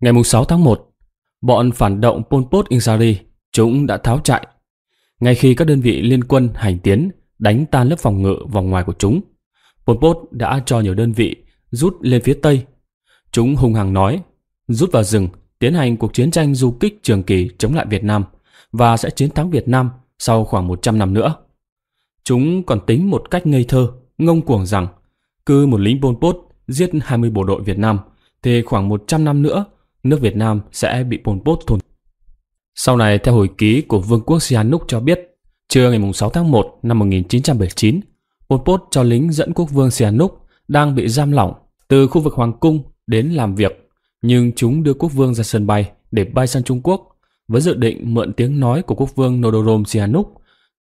Ngày 6 tháng 1, bọn phản động Pol Pot Inzari chúng đã tháo chạy. Ngay khi các đơn vị liên quân hành tiến đánh tan lớp phòng ngự vòng ngoài của chúng, Pol Pot đã cho nhiều đơn vị rút lên phía Tây. Chúng hung hăng nói, rút vào rừng, tiến hành cuộc chiến tranh du kích trường kỳ chống lại Việt Nam và sẽ chiến thắng Việt Nam sau khoảng 100 năm nữa. Chúng còn tính một cách ngây thơ, ngông cuồng rằng cứ một lính Pol Pot giết 20 bộ đội Việt Nam thì khoảng 100 năm nữa nước Việt Nam sẽ bị Pol Pot thôn. Sau này, theo hồi ký của Vương quốc Sihanouk cho biết, trưa ngày 6 tháng 1 năm 1979, Pol Pot cho lính dẫn quốc vương Sihanouk đang bị giam lỏng từ khu vực Hoàng Cung đến làm việc, nhưng chúng đưa quốc vương ra sân bay để bay sang Trung Quốc với dự định mượn tiếng nói của quốc vương Nodorom Sihanouk.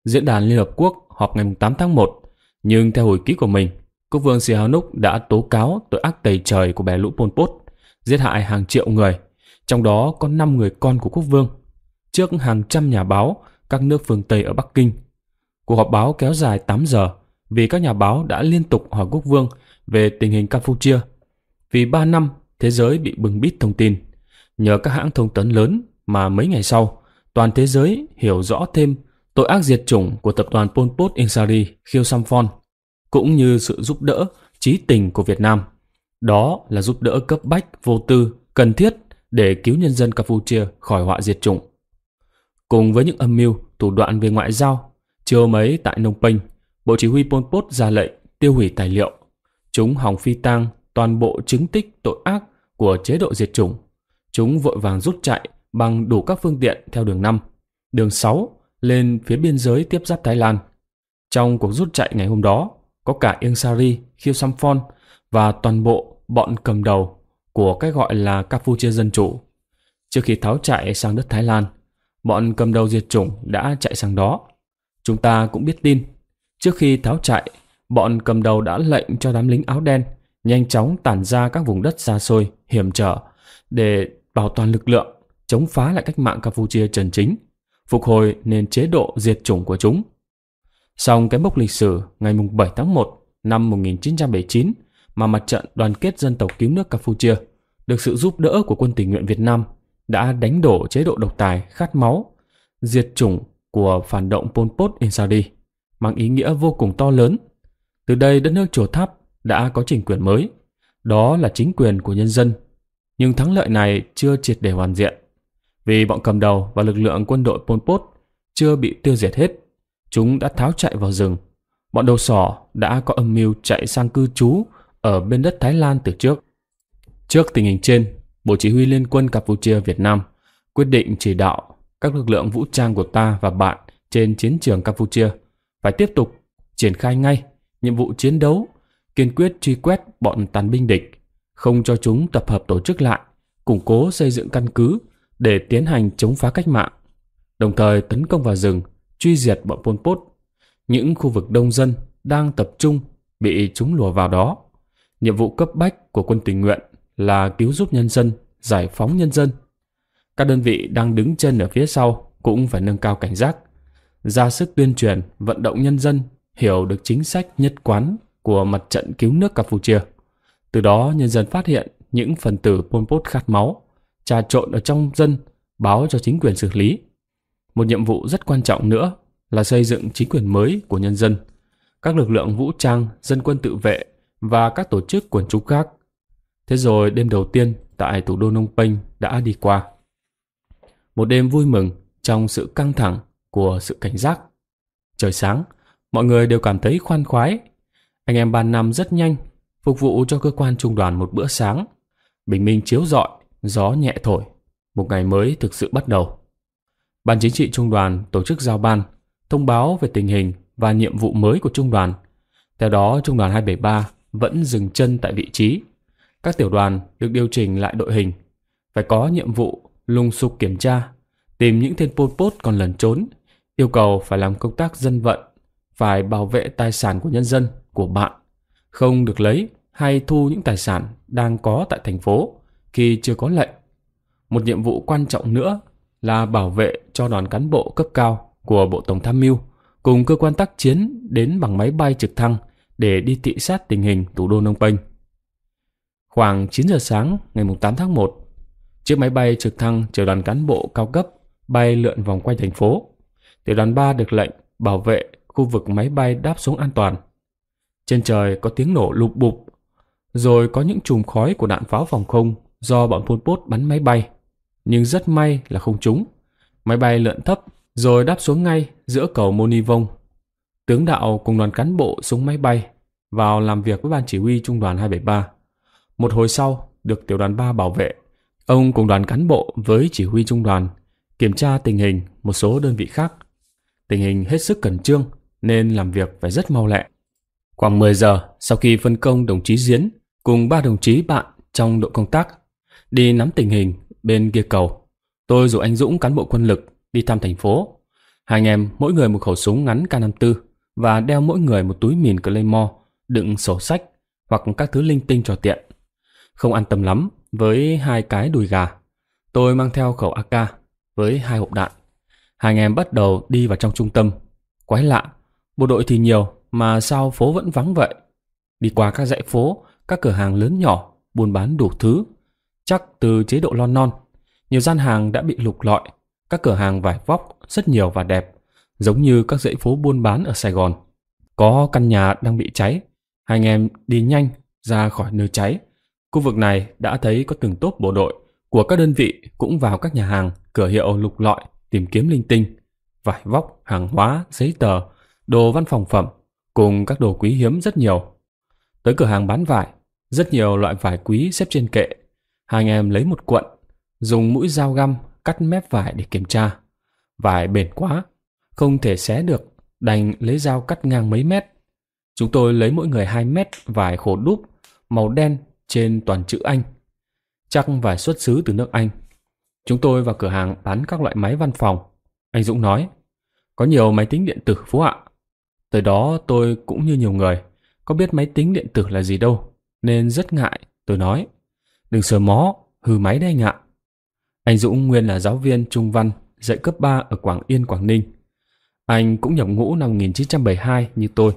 Diễn đàn Liên Hợp Quốc họp ngày 8 tháng 1, nhưng theo hồi ký của mình, quốc vương Sihanouk đã tố cáo tội ác tày trời của bè lũ Pol Pot giết hại hàng triệu người, trong đó có 5 người con của quốc vương, trước hàng trăm nhà báo các nước phương Tây ở Bắc Kinh. Cuộc họp báo kéo dài 8 giờ vì các nhà báo đã liên tục hỏi quốc vương về tình hình Campuchia. Vì 3 năm, thế giới bị bừng bít thông tin. Nhờ các hãng thông tấn lớn mà mấy ngày sau, toàn thế giới hiểu rõ thêm tội ác diệt chủng của tập đoàn Pol Pot Insari Khieu Samphan, cũng như sự giúp đỡ trí tình của Việt Nam. Đó là giúp đỡ cấp bách, vô tư, cần thiết để cứu nhân dân Campuchia khỏi họa diệt chủng. Cùng với những âm mưu, thủ đoạn về ngoại giao, chiều mấy tại Nông Penh, Bộ Chỉ huy Pol Pot ra lệnh tiêu hủy tài liệu. Chúng hòng phi tang toàn bộ chứng tích tội ác của chế độ diệt chủng. Chúng vội vàng rút chạy bằng đủ các phương tiện theo đường 5, đường 6 lên phía biên giới tiếp giáp Thái Lan. Trong cuộc rút chạy ngày hôm đó, có cả Yeng Sari, Khiêu Samphan và toàn bộ bọn cầm đầu của cái gọi là Campuchia Dân Chủ. Trước khi tháo chạy sang đất Thái Lan, bọn cầm đầu diệt chủng đã chạy sang đó. Chúng ta cũng biết tin, trước khi tháo chạy, bọn cầm đầu đã lệnh cho đám lính áo đen nhanh chóng tản ra các vùng đất xa xôi, hiểm trở để bảo toàn lực lượng, chống phá lại cách mạng Campuchia trần chính, phục hồi nền chế độ diệt chủng của chúng. Song cái mốc lịch sử ngày 7 tháng 1 năm 1979 mà mặt trận đoàn kết dân tộc cứu nước Campuchia, được sự giúp đỡ của quân tình nguyện Việt Nam, đã đánh đổ chế độ độc tài, khát máu, diệt chủng của phản động Pol Pot in Insadi, mang ý nghĩa vô cùng to lớn. Từ đây đất nước Chùa Tháp đã có chính quyền mới, đó là chính quyền của nhân dân. Nhưng thắng lợi này chưa triệt để hoàn diện, vì bọn cầm đầu và lực lượng quân đội Pol Pot chưa bị tiêu diệt hết. Chúng đã tháo chạy vào rừng. Bọn đầu sỏ đã có âm mưu chạy sang cư trú ở bên đất Thái Lan từ trước. Trước tình hình trên, Bộ Chỉ huy Liên quân Campuchia Việt Nam quyết định chỉ đạo các lực lượng vũ trang của ta và bạn trên chiến trường Campuchia phải tiếp tục triển khai ngay nhiệm vụ chiến đấu, kiên quyết truy quét bọn tàn binh địch, không cho chúng tập hợp tổ chức lại, củng cố xây dựng căn cứ để tiến hành chống phá cách mạng, đồng thời tấn công vào rừng, truy diệt bọn Pol Pot, những khu vực đông dân đang tập trung bị chúng lùa vào đó nhiệm vụ cấp bách của quân tình nguyện là cứu giúp nhân dân, giải phóng nhân dân. Các đơn vị đang đứng chân ở phía sau cũng phải nâng cao cảnh giác, ra sức tuyên truyền, vận động nhân dân hiểu được chính sách nhất quán của mặt trận cứu nước Campuchia. Từ đó nhân dân phát hiện những phần tử Pol Pot khát máu, trà trộn ở trong dân, báo cho chính quyền xử lý. Một nhiệm vụ rất quan trọng nữa là xây dựng chính quyền mới của nhân dân. Các lực lượng vũ trang, dân quân tự vệ và các tổ chức quần chúng khác. Thế rồi đêm đầu tiên tại thủ đô Nông Penh đã đi qua. Một đêm vui mừng trong sự căng thẳng của sự cảnh giác. Trời sáng, mọi người đều cảm thấy khoan khoái. Anh em bàn nằm rất nhanh, phục vụ cho cơ quan trung đoàn một bữa sáng. Bình minh chiếu rọi, gió nhẹ thổi. Một ngày mới thực sự bắt đầu. Ban chính trị trung đoàn tổ chức giao ban, thông báo về tình hình và nhiệm vụ mới của trung đoàn. Theo đó, trung đoàn 273 vẫn dừng chân tại vị trí. Các tiểu đoàn được điều chỉnh lại đội hình, phải có nhiệm vụ lùng sục kiểm tra, tìm những tên Pol Pot còn lẩn trốn, yêu cầu phải làm công tác dân vận, phải bảo vệ tài sản của nhân dân, của bạn, không được lấy hay thu những tài sản đang có tại thành phố khi chưa có lệnh. Một nhiệm vụ quan trọng nữa là bảo vệ cho đoàn cán bộ cấp cao của Bộ Tổng Tham mưu cùng cơ quan tác chiến đến bằng máy bay trực thăng để đi thị sát tình hình thủ đô Nông Penh. Khoảng 9 giờ sáng ngày 8 tháng 1, chiếc máy bay trực thăng chở đoàn cán bộ cao cấp bay lượn vòng quanh thành phố. Tiểu đoàn 3 được lệnh bảo vệ khu vực máy bay đáp xuống an toàn. Trên trời có tiếng nổ lục bụp, rồi có những chùm khói của đạn pháo phòng không do bọn Pol Pot bắn máy bay. Nhưng rất may là không trúng. Máy bay lượn thấp rồi đáp xuống ngay giữa cầu Monivong Tướng Đạo cùng đoàn cán bộ xuống máy bay vào làm việc với ban chỉ huy trung đoàn 273. Một hồi sau, được tiểu đoàn 3 bảo vệ, ông cùng đoàn cán bộ với chỉ huy trung đoàn kiểm tra tình hình một số đơn vị khác. Tình hình hết sức cẩn trương nên làm việc phải rất mau lẹ. Khoảng 10 giờ sau khi phân công đồng chí Diễn cùng ba đồng chí bạn trong đội công tác đi nắm tình hình bên kia cầu, tôi rủ anh Dũng cán bộ quân lực đi thăm thành phố. Hai anh em mỗi người một khẩu súng ngắn K54 và đeo mỗi người một túi mìn Claymore đựng sổ sách hoặc các thứ linh tinh cho tiện. Không an tâm lắm với hai cái đùi gà. Tôi mang theo khẩu AK với hai hộp đạn. Hai anh em bắt đầu đi vào trong trung tâm. Quái lạ, bộ đội thì nhiều mà sao phố vẫn vắng vậy? Đi qua các dãy phố, các cửa hàng lớn nhỏ, buôn bán đủ thứ. Chắc từ chế độ lon non, nhiều gian hàng đã bị lục lọi, các cửa hàng vải vóc rất nhiều và đẹp giống như các dãy phố buôn bán ở Sài Gòn. Có căn nhà đang bị cháy, hai anh em đi nhanh ra khỏi nơi cháy. Khu vực này đã thấy có từng tốp bộ đội của các đơn vị cũng vào các nhà hàng, cửa hiệu lục lọi tìm kiếm linh tinh, vải vóc, hàng hóa, giấy tờ, đồ văn phòng phẩm cùng các đồ quý hiếm rất nhiều. Tới cửa hàng bán vải, rất nhiều loại vải quý xếp trên kệ. Hai anh em lấy một cuộn, dùng mũi dao găm cắt mép vải để kiểm tra. Vải bền quá, không thể xé được, đành lấy dao cắt ngang mấy mét. Chúng tôi lấy mỗi người hai mét vải khổ đúc, màu đen trên toàn chữ Anh. Chắc vải xuất xứ từ nước Anh. Chúng tôi vào cửa hàng bán các loại máy văn phòng. Anh Dũng nói, có nhiều máy tính điện tử phú ạ. Tới đó tôi cũng như nhiều người, có biết máy tính điện tử là gì đâu, nên rất ngại. Tôi nói, đừng sờ mó, hư máy đây anh ạ. Anh Dũng nguyên là giáo viên trung văn, dạy cấp 3 ở Quảng Yên, Quảng Ninh. Anh cũng nhập ngũ năm 1972 như tôi,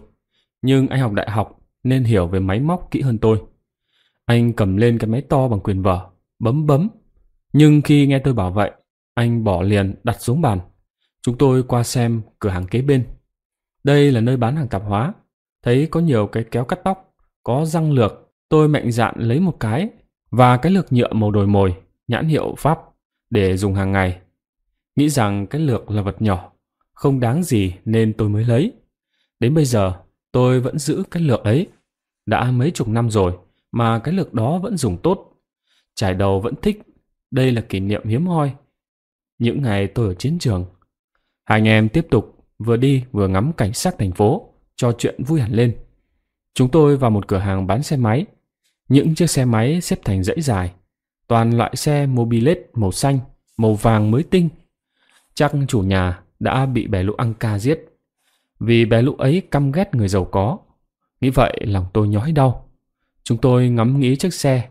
nhưng anh học đại học nên hiểu về máy móc kỹ hơn tôi. Anh cầm lên cái máy to bằng quyền vở, bấm bấm. Nhưng khi nghe tôi bảo vậy, anh bỏ liền đặt xuống bàn. Chúng tôi qua xem cửa hàng kế bên. Đây là nơi bán hàng tạp hóa. Thấy có nhiều cái kéo cắt tóc, có răng lược. Tôi mạnh dạn lấy một cái và cái lược nhựa màu đồi mồi, nhãn hiệu Pháp để dùng hàng ngày. Nghĩ rằng cái lược là vật nhỏ không đáng gì nên tôi mới lấy. Đến bây giờ, tôi vẫn giữ cái lược ấy. Đã mấy chục năm rồi mà cái lược đó vẫn dùng tốt. Trải đầu vẫn thích, đây là kỷ niệm hiếm hoi. Những ngày tôi ở chiến trường, hai anh em tiếp tục vừa đi vừa ngắm cảnh sắc thành phố, cho chuyện vui hẳn lên. Chúng tôi vào một cửa hàng bán xe máy. Những chiếc xe máy xếp thành dãy dài, toàn loại xe mobilet màu xanh, màu vàng mới tinh. Chắc chủ nhà đã bị bè lũ ăn ca giết. Vì bè lũ ấy căm ghét người giàu có. Nghĩ vậy lòng tôi nhói đau. Chúng tôi ngắm nghĩ chiếc xe.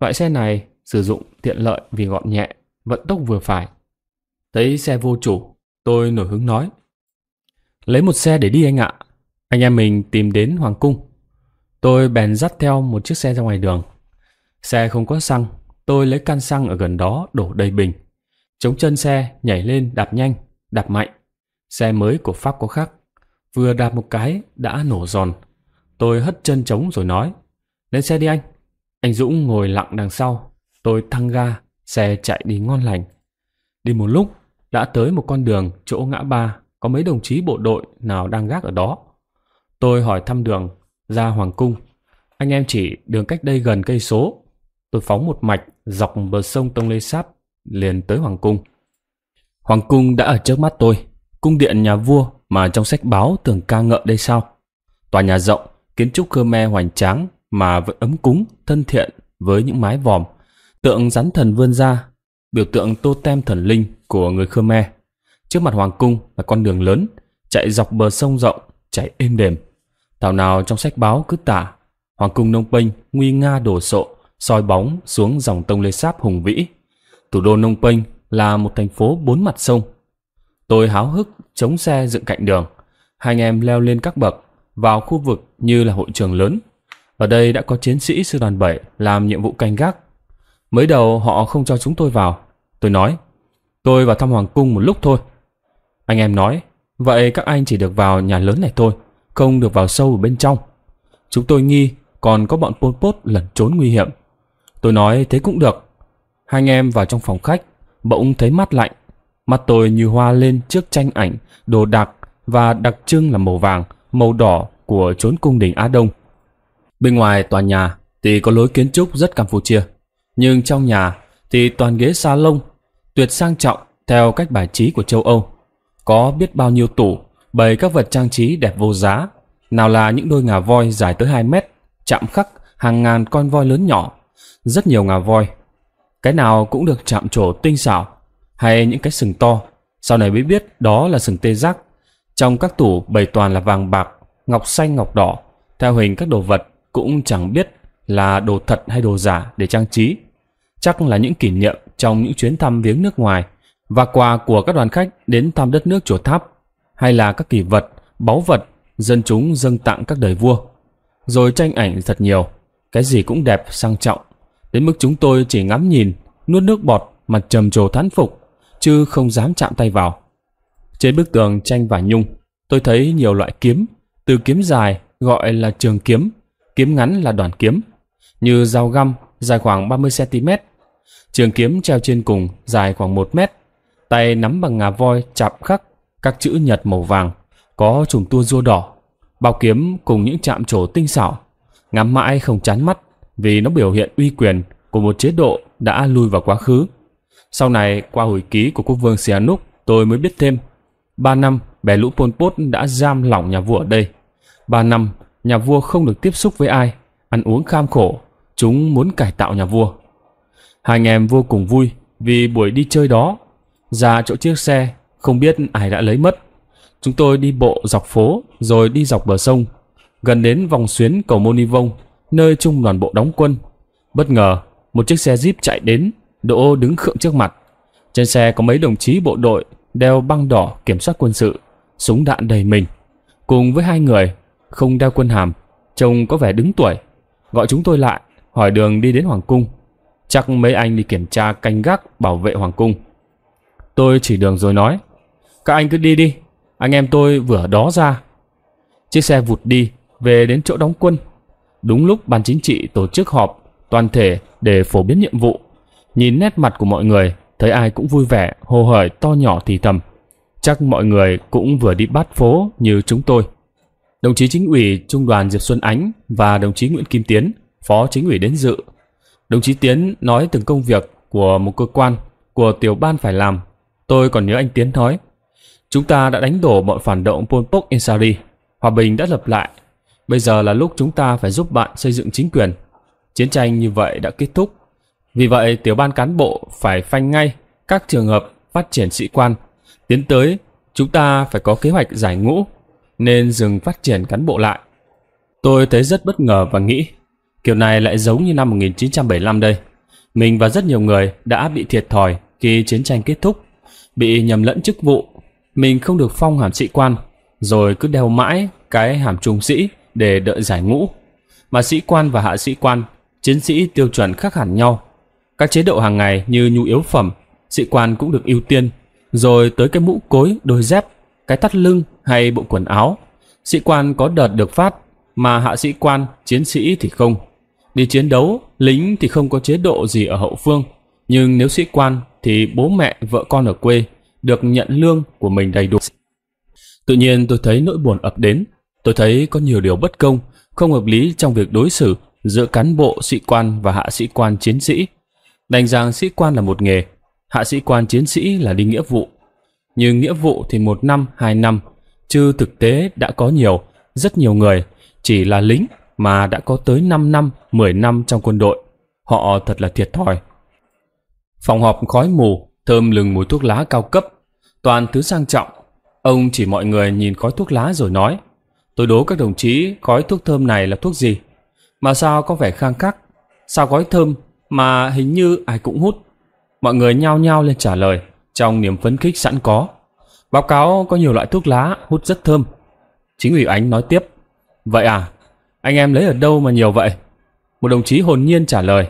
Loại xe này sử dụng tiện lợi vì gọn nhẹ, vận tốc vừa phải. Thấy xe vô chủ, tôi nổi hứng nói. Lấy một xe để đi anh ạ. Anh em mình tìm đến Hoàng Cung. Tôi bèn dắt theo một chiếc xe ra ngoài đường. Xe không có xăng, tôi lấy can xăng ở gần đó đổ đầy bình. Chống chân xe, nhảy lên đạp nhanh, đạp mạnh. Xe mới của Pháp có khác. Vừa đạp một cái đã nổ giòn. Tôi hất chân trống rồi nói. Lên xe đi anh. Anh Dũng ngồi lặng đằng sau. Tôi thăng ga, xe chạy đi ngon lành. Đi một lúc, đã tới một con đường chỗ ngã ba có mấy đồng chí bộ đội nào đang gác ở đó. Tôi hỏi thăm đường, ra Hoàng Cung. Anh em chỉ đường cách đây gần cây số. Tôi phóng một mạch dọc bờ sông Tông Lê Sáp liền tới Hoàng Cung. Hoàng cung đã ở trước mắt tôi, cung điện nhà vua mà trong sách báo thường ca ngợi đây sao? Tòa nhà rộng, kiến trúc Khmer hoành tráng mà vẫn ấm cúng, thân thiện với những mái vòm, tượng rắn thần vươn ra, biểu tượng tô tem thần linh của người Khmer. Trước mặt hoàng cung là con đường lớn, chạy dọc bờ sông rộng, chảy êm đềm. Thảo nào trong sách báo cứ tả, hoàng cung Nông Penh nguy nga đổ sộ, soi bóng xuống dòng tông Lê Sáp hùng vĩ. Thủ đô Nông Penh là một thành phố bốn mặt sông. Tôi háo hức chống xe dựng cạnh đường. Hai anh em leo lên các bậc vào khu vực như là hội trường lớn. Ở đây đã có chiến sĩ sư đoàn bảy làm nhiệm vụ canh gác. Mới đầu họ không cho chúng tôi vào. Tôi nói, tôi vào thăm Hoàng Cung một lúc thôi. Anh em nói, vậy các anh chỉ được vào nhà lớn này thôi, không được vào sâu ở bên trong. Chúng tôi nghi còn có bọn Pol Pot lẩn trốn nguy hiểm. Tôi nói thế cũng được. Hai anh em vào trong phòng khách bỗng thấy mát lạnh. Mắt tôi như hoa lên trước tranh ảnh, đồ đặc và đặc trưng là màu vàng, màu đỏ của chốn cung đình Á Đông. Bên ngoài tòa nhà thì có lối kiến trúc rất Campuchia, nhưng trong nhà thì toàn ghế sa lông, tuyệt sang trọng theo cách bài trí của châu Âu. Có biết bao nhiêu tủ, bày các vật trang trí đẹp vô giá, nào là những đôi ngà voi dài tới hai mét, chạm khắc hàng ngàn con voi lớn nhỏ, rất nhiều ngà voi cái nào cũng được chạm trổ tinh xảo, hay những cái sừng to, sau này mới biết đó là sừng tê giác. Trong các tủ bày toàn là vàng bạc, ngọc xanh ngọc đỏ, theo hình các đồ vật cũng chẳng biết là đồ thật hay đồ giả để trang trí. Chắc là những kỷ niệm trong những chuyến thăm viếng nước ngoài và quà của các đoàn khách đến thăm đất nước chùa tháp hay là các kỷ vật, báu vật dân chúng dâng tặng các đời vua. Rồi tranh ảnh thật nhiều, cái gì cũng đẹp sang trọng đến mức chúng tôi chỉ ngắm nhìn, nuốt nước bọt mà trầm trồ thán phục, chứ không dám chạm tay vào. Trên bức tường tranh và nhung, tôi thấy nhiều loại kiếm, từ kiếm dài gọi là trường kiếm, kiếm ngắn là đoàn kiếm, như dao găm dài khoảng 30cm, trường kiếm treo trên cùng dài khoảng 1 mét, tay nắm bằng ngà voi chạm khắc các chữ nhật màu vàng, có chùm tua rua đỏ, bao kiếm cùng những chạm trổ tinh xảo, ngắm mãi không chán mắt vì nó biểu hiện uy quyền của một chế độ đã lui vào quá khứ. Sau này, qua hồi ký của quốc vương Sihanouk, tôi mới biết thêm. Ba năm, bè lũ Pol Pot đã giam lỏng nhà vua ở đây. Ba năm, nhà vua không được tiếp xúc với ai, ăn uống kham khổ, chúng muốn cải tạo nhà vua. Hai anh em vô cùng vui vì buổi đi chơi đó, ra chỗ chiếc xe, không biết ai đã lấy mất. Chúng tôi đi bộ dọc phố rồi đi dọc bờ sông, gần đến vòng xuyến cầu Monivong nơi trung đoàn bộ đóng quân. Bất ngờ, một chiếc xe jeep chạy đến, Đỗ đứng khượng trước mặt. Trên xe có mấy đồng chí bộ đội đeo băng đỏ kiểm soát quân sự, súng đạn đầy mình. Cùng với hai người, không đeo quân hàm, trông có vẻ đứng tuổi. Gọi chúng tôi lại, hỏi đường đi đến Hoàng Cung. Chắc mấy anh đi kiểm tra canh gác bảo vệ Hoàng Cung. Tôi chỉ đường rồi nói, các anh cứ đi đi, anh em tôi vừa đó ra. Chiếc xe vụt đi, về đến chỗ đóng quân Đúng lúc Ban Chính trị tổ chức họp toàn thể để phổ biến nhiệm vụ. Nhìn nét mặt của mọi người, thấy ai cũng vui vẻ, hồ hởi to nhỏ thì thầm. Chắc mọi người cũng vừa đi bắt phố như chúng tôi. Đồng chí chính ủy Trung đoàn Diệp Xuân Ánh và đồng chí Nguyễn Kim Tiến, phó chính ủy đến dự. Đồng chí Tiến nói từng công việc của một cơ quan, của tiểu ban phải làm. Tôi còn nhớ anh Tiến nói, chúng ta đã đánh đổ bọn phản động Pol Pot Insari, hòa bình đã lập lại Bây giờ là lúc chúng ta phải giúp bạn xây dựng chính quyền. Chiến tranh như vậy đã kết thúc. Vì vậy, tiểu ban cán bộ phải phanh ngay các trường hợp phát triển sĩ quan. Tiến tới, chúng ta phải có kế hoạch giải ngũ, nên dừng phát triển cán bộ lại. Tôi thấy rất bất ngờ và nghĩ, kiểu này lại giống như năm 1975 đây. Mình và rất nhiều người đã bị thiệt thòi khi chiến tranh kết thúc, bị nhầm lẫn chức vụ. Mình không được phong hàm sĩ quan, rồi cứ đeo mãi cái hàm trung sĩ để đợi giải ngũ. Mà sĩ quan và hạ sĩ quan, chiến sĩ tiêu chuẩn khác hẳn nhau. Các chế độ hàng ngày như nhu yếu phẩm, sĩ quan cũng được ưu tiên, rồi tới cái mũ cối, đôi dép, cái thắt lưng hay bộ quần áo. Sĩ quan có đợt được phát, mà hạ sĩ quan, chiến sĩ thì không. Đi chiến đấu, lính thì không có chế độ gì ở hậu phương, nhưng nếu sĩ quan thì bố mẹ, vợ con ở quê được nhận lương của mình đầy đủ. Tự nhiên tôi thấy nỗi buồn ập đến Tôi thấy có nhiều điều bất công, không hợp lý trong việc đối xử giữa cán bộ sĩ quan và hạ sĩ quan chiến sĩ. Đành rằng sĩ quan là một nghề, hạ sĩ quan chiến sĩ là đi nghĩa vụ. Nhưng nghĩa vụ thì một năm, hai năm, chứ thực tế đã có nhiều, rất nhiều người, chỉ là lính mà đã có tới 5 năm, 10 năm trong quân đội. Họ thật là thiệt thòi. Phòng họp khói mù, thơm lừng mùi thuốc lá cao cấp, toàn thứ sang trọng. Ông chỉ mọi người nhìn khói thuốc lá rồi nói, Tôi đố các đồng chí gói thuốc thơm này là thuốc gì? Mà sao có vẻ khang khắc? Sao gói thơm mà hình như ai cũng hút? Mọi người nhao nhao lên trả lời trong niềm phấn khích sẵn có. Báo cáo có nhiều loại thuốc lá hút rất thơm. Chính ủy ánh nói tiếp. Vậy à, anh em lấy ở đâu mà nhiều vậy? Một đồng chí hồn nhiên trả lời.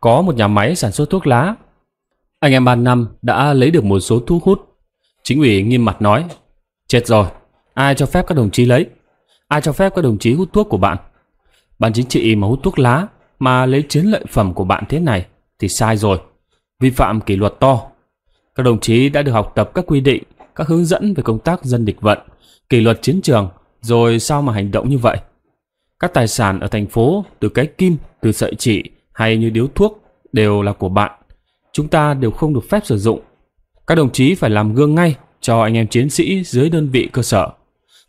Có một nhà máy sản xuất thuốc lá. Anh em ban năm đã lấy được một số thuốc hút. Chính ủy nghiêm mặt nói. Chết rồi, ai cho phép các đồng chí lấy? ai cho phép các đồng chí hút thuốc của bạn? Ban chính trị mà hút thuốc lá mà lấy chiến lợi phẩm của bạn thế này thì sai rồi, vi phạm kỷ luật to. Các đồng chí đã được học tập các quy định, các hướng dẫn về công tác dân địch vận, kỷ luật chiến trường, rồi sao mà hành động như vậy? Các tài sản ở thành phố, từ cái kim, từ sợi chỉ hay như điếu thuốc đều là của bạn. Chúng ta đều không được phép sử dụng. Các đồng chí phải làm gương ngay cho anh em chiến sĩ dưới đơn vị cơ sở.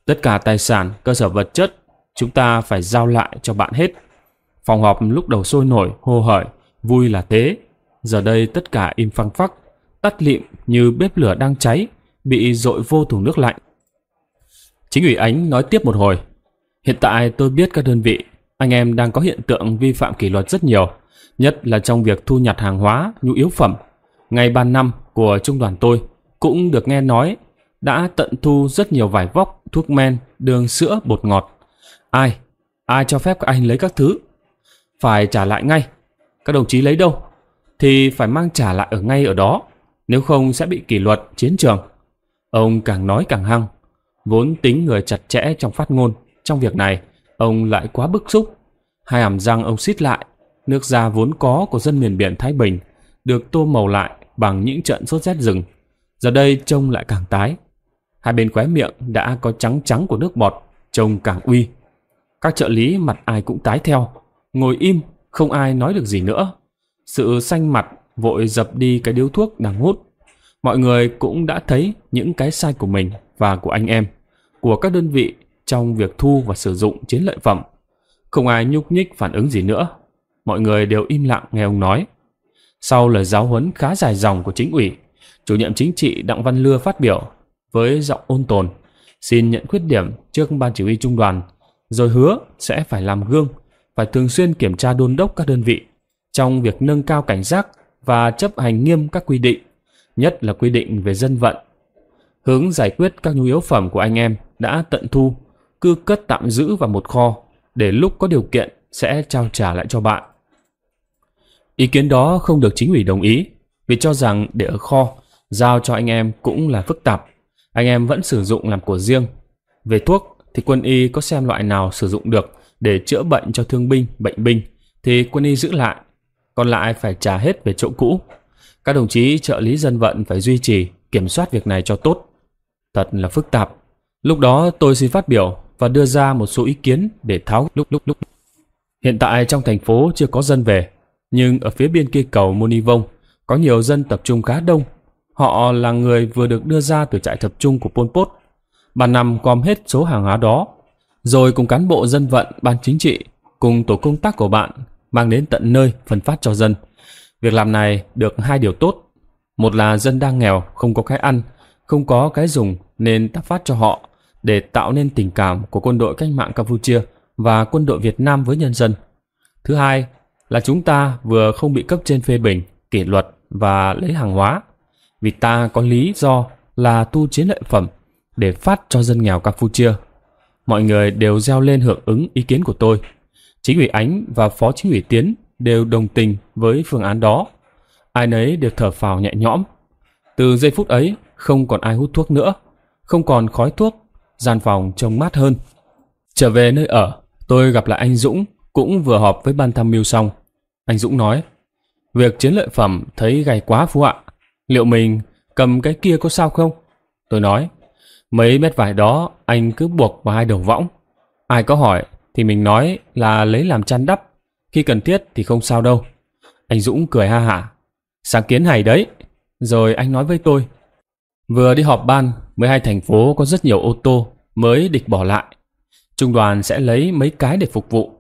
Tất cả tài sản, cơ sở vật chất, chúng ta phải giao lại cho bạn hết. Phòng họp lúc đầu sôi nổi, hô hởi, vui là thế. Giờ đây tất cả im phăng phắc, tắt lịm như bếp lửa đang cháy, bị dội vô thùng nước lạnh. Chính ủy Ánh nói tiếp một hồi. Hiện tại tôi biết các đơn vị, anh em đang có hiện tượng vi phạm kỷ luật rất nhiều, nhất là trong việc thu nhặt hàng hóa, nhu yếu phẩm. Ngày ban năm của trung đoàn tôi cũng được nghe nói đã tận thu rất nhiều vải vóc, thuốc men, đường sữa, bột ngọt. Ai? Ai cho phép các anh lấy các thứ? Phải trả lại ngay. Các đồng chí lấy đâu? Thì phải mang trả lại ở ngay ở đó. Nếu không sẽ bị kỷ luật chiến trường. Ông càng nói càng hăng. Vốn tính người chặt chẽ trong phát ngôn. Trong việc này, ông lại quá bức xúc. Hai hàm răng ông xít lại. Nước da vốn có của dân miền biển Thái Bình được tô màu lại bằng những trận sốt rét rừng. Giờ đây trông lại càng tái. Hai bên khóe miệng đã có trắng trắng của nước bọt, trông càng uy. Các trợ lý mặt ai cũng tái theo, ngồi im, không ai nói được gì nữa. Sự xanh mặt vội dập đi cái điếu thuốc đang hút. Mọi người cũng đã thấy những cái sai của mình và của anh em, của các đơn vị trong việc thu và sử dụng chiến lợi phẩm. Không ai nhúc nhích phản ứng gì nữa. Mọi người đều im lặng nghe ông nói. Sau lời giáo huấn khá dài dòng của chính ủy, chủ nhiệm chính trị Đặng Văn Lưa phát biểu với giọng ôn tồn, xin nhận khuyết điểm trước ban chỉ huy trung đoàn, rồi hứa sẽ phải làm gương, phải thường xuyên kiểm tra đôn đốc các đơn vị trong việc nâng cao cảnh giác và chấp hành nghiêm các quy định, nhất là quy định về dân vận. Hướng giải quyết các nhu yếu phẩm của anh em đã tận thu, cư cất tạm giữ vào một kho để lúc có điều kiện sẽ trao trả lại cho bạn. Ý kiến đó không được chính ủy đồng ý vì cho rằng để ở kho, giao cho anh em cũng là phức tạp anh em vẫn sử dụng làm của riêng. Về thuốc thì quân y có xem loại nào sử dụng được để chữa bệnh cho thương binh, bệnh binh thì quân y giữ lại, còn lại phải trả hết về chỗ cũ. Các đồng chí trợ lý dân vận phải duy trì, kiểm soát việc này cho tốt. Thật là phức tạp. Lúc đó tôi xin phát biểu và đưa ra một số ý kiến để tháo lúc lúc lúc. Hiện tại trong thành phố chưa có dân về, nhưng ở phía bên kia cầu Monivong có nhiều dân tập trung khá đông Họ là người vừa được đưa ra từ trại tập trung của Pol Pot. Bà nằm gom hết số hàng hóa đó, rồi cùng cán bộ dân vận, ban chính trị, cùng tổ công tác của bạn mang đến tận nơi phân phát cho dân. Việc làm này được hai điều tốt. Một là dân đang nghèo, không có cái ăn, không có cái dùng nên ta phát cho họ để tạo nên tình cảm của quân đội cách mạng Campuchia và quân đội Việt Nam với nhân dân. Thứ hai là chúng ta vừa không bị cấp trên phê bình, kỷ luật và lấy hàng hóa, vì ta có lý do là tu chiến lợi phẩm để phát cho dân nghèo Campuchia. Mọi người đều gieo lên hưởng ứng ý kiến của tôi. Chính ủy Ánh và Phó Chính ủy Tiến đều đồng tình với phương án đó. Ai nấy đều thở phào nhẹ nhõm. Từ giây phút ấy, không còn ai hút thuốc nữa. Không còn khói thuốc, gian phòng trông mát hơn. Trở về nơi ở, tôi gặp lại anh Dũng, cũng vừa họp với ban tham mưu xong. Anh Dũng nói, việc chiến lợi phẩm thấy gay quá phú ạ liệu mình cầm cái kia có sao không? Tôi nói, mấy mét vải đó anh cứ buộc vào hai đầu võng. Ai có hỏi thì mình nói là lấy làm chăn đắp, khi cần thiết thì không sao đâu. Anh Dũng cười ha hả, sáng kiến hay đấy. Rồi anh nói với tôi, vừa đi họp ban, mười hai thành phố có rất nhiều ô tô mới địch bỏ lại. Trung đoàn sẽ lấy mấy cái để phục vụ.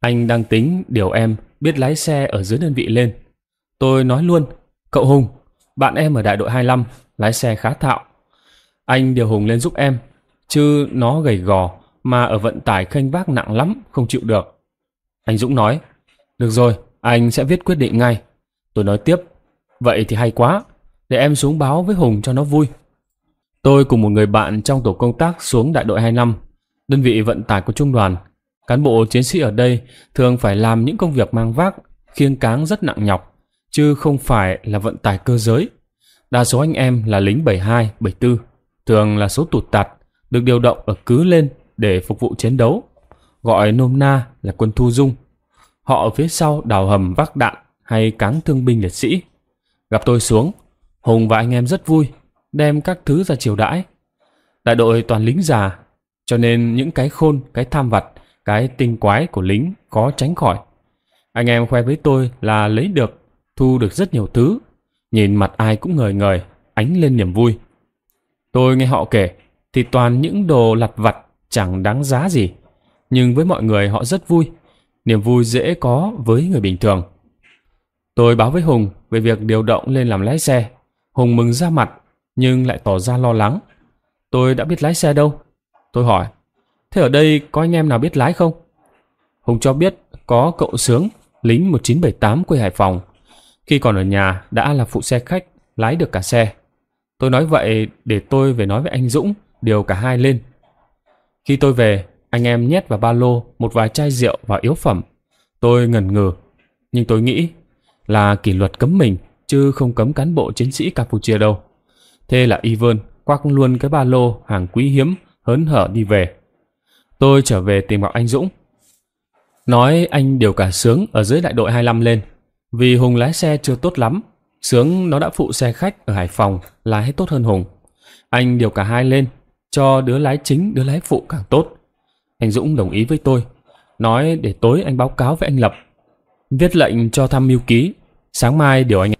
Anh đang tính điều em biết lái xe ở dưới đơn vị lên. Tôi nói luôn, cậu Hùng, bạn em ở đại đội 25, lái xe khá thạo. Anh điều Hùng lên giúp em, chứ nó gầy gò mà ở vận tải khênh vác nặng lắm, không chịu được. Anh Dũng nói, được rồi, anh sẽ viết quyết định ngay. Tôi nói tiếp, vậy thì hay quá, để em xuống báo với Hùng cho nó vui. Tôi cùng một người bạn trong tổ công tác xuống đại đội 25, đơn vị vận tải của trung đoàn. Cán bộ chiến sĩ ở đây thường phải làm những công việc mang vác, khiêng cáng rất nặng nhọc chứ không phải là vận tải cơ giới. Đa số anh em là lính 72, 74, thường là số tụt tạt, được điều động ở cứ lên để phục vụ chiến đấu, gọi nôm na là quân thu dung. Họ ở phía sau đào hầm vác đạn hay cáng thương binh liệt sĩ. Gặp tôi xuống, Hùng và anh em rất vui, đem các thứ ra chiều đãi. Đại đội toàn lính già, cho nên những cái khôn, cái tham vặt, cái tinh quái của lính khó tránh khỏi. Anh em khoe với tôi là lấy được thu được rất nhiều thứ. Nhìn mặt ai cũng ngời ngời, ánh lên niềm vui. Tôi nghe họ kể, thì toàn những đồ lặt vặt chẳng đáng giá gì. Nhưng với mọi người họ rất vui, niềm vui dễ có với người bình thường. Tôi báo với Hùng về việc điều động lên làm lái xe. Hùng mừng ra mặt, nhưng lại tỏ ra lo lắng. Tôi đã biết lái xe đâu. Tôi hỏi, thế ở đây có anh em nào biết lái không? Hùng cho biết có cậu Sướng, lính 1978 quê Hải Phòng, khi còn ở nhà đã là phụ xe khách, lái được cả xe. Tôi nói vậy để tôi về nói với anh Dũng, điều cả hai lên. Khi tôi về, anh em nhét vào ba lô một vài chai rượu và yếu phẩm. Tôi ngần ngừ, nhưng tôi nghĩ là kỷ luật cấm mình chứ không cấm cán bộ chiến sĩ Campuchia đâu. Thế là Ivan quăng luôn cái ba lô hàng quý hiếm hớn hở đi về. Tôi trở về tìm gặp anh Dũng. Nói anh điều cả sướng ở dưới đại đội 25 lên. Vì Hùng lái xe chưa tốt lắm, Sướng nó đã phụ xe khách ở Hải Phòng lái tốt hơn Hùng. Anh điều cả hai lên, cho đứa lái chính đứa lái phụ càng tốt. Anh Dũng đồng ý với tôi, nói để tối anh báo cáo với anh Lập. Viết lệnh cho tham mưu ký, sáng mai điều anh...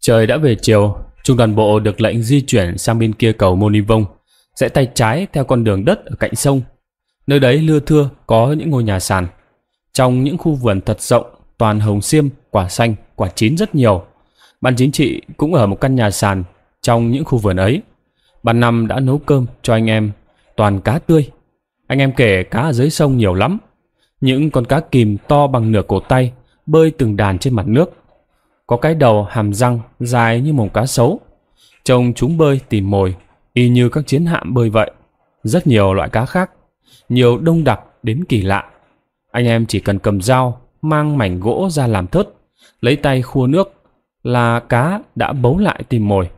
Trời đã về chiều, trung đoàn bộ được lệnh di chuyển sang bên kia cầu Môn Vông, rẽ tay trái theo con đường đất ở cạnh sông. Nơi đấy lưa thưa có những ngôi nhà sàn. Trong những khu vườn thật rộng, toàn hồng xiêm, quả xanh, quả chín rất nhiều. Ban chính trị cũng ở một căn nhà sàn trong những khu vườn ấy. Ban năm đã nấu cơm cho anh em, toàn cá tươi. Anh em kể cá ở dưới sông nhiều lắm. Những con cá kìm to bằng nửa cổ tay, bơi từng đàn trên mặt nước. Có cái đầu hàm răng dài như mồm cá sấu. Trông chúng bơi tìm mồi, y như các chiến hạm bơi vậy. Rất nhiều loại cá khác, nhiều đông đặc đến kỳ lạ. Anh em chỉ cần cầm dao, mang mảnh gỗ ra làm thớt, lấy tay khua nước là cá đã bấu lại tìm mồi.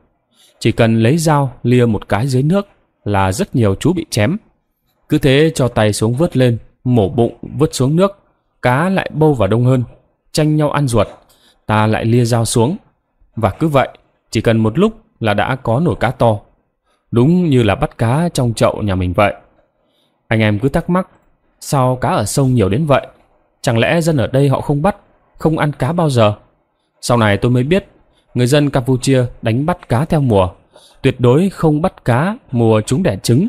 Chỉ cần lấy dao lia một cái dưới nước là rất nhiều chú bị chém. Cứ thế cho tay xuống vớt lên, mổ bụng vớt xuống nước, cá lại bâu vào đông hơn, tranh nhau ăn ruột, ta lại lia dao xuống. Và cứ vậy, chỉ cần một lúc là đã có nổi cá to. Đúng như là bắt cá trong chậu nhà mình vậy. Anh em cứ thắc mắc Sao cá ở sông nhiều đến vậy? Chẳng lẽ dân ở đây họ không bắt, không ăn cá bao giờ? Sau này tôi mới biết, người dân Campuchia đánh bắt cá theo mùa, tuyệt đối không bắt cá mùa chúng đẻ trứng.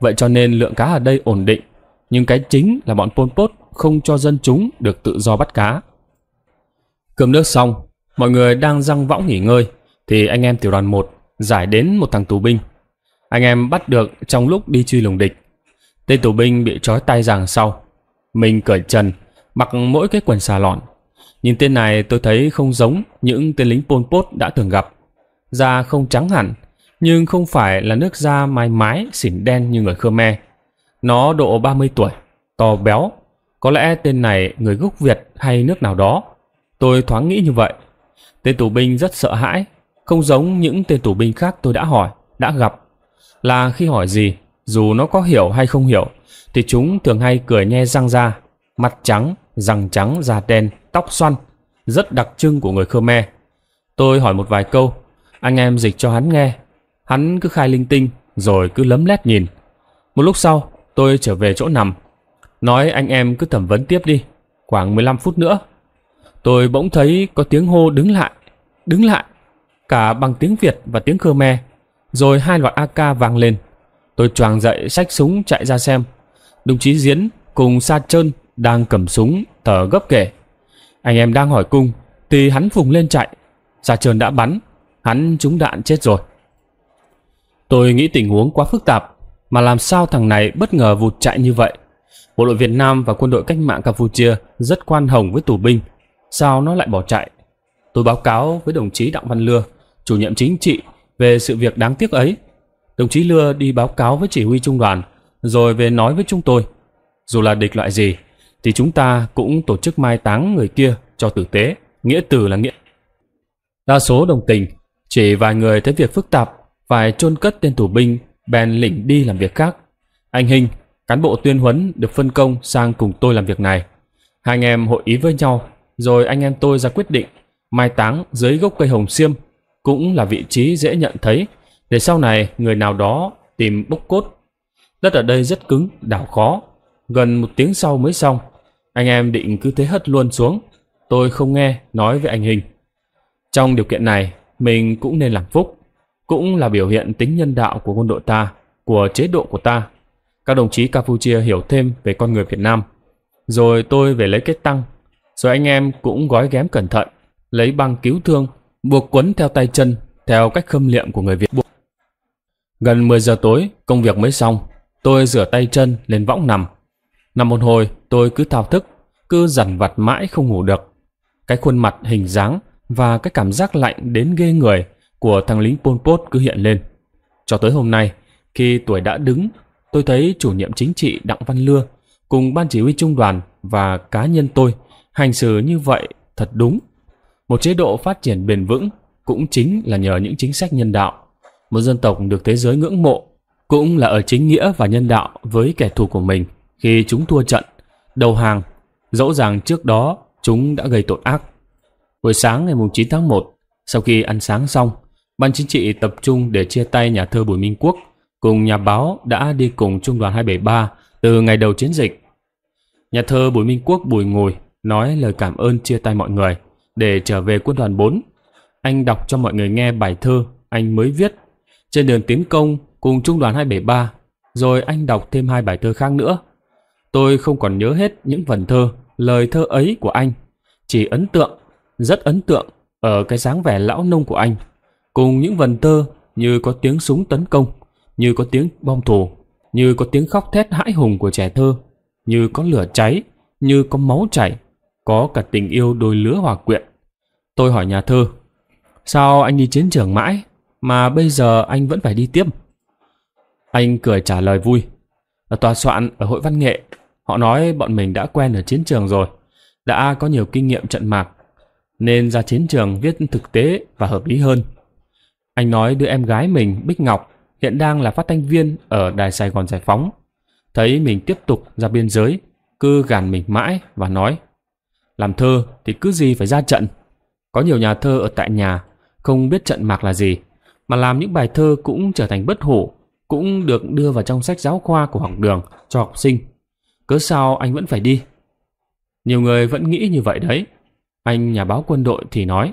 Vậy cho nên lượng cá ở đây ổn định, nhưng cái chính là bọn Pol Pot không cho dân chúng được tự do bắt cá. Cơm nước xong, mọi người đang răng võng nghỉ ngơi, thì anh em tiểu đoàn một giải đến một thằng tù binh. Anh em bắt được trong lúc đi truy lùng địch. Tên tù binh bị trói tay giằng sau. Mình cởi trần, mặc mỗi cái quần xà lọn. Nhìn tên này tôi thấy không giống những tên lính Pol Pot đã thường gặp. Da không trắng hẳn, nhưng không phải là nước da mai mái, xỉn đen như người Khmer. Nó độ ba mươi tuổi, to béo. Có lẽ tên này người gốc Việt hay nước nào đó. Tôi thoáng nghĩ như vậy. Tên tù binh rất sợ hãi, không giống những tên tù binh khác tôi đã hỏi, đã gặp. Là khi hỏi gì, dù nó có hiểu hay không hiểu, thì chúng thường hay cười nhe răng ra, mặt trắng, răng trắng, da đen, tóc xoăn, rất đặc trưng của người Khmer. Tôi hỏi một vài câu, anh em dịch cho hắn nghe. Hắn cứ khai linh tinh, rồi cứ lấm lét nhìn. Một lúc sau, tôi trở về chỗ nằm. Nói anh em cứ thẩm vấn tiếp đi, khoảng mười lăm phút nữa. Tôi bỗng thấy có tiếng hô đứng lại, đứng lại, cả bằng tiếng Việt và tiếng Khmer, rồi hai loạt AK vang lên. Tôi choàng dậy sách súng chạy ra xem. Đồng chí Diến cùng Sa Trơn đang cầm súng thở gấp kể. Anh em đang hỏi cung thì hắn vùng lên chạy. Sa Trơn đã bắn, hắn trúng đạn chết rồi. Tôi nghĩ tình huống quá phức tạp mà làm sao thằng này bất ngờ vụt chạy như vậy. Bộ đội Việt Nam và quân đội cách mạng Campuchia rất quan hồng với tù binh. Sao nó lại bỏ chạy? Tôi báo cáo với đồng chí Đặng Văn Lưa, chủ nhiệm chính trị về sự việc đáng tiếc ấy. Đồng chí Lưa đi báo cáo với chỉ huy trung đoàn, rồi về nói với chúng tôi. Dù là địch loại gì, thì chúng ta cũng tổ chức mai táng người kia cho tử tế, nghĩa tử là nghĩa. Đa số đồng tình, chỉ vài người thấy việc phức tạp, phải chôn cất tên tù binh, bèn lỉnh đi làm việc khác. Anh Hình, cán bộ tuyên huấn được phân công sang cùng tôi làm việc này. Hai anh em hội ý với nhau, rồi anh em tôi ra quyết định mai táng dưới gốc cây hồng xiêm cũng là vị trí dễ nhận thấy để sau này người nào đó tìm bốc cốt. Đất ở đây rất cứng, đảo khó. Gần một tiếng sau mới xong. Anh em định cứ thế hất luôn xuống. Tôi không nghe nói với anh Hình. Trong điều kiện này, mình cũng nên làm phúc. Cũng là biểu hiện tính nhân đạo của quân đội ta, của chế độ của ta. Các đồng chí Campuchia hiểu thêm về con người Việt Nam. Rồi tôi về lấy kết tăng. Rồi anh em cũng gói ghém cẩn thận, lấy băng cứu thương, buộc quấn theo tay chân, theo cách khâm liệm của người Việt buộc. Gần 10 giờ tối, công việc mới xong, tôi rửa tay chân lên võng nằm. Nằm một hồi, tôi cứ thao thức, cứ dằn vặt mãi không ngủ được. Cái khuôn mặt hình dáng và cái cảm giác lạnh đến ghê người của thằng lính Pol Pot cứ hiện lên. Cho tới hôm nay, khi tuổi đã đứng, tôi thấy chủ nhiệm chính trị Đặng Văn Lưa cùng ban chỉ huy trung đoàn và cá nhân tôi hành xử như vậy thật đúng. Một chế độ phát triển bền vững cũng chính là nhờ những chính sách nhân đạo một dân tộc được thế giới ngưỡng mộ, cũng là ở chính nghĩa và nhân đạo với kẻ thù của mình khi chúng thua trận, đầu hàng, dẫu rằng trước đó chúng đã gây tội ác. Buổi sáng ngày 9 tháng 1, sau khi ăn sáng xong, Ban chính trị tập trung để chia tay nhà thơ Bùi Minh Quốc cùng nhà báo đã đi cùng Trung đoàn 273 từ ngày đầu chiến dịch. Nhà thơ Bùi Minh Quốc bùi ngồi nói lời cảm ơn chia tay mọi người để trở về quân đoàn 4. Anh đọc cho mọi người nghe bài thơ anh mới viết trên đường tiến công cùng trung đoàn 273, rồi anh đọc thêm hai bài thơ khác nữa. Tôi không còn nhớ hết những vần thơ, lời thơ ấy của anh. Chỉ ấn tượng, rất ấn tượng ở cái dáng vẻ lão nông của anh. Cùng những vần thơ như có tiếng súng tấn công, như có tiếng bom thù, như có tiếng khóc thét hãi hùng của trẻ thơ, như có lửa cháy, như có máu chảy, có cả tình yêu đôi lứa hòa quyện. Tôi hỏi nhà thơ, sao anh đi chiến trường mãi mà bây giờ anh vẫn phải đi tiếp. Anh cười trả lời vui. Ở tòa soạn ở hội văn nghệ, họ nói bọn mình đã quen ở chiến trường rồi, đã có nhiều kinh nghiệm trận mạc, nên ra chiến trường viết thực tế và hợp lý hơn. Anh nói đứa em gái mình Bích Ngọc hiện đang là phát thanh viên ở Đài Sài Gòn Giải Phóng. Thấy mình tiếp tục ra biên giới, cứ gàn mình mãi và nói Làm thơ thì cứ gì phải ra trận. Có nhiều nhà thơ ở tại nhà, không biết trận mạc là gì mà làm những bài thơ cũng trở thành bất hủ, cũng được đưa vào trong sách giáo khoa của học đường cho học sinh. Cớ sao anh vẫn phải đi? Nhiều người vẫn nghĩ như vậy đấy. Anh nhà báo quân đội thì nói.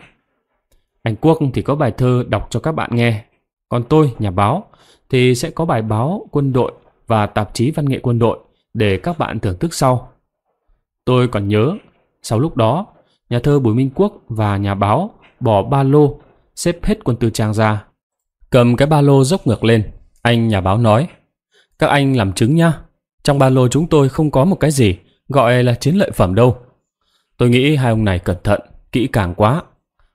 Anh Quốc thì có bài thơ đọc cho các bạn nghe. Còn tôi, nhà báo, thì sẽ có bài báo quân đội và tạp chí văn nghệ quân đội để các bạn thưởng thức sau. Tôi còn nhớ, sau lúc đó, nhà thơ Bùi Minh Quốc và nhà báo bỏ ba lô, xếp hết quân tư trang ra, Cầm cái ba lô dốc ngược lên, anh nhà báo nói. Các anh làm chứng nhá, trong ba lô chúng tôi không có một cái gì gọi là chiến lợi phẩm đâu. Tôi nghĩ hai ông này cẩn thận, kỹ càng quá.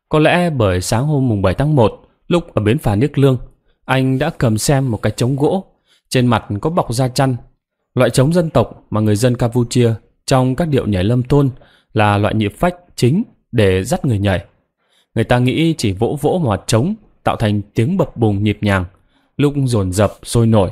Có lẽ bởi sáng hôm mùng 7 tháng 1, lúc ở bến phà Niếc Lương, anh đã cầm xem một cái trống gỗ, trên mặt có bọc da chăn. Loại trống dân tộc mà người dân Campuchia trong các điệu nhảy lâm thôn là loại nhịp phách chính để dắt người nhảy. Người ta nghĩ chỉ vỗ vỗ mà trống tạo thành tiếng bập bùng nhịp nhàng, lúc dồn dập sôi nổi.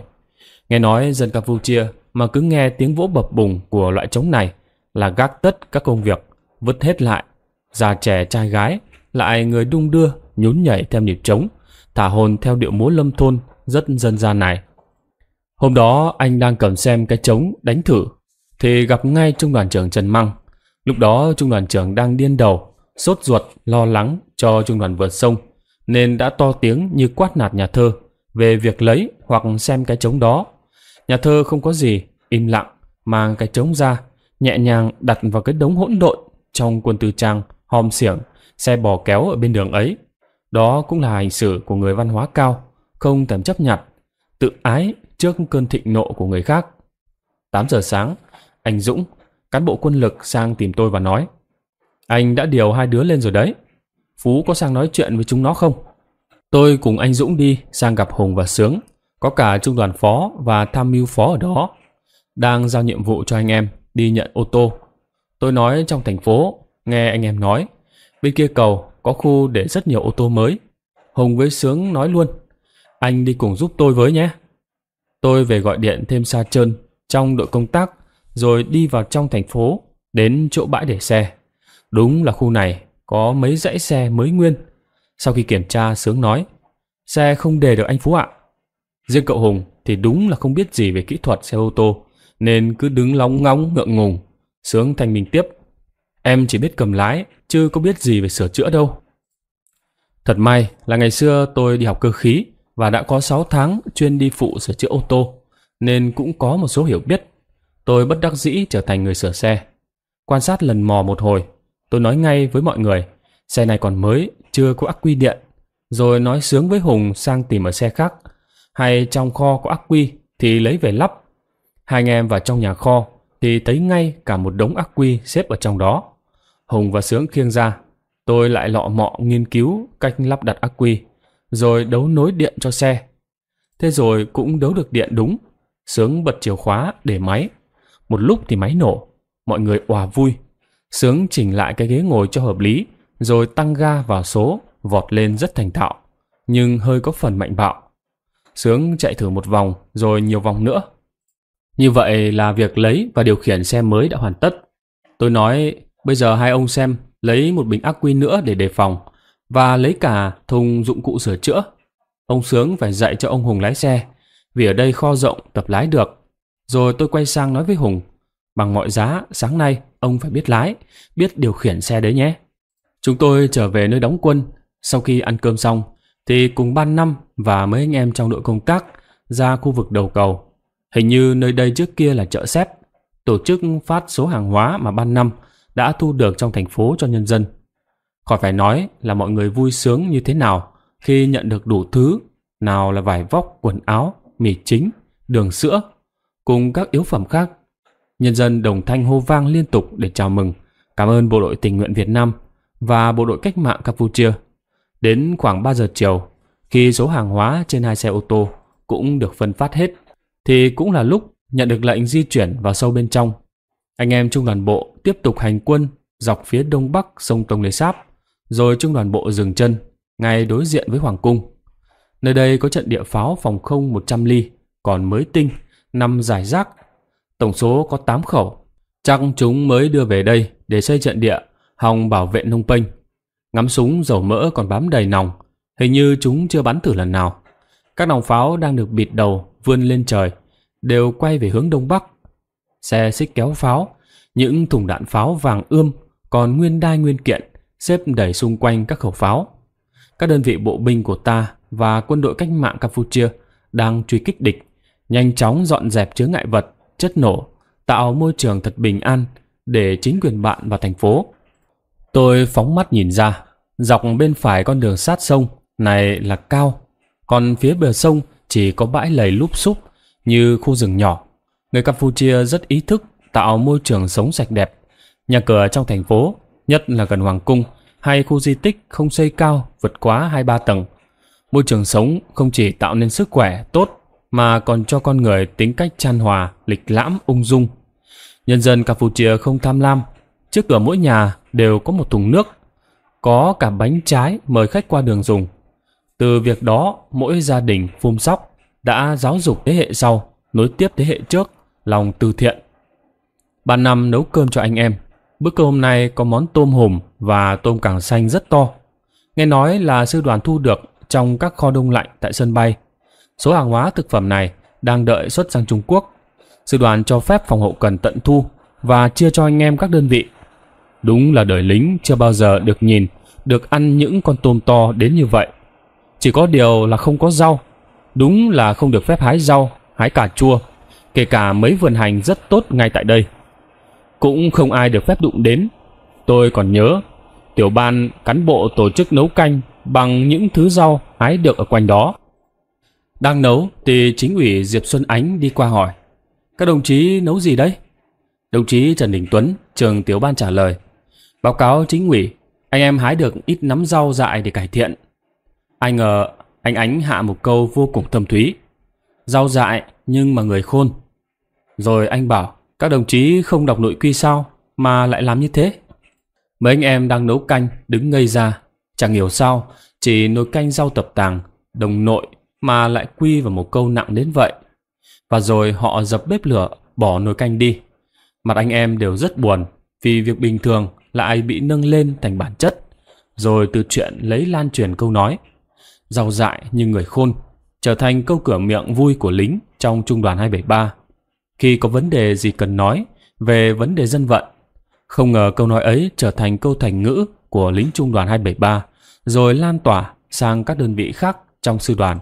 Nghe nói dân Campuchia mà cứ nghe tiếng vỗ bập bùng của loại trống này là gác tất các công việc, vứt hết lại, già trẻ trai gái, lại người đung đưa, nhún nhảy theo nhịp trống, thả hồn theo điệu múa lâm thôn rất dân gian này. Hôm đó anh đang cầm xem cái trống đánh thử thì gặp ngay trung đoàn trưởng Trần Măng. Lúc đó trung đoàn trưởng đang điên đầu, sốt ruột, lo lắng cho trung đoàn vượt sông nên đã to tiếng như quát nạt nhà thơ về việc lấy hoặc xem cái trống đó. Nhà thơ không có gì, im lặng, mang cái trống ra, nhẹ nhàng đặt vào cái đống hỗn độn trong quân tư trang, hòm xiểng, xe bò kéo ở bên đường ấy. Đó cũng là hành xử của người văn hóa cao, không thèm chấp nhận tự ái trước cơn thịnh nộ của người khác. Tám giờ sáng, anh Dũng, cán bộ quân lực sang tìm tôi và nói Anh đã điều hai đứa lên rồi đấy. Phú có sang nói chuyện với chúng nó không? Tôi cùng anh Dũng đi sang gặp Hùng và Sướng. Có cả trung đoàn phó và tham mưu phó ở đó. Đang giao nhiệm vụ cho anh em đi nhận ô tô. Tôi nói trong thành phố, nghe anh em nói. Bên kia cầu có khu để rất nhiều ô tô mới. Hùng với Sướng nói luôn. Anh đi cùng giúp tôi với nhé. Tôi về gọi điện thêm Sa trơn trong đội công tác rồi đi vào trong thành phố đến chỗ bãi để xe. Đúng là khu này có mấy dãy xe mới nguyên. Sau khi kiểm tra, Sướng nói, xe không đề được anh Phú ạ. Riêng cậu Hùng thì đúng là không biết gì về kỹ thuật xe ô tô, nên cứ đứng lóng ngóng ngượng ngùng. Sướng thanh minh tiếp, em chỉ biết cầm lái, chứ có biết gì về sửa chữa đâu. Thật may là ngày xưa tôi đi học cơ khí và đã có sáu tháng chuyên đi phụ sửa chữa ô tô, nên cũng có một số hiểu biết. Tôi bất đắc dĩ trở thành người sửa xe. Quan sát lần mò một hồi, Tôi nói ngay với mọi người, xe này còn mới, chưa có ắc quy điện. Rồi nói sướng với Hùng sang tìm ở xe khác. Hay trong kho có ắc quy thì lấy về lắp. Hai anh em vào trong nhà kho thì thấy ngay cả một đống ắc quy xếp ở trong đó. Hùng và Sướng khiêng ra. Tôi lại lọ mọ nghiên cứu cách lắp đặt ắc quy, rồi đấu nối điện cho xe. Thế rồi cũng đấu được điện đúng. Sướng bật chìa khóa để máy. Một lúc thì máy nổ. Mọi người òa vui Sướng chỉnh lại cái ghế ngồi cho hợp lý, rồi tăng ga vào số, vọt lên rất thành thạo, nhưng hơi có phần mạnh bạo. Sướng chạy thử một vòng, rồi nhiều vòng nữa. Như vậy là việc lấy và điều khiển xe mới đã hoàn tất. Tôi nói, bây giờ hai ông xem, lấy một bình ác quy nữa để đề phòng, và lấy cả thùng dụng cụ sửa chữa. Ông Sướng phải dạy cho ông Hùng lái xe, vì ở đây kho rộng tập lái được. Rồi tôi quay sang nói với Hùng, bằng mọi giá sáng nay ông phải biết lái, biết điều khiển xe đấy nhé. Chúng tôi trở về nơi đóng quân, sau khi ăn cơm xong, thì cùng ban năm và mấy anh em trong đội công tác ra khu vực đầu cầu. Hình như nơi đây trước kia là chợ xếp, tổ chức phát số hàng hóa mà ban năm đã thu được trong thành phố cho nhân dân. Khỏi phải nói là mọi người vui sướng như thế nào khi nhận được đủ thứ, nào là vải vóc, quần áo, mì chính, đường sữa, cùng các yếu phẩm khác nhân dân đồng thanh hô vang liên tục để chào mừng, cảm ơn bộ đội tình nguyện Việt Nam và bộ đội cách mạng Campuchia. Đến khoảng ba giờ chiều, khi số hàng hóa trên hai xe ô tô cũng được phân phát hết, thì cũng là lúc nhận được lệnh di chuyển vào sâu bên trong. Anh em trung đoàn bộ tiếp tục hành quân dọc phía đông bắc sông Tông Lê Sáp, rồi trung đoàn bộ dừng chân ngay đối diện với Hoàng Cung. Nơi đây có trận địa pháo phòng không một trăm ly, còn mới tinh, nằm giải rác tổng số có 8 khẩu. Chắc chúng mới đưa về đây để xây trận địa, hòng bảo vệ nông pênh. Ngắm súng dầu mỡ còn bám đầy nòng, hình như chúng chưa bắn thử lần nào. Các nòng pháo đang được bịt đầu vươn lên trời, đều quay về hướng đông bắc. Xe xích kéo pháo, những thùng đạn pháo vàng ươm còn nguyên đai nguyên kiện xếp đầy xung quanh các khẩu pháo. Các đơn vị bộ binh của ta và quân đội cách mạng Campuchia đang truy kích địch, nhanh chóng dọn dẹp chứa ngại vật chất nổ, tạo môi trường thật bình an để chính quyền bạn và thành phố. Tôi phóng mắt nhìn ra, dọc bên phải con đường sát sông này là cao, còn phía bờ sông chỉ có bãi lầy lúp xúp như khu rừng nhỏ. Người Campuchia rất ý thức tạo môi trường sống sạch đẹp. Nhà cửa trong thành phố, nhất là gần Hoàng Cung, hay khu di tích không xây cao vượt quá 2-3 tầng. Môi trường sống không chỉ tạo nên sức khỏe tốt mà còn cho con người tính cách chan hòa, lịch lãm, ung dung. Nhân dân Campuchia không tham lam, trước cửa mỗi nhà đều có một thùng nước, có cả bánh trái mời khách qua đường dùng. Từ việc đó, mỗi gia đình phun sóc đã giáo dục thế hệ sau, nối tiếp thế hệ trước, lòng từ thiện. ban Năm nấu cơm cho anh em. Bữa cơm hôm nay có món tôm hùm và tôm càng xanh rất to. Nghe nói là sư đoàn thu được trong các kho đông lạnh tại sân bay Số hàng hóa thực phẩm này đang đợi xuất sang Trung Quốc. Sư đoàn cho phép phòng hậu cần tận thu và chia cho anh em các đơn vị. Đúng là đời lính chưa bao giờ được nhìn, được ăn những con tôm to đến như vậy. Chỉ có điều là không có rau. Đúng là không được phép hái rau, hái cà chua, kể cả mấy vườn hành rất tốt ngay tại đây. Cũng không ai được phép đụng đến. Tôi còn nhớ, tiểu ban cán bộ tổ chức nấu canh bằng những thứ rau hái được ở quanh đó. Đang nấu thì chính ủy Diệp Xuân Ánh đi qua hỏi. Các đồng chí nấu gì đấy? Đồng chí Trần Đình Tuấn, trường tiểu ban trả lời. Báo cáo chính ủy, anh em hái được ít nắm rau dại để cải thiện. Ai ngờ anh Ánh hạ một câu vô cùng thâm thúy. Rau dại nhưng mà người khôn. Rồi anh bảo, các đồng chí không đọc nội quy sao mà lại làm như thế? Mấy anh em đang nấu canh đứng ngây ra, chẳng hiểu sao, chỉ nồi canh rau tập tàng, đồng nội mà lại quy vào một câu nặng đến vậy. Và rồi họ dập bếp lửa, bỏ nồi canh đi. Mặt anh em đều rất buồn vì việc bình thường lại bị nâng lên thành bản chất. Rồi từ chuyện lấy lan truyền câu nói, giàu dại như người khôn, trở thành câu cửa miệng vui của lính trong trung đoàn 273. Khi có vấn đề gì cần nói về vấn đề dân vận, không ngờ câu nói ấy trở thành câu thành ngữ của lính trung đoàn 273, rồi lan tỏa sang các đơn vị khác trong sư đoàn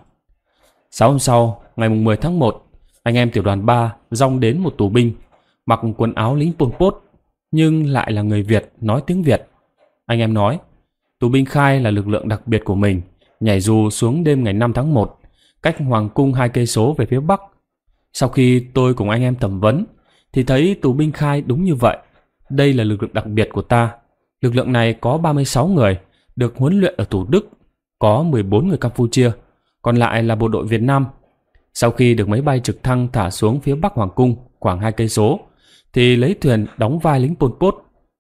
sáu hôm sau, ngày 10 tháng 1, anh em tiểu đoàn 3 rong đến một tù binh, mặc quần áo lính Pol Pot, nhưng lại là người Việt nói tiếng Việt. Anh em nói, tù binh khai là lực lượng đặc biệt của mình, nhảy dù xuống đêm ngày 5 tháng 1, cách Hoàng Cung hai cây số về phía Bắc. Sau khi tôi cùng anh em thẩm vấn, thì thấy tù binh khai đúng như vậy. Đây là lực lượng đặc biệt của ta. Lực lượng này có 36 người, được huấn luyện ở Thủ Đức, có 14 người Campuchia – còn lại là bộ đội Việt Nam. Sau khi được máy bay trực thăng thả xuống phía Bắc Hoàng Cung khoảng hai cây số, thì lấy thuyền đóng vai lính Pol Pot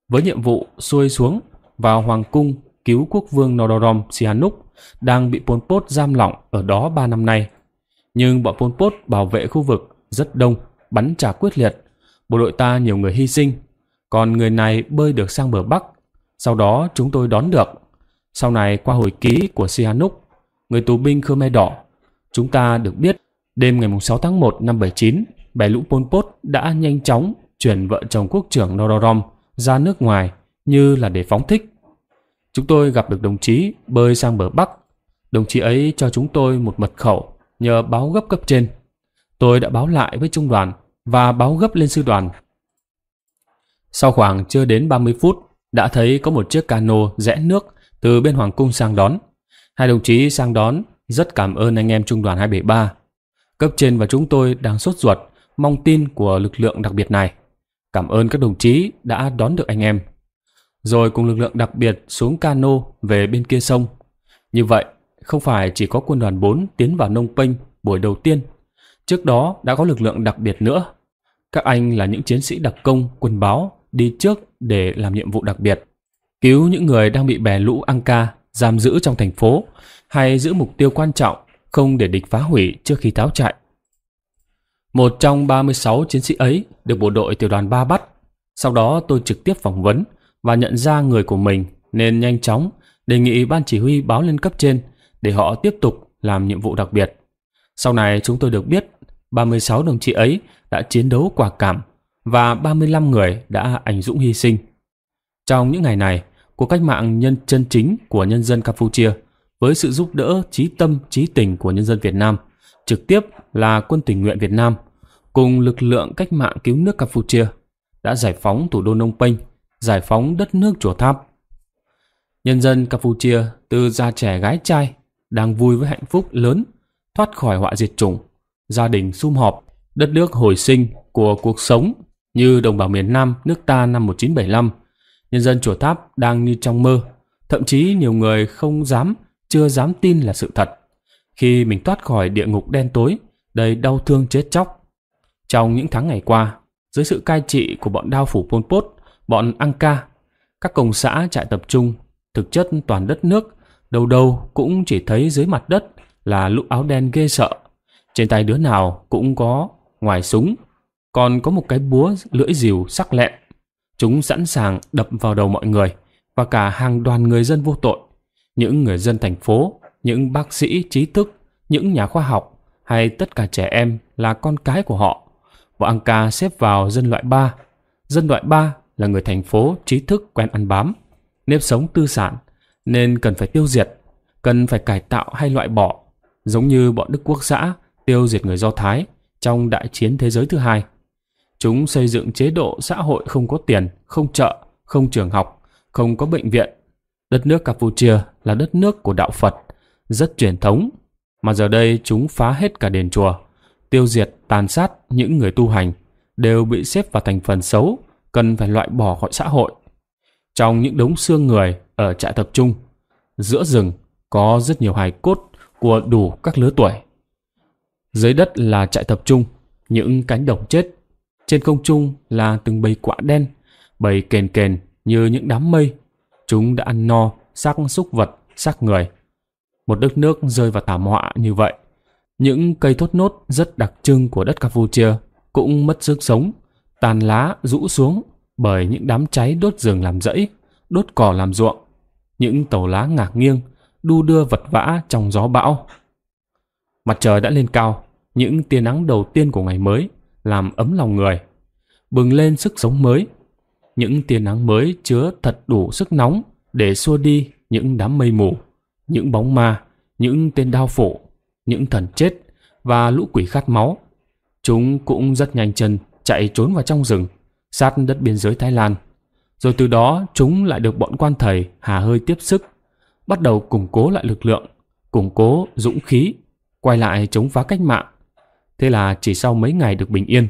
với nhiệm vụ xuôi xuống vào Hoàng Cung cứu quốc vương Norodom Sihanouk đang bị Pol Pot giam lỏng ở đó 3 năm nay. Nhưng bọn Pol Pot bảo vệ khu vực rất đông, bắn trả quyết liệt. Bộ đội ta nhiều người hy sinh, còn người này bơi được sang bờ Bắc. Sau đó chúng tôi đón được. Sau này qua hồi ký của Sihanouk, người tù binh Khmer Đỏ. Chúng ta được biết, đêm ngày 6 tháng 1 năm 79, bè lũ Pol Pot đã nhanh chóng chuyển vợ chồng quốc trưởng Norodom ra nước ngoài như là để phóng thích. Chúng tôi gặp được đồng chí bơi sang bờ Bắc. Đồng chí ấy cho chúng tôi một mật khẩu nhờ báo gấp cấp trên. Tôi đã báo lại với trung đoàn và báo gấp lên sư đoàn. Sau khoảng chưa đến 30 phút, đã thấy có một chiếc cano rẽ nước từ bên Hoàng Cung sang đón. Hai đồng chí sang đón, rất cảm ơn anh em trung đoàn 273. Cấp trên và chúng tôi đang sốt ruột, mong tin của lực lượng đặc biệt này. Cảm ơn các đồng chí đã đón được anh em. Rồi cùng lực lượng đặc biệt xuống cano về bên kia sông. Như vậy, không phải chỉ có quân đoàn 4 tiến vào Nông Penh buổi đầu tiên. Trước đó đã có lực lượng đặc biệt nữa. Các anh là những chiến sĩ đặc công, quân báo đi trước để làm nhiệm vụ đặc biệt. Cứu những người đang bị bè lũ Anka giam giữ trong thành phố hay giữ mục tiêu quan trọng không để địch phá hủy trước khi tháo chạy. Một trong 36 chiến sĩ ấy được bộ đội tiểu đoàn 3 bắt. Sau đó tôi trực tiếp phỏng vấn và nhận ra người của mình nên nhanh chóng đề nghị ban chỉ huy báo lên cấp trên để họ tiếp tục làm nhiệm vụ đặc biệt. Sau này chúng tôi được biết 36 đồng chí ấy đã chiến đấu quả cảm và 35 người đã ảnh dũng hy sinh. Trong những ngày này, của cách mạng nhân chân chính của nhân dân Campuchia với sự giúp đỡ trí tâm trí tình của nhân dân Việt Nam, trực tiếp là quân tình nguyện Việt Nam cùng lực lượng cách mạng cứu nước Campuchia đã giải phóng thủ đô Phnom Penh, giải phóng đất nước chùa Tháp. Nhân dân Campuchia từ già trẻ gái trai đang vui với hạnh phúc lớn, thoát khỏi họa diệt chủng, gia đình sum họp, đất nước hồi sinh của cuộc sống như đồng bào miền Nam nước ta năm 1975 nhân dân chùa tháp đang như trong mơ. Thậm chí nhiều người không dám, chưa dám tin là sự thật. Khi mình thoát khỏi địa ngục đen tối, đầy đau thương chết chóc. Trong những tháng ngày qua, dưới sự cai trị của bọn đao phủ Pol Pot, bọn Anka, các công xã trại tập trung, thực chất toàn đất nước, đâu đâu cũng chỉ thấy dưới mặt đất là lũ áo đen ghê sợ. Trên tay đứa nào cũng có, ngoài súng, còn có một cái búa lưỡi dìu sắc lẹn. Chúng sẵn sàng đập vào đầu mọi người và cả hàng đoàn người dân vô tội, những người dân thành phố, những bác sĩ trí thức, những nhà khoa học hay tất cả trẻ em là con cái của họ. Và Ca xếp vào dân loại ba. Dân loại ba là người thành phố trí thức quen ăn bám, nếp sống tư sản nên cần phải tiêu diệt, cần phải cải tạo hay loại bỏ, giống như bọn Đức Quốc xã tiêu diệt người Do Thái trong đại chiến thế giới thứ hai. Chúng xây dựng chế độ xã hội không có tiền, không chợ, không trường học, không có bệnh viện. Đất nước Campuchia là đất nước của đạo Phật, rất truyền thống, mà giờ đây chúng phá hết cả đền chùa, tiêu diệt, tàn sát những người tu hành, đều bị xếp vào thành phần xấu, cần phải loại bỏ khỏi xã hội. Trong những đống xương người ở trại tập trung, giữa rừng có rất nhiều hài cốt của đủ các lứa tuổi. Dưới đất là trại tập trung, những cánh đồng chết trên không trung là từng bầy quả đen, bầy kền kền như những đám mây. Chúng đã ăn no, xác súc vật, xác người. Một đất nước rơi vào thảm họa như vậy. Những cây thốt nốt rất đặc trưng của đất Campuchia cũng mất sức sống, tàn lá rũ xuống bởi những đám cháy đốt rừng làm rẫy, đốt cỏ làm ruộng. Những tàu lá ngạc nghiêng, đu đưa vật vã trong gió bão. Mặt trời đã lên cao, những tia nắng đầu tiên của ngày mới làm ấm lòng người, bừng lên sức sống mới. Những tia nắng mới chứa thật đủ sức nóng để xua đi những đám mây mù, những bóng ma, những tên đao phủ, những thần chết và lũ quỷ khát máu. Chúng cũng rất nhanh chân chạy trốn vào trong rừng, sát đất biên giới Thái Lan. Rồi từ đó chúng lại được bọn quan thầy hà hơi tiếp sức, bắt đầu củng cố lại lực lượng, củng cố dũng khí, quay lại chống phá cách mạng Thế là chỉ sau mấy ngày được bình yên,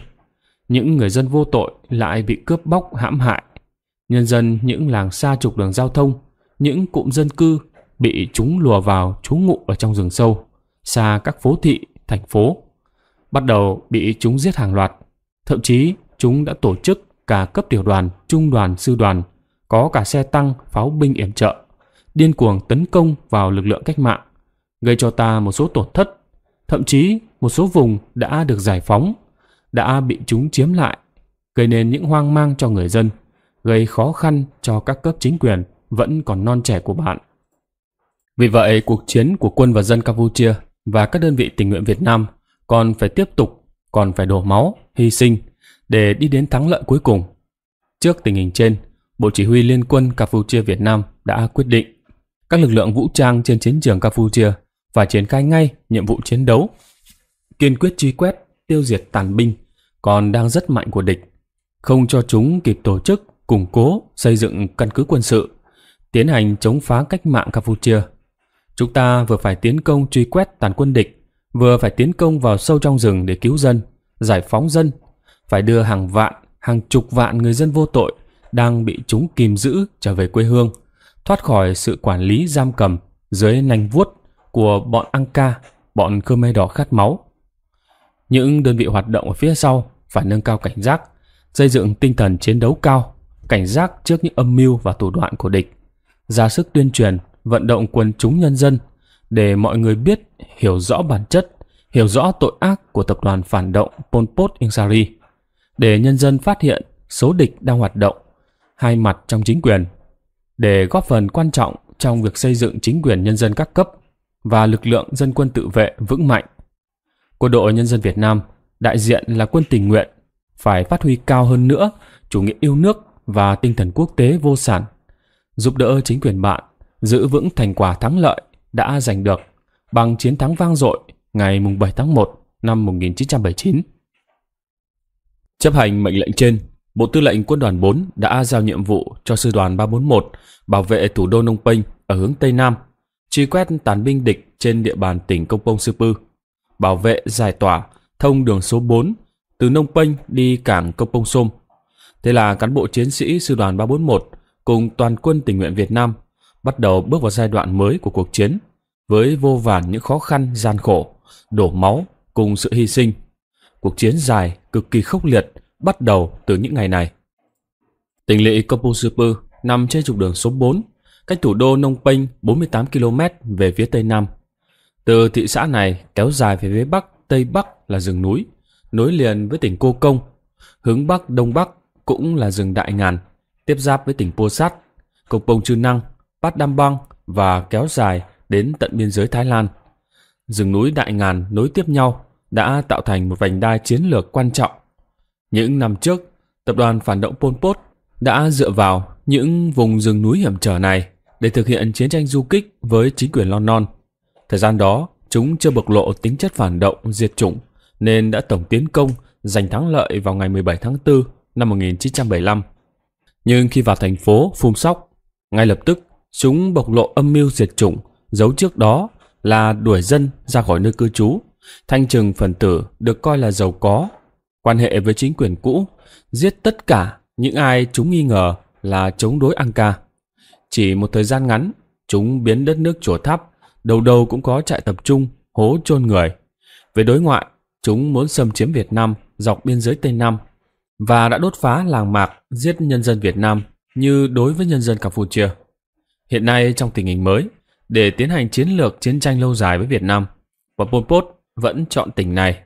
những người dân vô tội lại bị cướp bóc hãm hại. Nhân dân những làng xa trục đường giao thông, những cụm dân cư bị chúng lùa vào trú ngụ ở trong rừng sâu, xa các phố thị, thành phố. Bắt đầu bị chúng giết hàng loạt. Thậm chí chúng đã tổ chức cả cấp tiểu đoàn, trung đoàn, sư đoàn, có cả xe tăng, pháo binh yểm trợ, điên cuồng tấn công vào lực lượng cách mạng, gây cho ta một số tổn thất. Thậm chí một số vùng đã được giải phóng, đã bị chúng chiếm lại, gây nên những hoang mang cho người dân, gây khó khăn cho các cấp chính quyền vẫn còn non trẻ của bạn. Vì vậy, cuộc chiến của quân và dân Campuchia và các đơn vị tình nguyện Việt Nam còn phải tiếp tục, còn phải đổ máu, hy sinh để đi đến thắng lợi cuối cùng. Trước tình hình trên, Bộ Chỉ huy Liên quân Campuchia Việt Nam đã quyết định các lực lượng vũ trang trên chiến trường Campuchia phải triển khai ngay nhiệm vụ chiến đấu kiên quyết truy quét, tiêu diệt tàn binh, còn đang rất mạnh của địch, không cho chúng kịp tổ chức, củng cố, xây dựng căn cứ quân sự, tiến hành chống phá cách mạng Campuchia. Chúng ta vừa phải tiến công truy quét tàn quân địch, vừa phải tiến công vào sâu trong rừng để cứu dân, giải phóng dân, phải đưa hàng vạn, hàng chục vạn người dân vô tội đang bị chúng kìm giữ trở về quê hương, thoát khỏi sự quản lý giam cầm dưới nanh vuốt của bọn Anka, bọn Khmer Đỏ khát máu. Những đơn vị hoạt động ở phía sau phải nâng cao cảnh giác, xây dựng tinh thần chiến đấu cao, cảnh giác trước những âm mưu và thủ đoạn của địch, ra sức tuyên truyền, vận động quần chúng nhân dân để mọi người biết, hiểu rõ bản chất, hiểu rõ tội ác của tập đoàn phản động Pol Pot Insari, để nhân dân phát hiện số địch đang hoạt động hai mặt trong chính quyền, để góp phần quan trọng trong việc xây dựng chính quyền nhân dân các cấp và lực lượng dân quân tự vệ vững mạnh Quân đội Nhân dân Việt Nam đại diện là quân tình nguyện phải phát huy cao hơn nữa chủ nghĩa yêu nước và tinh thần quốc tế vô sản, giúp đỡ chính quyền bạn giữ vững thành quả thắng lợi đã giành được bằng chiến thắng vang dội ngày 7 tháng 1 năm 1979. Chấp hành mệnh lệnh trên, Bộ Tư lệnh Quân đoàn 4 đã giao nhiệm vụ cho Sư đoàn 341 bảo vệ thủ đô Nông Penh ở hướng Tây Nam, truy quét tàn binh địch trên địa bàn tỉnh Công Pông Sư Pư bảo vệ giải tỏa thông đường số 4 từ Nông Penh đi cảng Công Pông Sôm. Thế là cán bộ chiến sĩ sư đoàn 341 cùng toàn quân tình nguyện Việt Nam bắt đầu bước vào giai đoạn mới của cuộc chiến với vô vàn những khó khăn gian khổ, đổ máu cùng sự hy sinh. Cuộc chiến dài, cực kỳ khốc liệt bắt đầu từ những ngày này. Tỉnh lỵ Kompong Komposupu nằm trên trục đường số 4, cách thủ đô Nông Penh 48 km về phía tây nam từ thị xã này kéo dài về phía bắc, tây bắc là rừng núi, nối liền với tỉnh Cô Công. Hướng bắc, đông bắc cũng là rừng Đại Ngàn, tiếp giáp với tỉnh Pô Sát, Cộc Bông Chư Năng, Bát Đam Bang và kéo dài đến tận biên giới Thái Lan. Rừng núi Đại Ngàn nối tiếp nhau đã tạo thành một vành đai chiến lược quan trọng. Những năm trước, tập đoàn phản động Pol Pot đã dựa vào những vùng rừng núi hiểm trở này để thực hiện chiến tranh du kích với chính quyền Lon Non. Thời gian đó, chúng chưa bộc lộ tính chất phản động diệt chủng nên đã tổng tiến công giành thắng lợi vào ngày 17 tháng 4 năm 1975. Nhưng khi vào thành phố phung Sóc, ngay lập tức chúng bộc lộ âm mưu diệt chủng giấu trước đó là đuổi dân ra khỏi nơi cư trú. Thanh trừng phần tử được coi là giàu có, quan hệ với chính quyền cũ, giết tất cả những ai chúng nghi ngờ là chống đối Anka. Chỉ một thời gian ngắn, chúng biến đất nước chùa tháp đầu đầu cũng có trại tập trung, hố chôn người. Về đối ngoại, chúng muốn xâm chiếm Việt Nam dọc biên giới Tây Nam và đã đốt phá làng mạc giết nhân dân Việt Nam như đối với nhân dân Campuchia. Hiện nay trong tình hình mới, để tiến hành chiến lược chiến tranh lâu dài với Việt Nam, và Pol Pot vẫn chọn tỉnh này,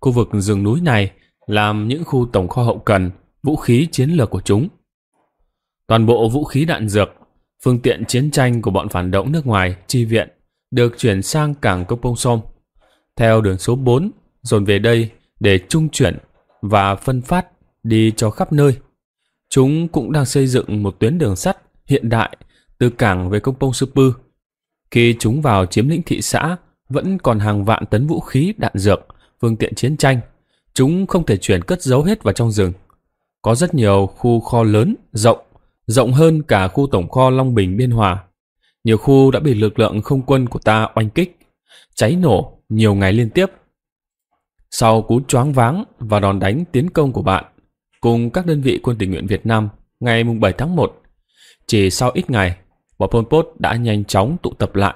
khu vực rừng núi này làm những khu tổng kho hậu cần, vũ khí chiến lược của chúng. Toàn bộ vũ khí đạn dược, phương tiện chiến tranh của bọn phản động nước ngoài chi viện được chuyển sang cảng Cốc Bông Som, theo đường số 4 dồn về đây để trung chuyển và phân phát đi cho khắp nơi. Chúng cũng đang xây dựng một tuyến đường sắt hiện đại từ cảng về Cốc Bông Sư Pư. Khi chúng vào chiếm lĩnh thị xã, vẫn còn hàng vạn tấn vũ khí, đạn dược, phương tiện chiến tranh. Chúng không thể chuyển cất giấu hết vào trong rừng. Có rất nhiều khu kho lớn, rộng, rộng hơn cả khu tổng kho Long Bình Biên Hòa nhiều khu đã bị lực lượng không quân của ta oanh kích, cháy nổ nhiều ngày liên tiếp. Sau cú choáng váng và đòn đánh tiến công của bạn, cùng các đơn vị quân tình nguyện Việt Nam ngày 7 tháng 1, chỉ sau ít ngày, bọn Pol Pot đã nhanh chóng tụ tập lại.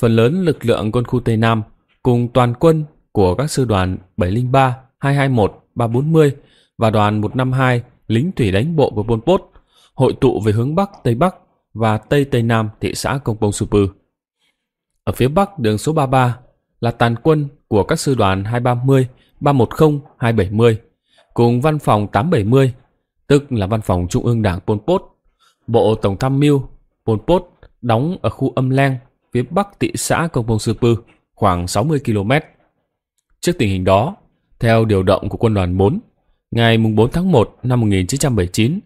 Phần lớn lực lượng quân khu Tây Nam cùng toàn quân của các sư đoàn 703, 221, 340 và đoàn 152 lính thủy đánh bộ của Pol Pot hội tụ về hướng Bắc Tây Bắc và Tây Tây Nam thị xã Công Pông Supu. Ở phía bắc đường số 33 là tàn quân của các sư đoàn 230, 310, 270 cùng văn phòng 870, tức là văn phòng Trung ương Đảng Pol Pot, Bộ Tổng tham mưu Pol Pot đóng ở khu âm leng phía bắc thị xã Công Pông Supu khoảng 60 km. Trước tình hình đó, theo điều động của quân đoàn 4, ngày 4 tháng 1 năm 1979,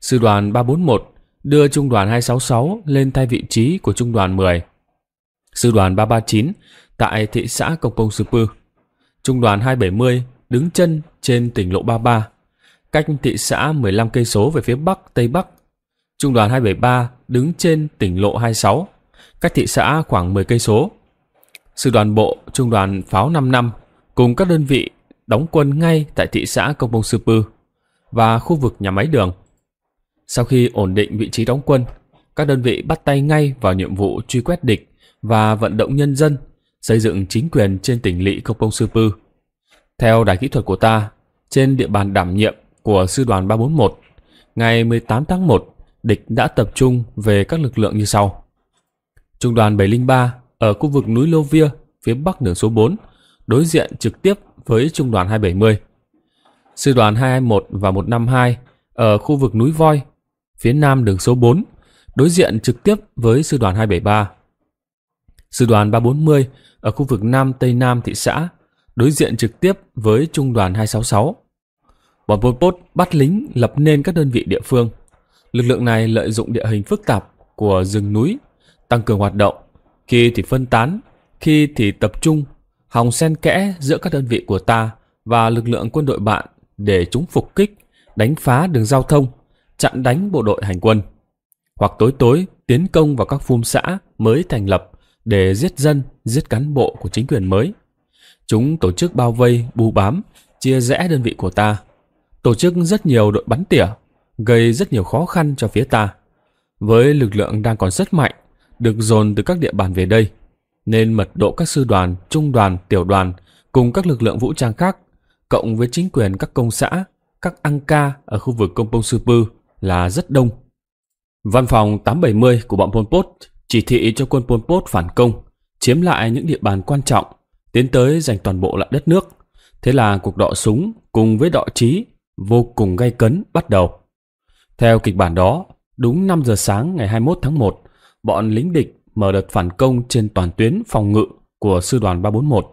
sư đoàn 341 đưa trung đoàn 266 lên thay vị trí của trung đoàn 10. Sư đoàn 339 tại thị xã Cộc Bông Sư Pư. Trung đoàn 270 đứng chân trên tỉnh lộ 33, cách thị xã 15 cây số về phía bắc tây bắc. Trung đoàn 273 đứng trên tỉnh lộ 26, cách thị xã khoảng 10 cây số. Sư đoàn bộ trung đoàn pháo 55 cùng các đơn vị đóng quân ngay tại thị xã Công Bông Sư Pư và khu vực nhà máy đường. Sau khi ổn định vị trí đóng quân, các đơn vị bắt tay ngay vào nhiệm vụ truy quét địch và vận động nhân dân xây dựng chính quyền trên tỉnh lỵ Công Pông Sư Pư. Theo đài kỹ thuật của ta, trên địa bàn đảm nhiệm của Sư đoàn 341, ngày 18 tháng 1, địch đã tập trung về các lực lượng như sau. Trung đoàn 703 ở khu vực núi Lô Via, phía bắc đường số 4, đối diện trực tiếp với Trung đoàn 270. Sư đoàn 221 và 152 ở khu vực núi Voi, phía nam đường số 4, đối diện trực tiếp với sư đoàn 273. Sư đoàn 340 ở khu vực Nam Tây Nam thị xã, đối diện trực tiếp với Trung đoàn 266. Bọn Pol Pot bắt lính lập nên các đơn vị địa phương. Lực lượng này lợi dụng địa hình phức tạp của rừng núi, tăng cường hoạt động, khi thì phân tán, khi thì tập trung, hòng xen kẽ giữa các đơn vị của ta và lực lượng quân đội bạn để chúng phục kích, đánh phá đường giao thông, chặn đánh bộ đội hành quân, hoặc tối tối tiến công vào các phum xã mới thành lập để giết dân, giết cán bộ của chính quyền mới. Chúng tổ chức bao vây, bù bám, chia rẽ đơn vị của ta, tổ chức rất nhiều đội bắn tỉa, gây rất nhiều khó khăn cho phía ta. Với lực lượng đang còn rất mạnh, được dồn từ các địa bàn về đây, nên mật độ các sư đoàn, trung đoàn, tiểu đoàn cùng các lực lượng vũ trang khác, cộng với chính quyền các công xã, các ăn ca ở khu vực Công Pông Sư Pư là rất đông. Văn phòng 870 của bọn Pol Pot chỉ thị cho quân Pol Pot phản công, chiếm lại những địa bàn quan trọng, tiến tới giành toàn bộ lại đất nước. Thế là cuộc đọ súng cùng với đọ trí vô cùng gay cấn bắt đầu. Theo kịch bản đó, đúng 5 giờ sáng ngày 21 tháng 1, bọn lính địch mở đợt phản công trên toàn tuyến phòng ngự của sư đoàn 341.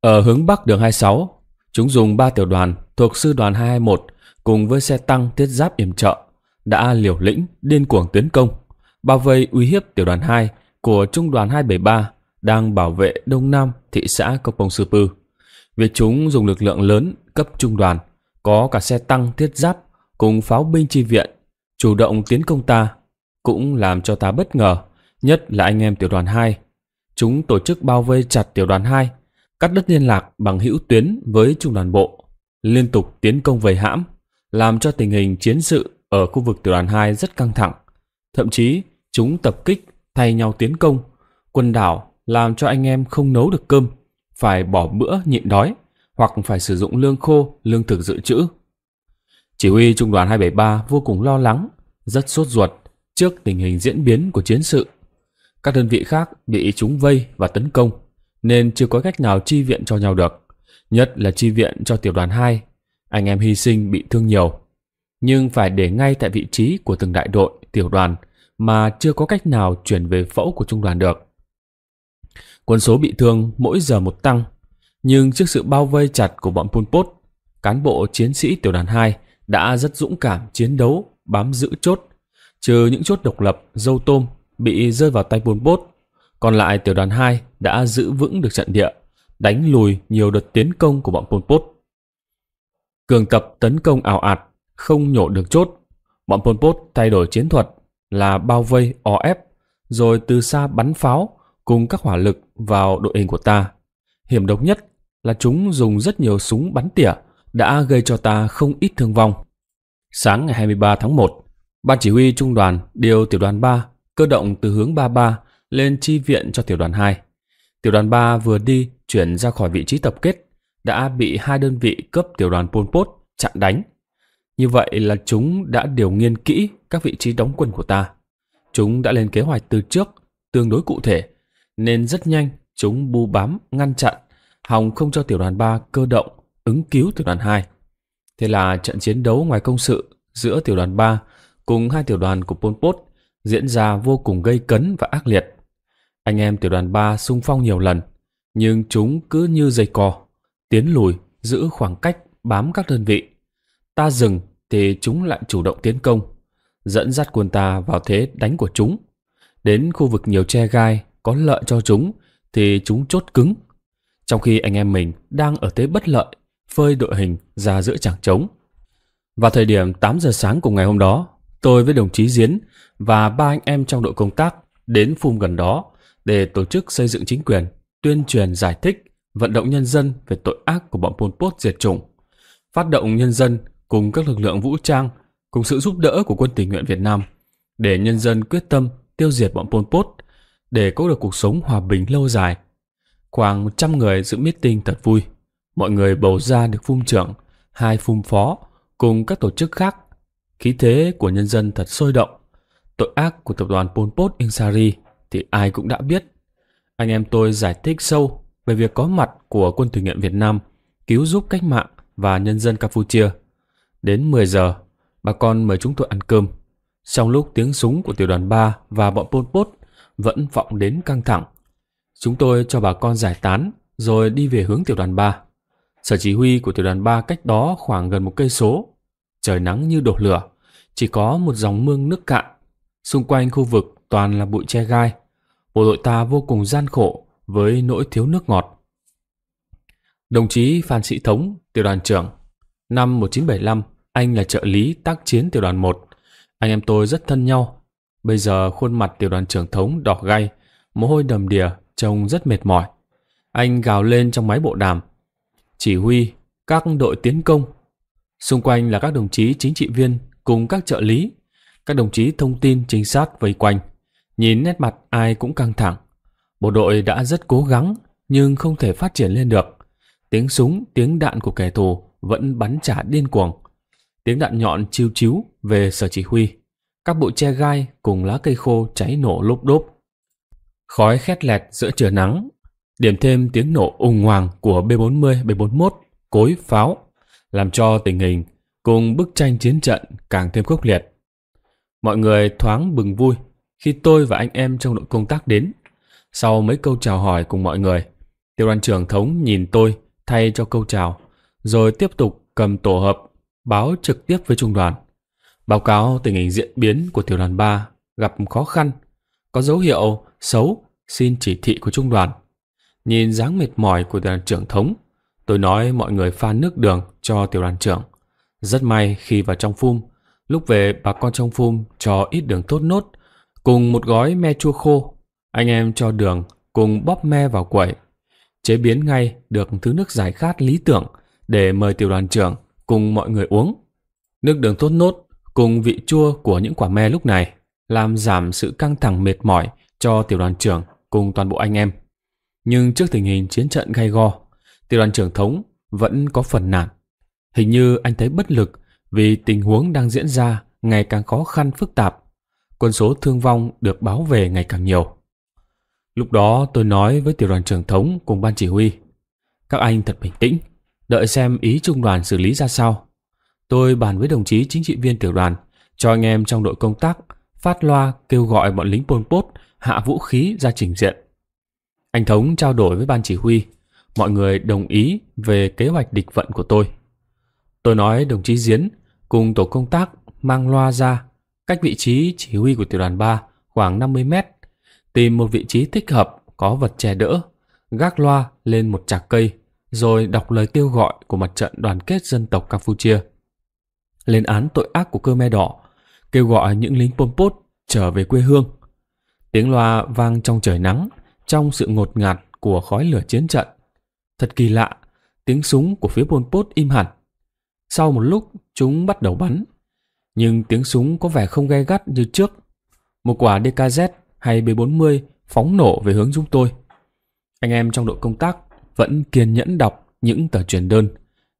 Ở hướng bắc đường 26, chúng dùng 3 tiểu đoàn thuộc sư đoàn 221 cùng với xe tăng thiết giáp yểm trợ đã liều lĩnh điên cuồng tiến công, bao vây uy hiếp tiểu đoàn 2 của trung đoàn 273 đang bảo vệ đông nam thị xã Cốc Bông Sư Pư. Việc chúng dùng lực lượng lớn cấp trung đoàn, có cả xe tăng thiết giáp cùng pháo binh chi viện, chủ động tiến công ta, cũng làm cho ta bất ngờ, nhất là anh em tiểu đoàn 2. Chúng tổ chức bao vây chặt tiểu đoàn 2, cắt đứt liên lạc bằng hữu tuyến với trung đoàn bộ, liên tục tiến công về hãm làm cho tình hình chiến sự ở khu vực tiểu đoàn 2 rất căng thẳng. Thậm chí, chúng tập kích, thay nhau tiến công, quân đảo làm cho anh em không nấu được cơm, phải bỏ bữa nhịn đói, hoặc phải sử dụng lương khô, lương thực dự trữ. Chỉ huy Trung đoàn 273 vô cùng lo lắng, rất sốt ruột trước tình hình diễn biến của chiến sự. Các đơn vị khác bị chúng vây và tấn công, nên chưa có cách nào chi viện cho nhau được, nhất là chi viện cho tiểu đoàn 2 anh em hy sinh bị thương nhiều, nhưng phải để ngay tại vị trí của từng đại đội, tiểu đoàn mà chưa có cách nào chuyển về phẫu của trung đoàn được. Quân số bị thương mỗi giờ một tăng, nhưng trước sự bao vây chặt của bọn Pol Pot, cán bộ chiến sĩ tiểu đoàn 2 đã rất dũng cảm chiến đấu, bám giữ chốt, trừ những chốt độc lập, dâu tôm bị rơi vào tay Pol Pot. Còn lại tiểu đoàn 2 đã giữ vững được trận địa, đánh lùi nhiều đợt tiến công của bọn Pol Pot. Cường tập tấn công ảo ạt, không nhổ được chốt. Bọn Pol Pot thay đổi chiến thuật là bao vây o ép, rồi từ xa bắn pháo cùng các hỏa lực vào đội hình của ta. Hiểm độc nhất là chúng dùng rất nhiều súng bắn tỉa đã gây cho ta không ít thương vong. Sáng ngày 23 tháng 1, Ban chỉ huy trung đoàn điều tiểu đoàn 3 cơ động từ hướng 33 lên chi viện cho tiểu đoàn 2. Tiểu đoàn 3 vừa đi chuyển ra khỏi vị trí tập kết đã bị hai đơn vị cấp tiểu đoàn Pol Pot chặn đánh. Như vậy là chúng đã điều nghiên kỹ các vị trí đóng quân của ta. Chúng đã lên kế hoạch từ trước, tương đối cụ thể, nên rất nhanh chúng bu bám, ngăn chặn, hòng không cho tiểu đoàn 3 cơ động, ứng cứu tiểu đoàn 2. Thế là trận chiến đấu ngoài công sự giữa tiểu đoàn 3 cùng hai tiểu đoàn của Pol Pot diễn ra vô cùng gây cấn và ác liệt. Anh em tiểu đoàn 3 sung phong nhiều lần, nhưng chúng cứ như dây cò, tiến lùi, giữ khoảng cách, bám các đơn vị. Ta dừng thì chúng lại chủ động tiến công, dẫn dắt quân ta vào thế đánh của chúng. Đến khu vực nhiều che gai có lợi cho chúng thì chúng chốt cứng. Trong khi anh em mình đang ở thế bất lợi, phơi đội hình ra giữa chẳng trống. Vào thời điểm 8 giờ sáng cùng ngày hôm đó, tôi với đồng chí Diến và ba anh em trong đội công tác đến phum gần đó để tổ chức xây dựng chính quyền, tuyên truyền giải thích vận động nhân dân về tội ác của bọn Pol Pot diệt chủng, phát động nhân dân cùng các lực lượng vũ trang cùng sự giúp đỡ của quân tình nguyện Việt Nam để nhân dân quyết tâm tiêu diệt bọn Pol Pot để có được cuộc sống hòa bình lâu dài. Khoảng 100 người giữ meeting thật vui. Mọi người bầu ra được phung trưởng, hai phung phó cùng các tổ chức khác. Khí thế của nhân dân thật sôi động. Tội ác của tập đoàn Pol Pot Insari thì ai cũng đã biết. Anh em tôi giải thích sâu về việc có mặt của quân thử nghiệm Việt Nam cứu giúp cách mạng và nhân dân Campuchia. Đến 10 giờ, bà con mời chúng tôi ăn cơm. Trong lúc tiếng súng của tiểu đoàn 3 và bọn Pol Pot vẫn vọng đến căng thẳng, chúng tôi cho bà con giải tán rồi đi về hướng tiểu đoàn 3. Sở chỉ huy của tiểu đoàn 3 cách đó khoảng gần một cây số. Trời nắng như đổ lửa, chỉ có một dòng mương nước cạn. Xung quanh khu vực toàn là bụi tre gai. Bộ đội ta vô cùng gian khổ với nỗi thiếu nước ngọt. Đồng chí Phan Sĩ Thống, tiểu đoàn trưởng, năm 1975, anh là trợ lý tác chiến tiểu đoàn 1. Anh em tôi rất thân nhau. Bây giờ khuôn mặt tiểu đoàn trưởng Thống đỏ gay, mồ hôi đầm đìa, trông rất mệt mỏi. Anh gào lên trong máy bộ đàm. Chỉ huy, các đội tiến công. Xung quanh là các đồng chí chính trị viên cùng các trợ lý. Các đồng chí thông tin chính xác vây quanh. Nhìn nét mặt ai cũng căng thẳng. Bộ đội đã rất cố gắng nhưng không thể phát triển lên được. Tiếng súng, tiếng đạn của kẻ thù vẫn bắn trả điên cuồng. Tiếng đạn nhọn chiêu chiếu về sở chỉ huy. Các bụi tre gai cùng lá cây khô cháy nổ lốp đốp. Khói khét lẹt giữa trưa nắng. Điểm thêm tiếng nổ ùng hoàng của B-40, B-41, cối, pháo, làm cho tình hình cùng bức tranh chiến trận càng thêm khốc liệt. Mọi người thoáng bừng vui khi tôi và anh em trong đội công tác đến. Sau mấy câu chào hỏi cùng mọi người, tiểu đoàn trưởng thống nhìn tôi thay cho câu chào, rồi tiếp tục cầm tổ hợp báo trực tiếp với trung đoàn. Báo cáo tình hình diễn biến của tiểu đoàn ba gặp khó khăn, có dấu hiệu xấu xin chỉ thị của trung đoàn. Nhìn dáng mệt mỏi của tiểu đoàn trưởng thống, tôi nói mọi người pha nước đường cho tiểu đoàn trưởng. Rất may khi vào trong phum, lúc về bà con trong phum cho ít đường thốt nốt, cùng một gói me chua khô anh em cho đường cùng bóp me vào quẩy, chế biến ngay được thứ nước giải khát lý tưởng để mời tiểu đoàn trưởng cùng mọi người uống. Nước đường tốt nốt cùng vị chua của những quả me lúc này làm giảm sự căng thẳng mệt mỏi cho tiểu đoàn trưởng cùng toàn bộ anh em. Nhưng trước tình hình chiến trận gay go, tiểu đoàn trưởng thống vẫn có phần nản. Hình như anh thấy bất lực vì tình huống đang diễn ra ngày càng khó khăn phức tạp. Quân số thương vong được báo về ngày càng nhiều. Lúc đó tôi nói với tiểu đoàn trưởng thống cùng ban chỉ huy. Các anh thật bình tĩnh, đợi xem ý trung đoàn xử lý ra sao. Tôi bàn với đồng chí chính trị viên tiểu đoàn, cho anh em trong đội công tác phát loa kêu gọi bọn lính Pol Pot hạ vũ khí ra trình diện. Anh Thống trao đổi với ban chỉ huy, mọi người đồng ý về kế hoạch địch vận của tôi. Tôi nói đồng chí Diến cùng tổ công tác mang loa ra cách vị trí chỉ huy của tiểu đoàn 3 khoảng 50 mét tìm một vị trí thích hợp có vật che đỡ, gác loa lên một chạc cây, rồi đọc lời kêu gọi của mặt trận đoàn kết dân tộc Campuchia. Lên án tội ác của Khmer Đỏ, kêu gọi những lính Pol Pot trở về quê hương. Tiếng loa vang trong trời nắng, trong sự ngột ngạt của khói lửa chiến trận. Thật kỳ lạ, tiếng súng của phía Pol Pot im hẳn. Sau một lúc, chúng bắt đầu bắn. Nhưng tiếng súng có vẻ không gay gắt như trước. Một quả DKZ hay B40 phóng nổ về hướng chúng tôi. Anh em trong đội công tác vẫn kiên nhẫn đọc những tờ truyền đơn,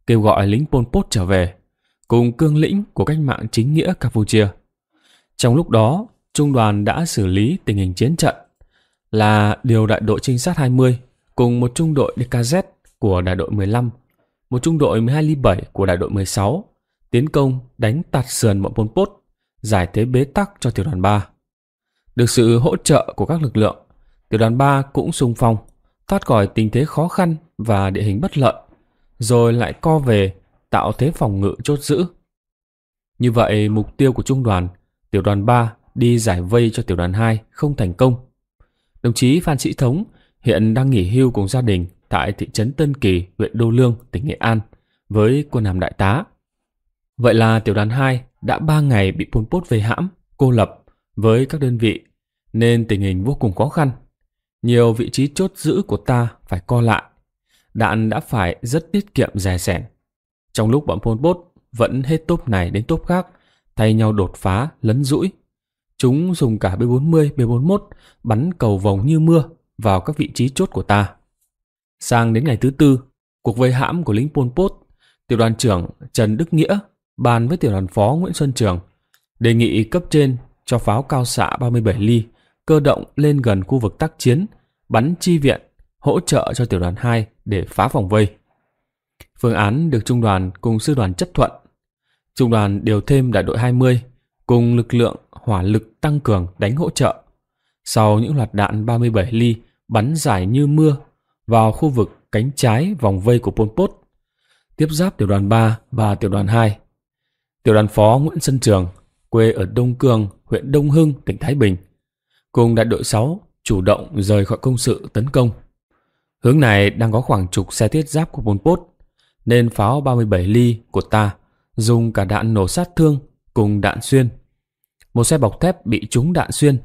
kêu gọi lính Pol Pot trở về, cùng cương lĩnh của cách mạng chính nghĩa Campuchia. Trong lúc đó, trung đoàn đã xử lý tình hình chiến trận là điều đại đội trinh sát 20 cùng một trung đội DKZ của đại đội 15, một trung đội 12 ly 7 của đại đội 16 tiến công đánh tạt sườn bọn Pol Pot, giải thế bế tắc cho tiểu đoàn 3. Được sự hỗ trợ của các lực lượng, tiểu đoàn 3 cũng sung phong, thoát khỏi tình thế khó khăn và địa hình bất lợi, rồi lại co về tạo thế phòng ngự chốt giữ. Như vậy, mục tiêu của trung đoàn, tiểu đoàn 3 đi giải vây cho tiểu đoàn 2 không thành công. Đồng chí Phan Sĩ Thống hiện đang nghỉ hưu cùng gia đình tại thị trấn Tân Kỳ, huyện Đô Lương, tỉnh Nghệ An với quân hàm đại tá. Vậy là tiểu đoàn 2 đã 3 ngày bị Pol Pot về hãm, cô lập với các đơn vị, nên tình hình vô cùng khó khăn. Nhiều vị trí chốt giữ của ta phải co lại. Đạn đã phải rất tiết kiệm rẻ sẻn. Trong lúc bọn Pol Pot vẫn hết tốp này đến tốp khác, thay nhau đột phá, lấn rũi. Chúng dùng cả B40, B41 bắn cầu vòng như mưa vào các vị trí chốt của ta. Sang đến ngày thứ tư, cuộc vây hãm của lính Pol Pot, tiểu đoàn trưởng Trần Đức Nghĩa bàn với tiểu đoàn phó Nguyễn Xuân Trường đề nghị cấp trên cho pháo cao xạ 37 ly cơ động lên gần khu vực tác chiến, bắn chi viện, hỗ trợ cho tiểu đoàn 2 để phá vòng vây. Phương án được trung đoàn cùng sư đoàn chấp thuận. Trung đoàn điều thêm đại đội 20 cùng lực lượng hỏa lực tăng cường đánh hỗ trợ. Sau những loạt đạn 37 ly bắn dài như mưa vào khu vực cánh trái vòng vây của Pol Pot, tiếp giáp tiểu đoàn 3 và tiểu đoàn 2. Tiểu đoàn phó Nguyễn Sơn Trường, quê ở Đông Cương, huyện Đông Hưng, tỉnh Thái Bình, cùng đại đội 6 chủ động rời khỏi công sự tấn công. Hướng này đang có khoảng chục xe thiết giáp của Pol Pot, nên pháo 37 ly của ta dùng cả đạn nổ sát thương cùng đạn xuyên. Một xe bọc thép bị trúng đạn xuyên,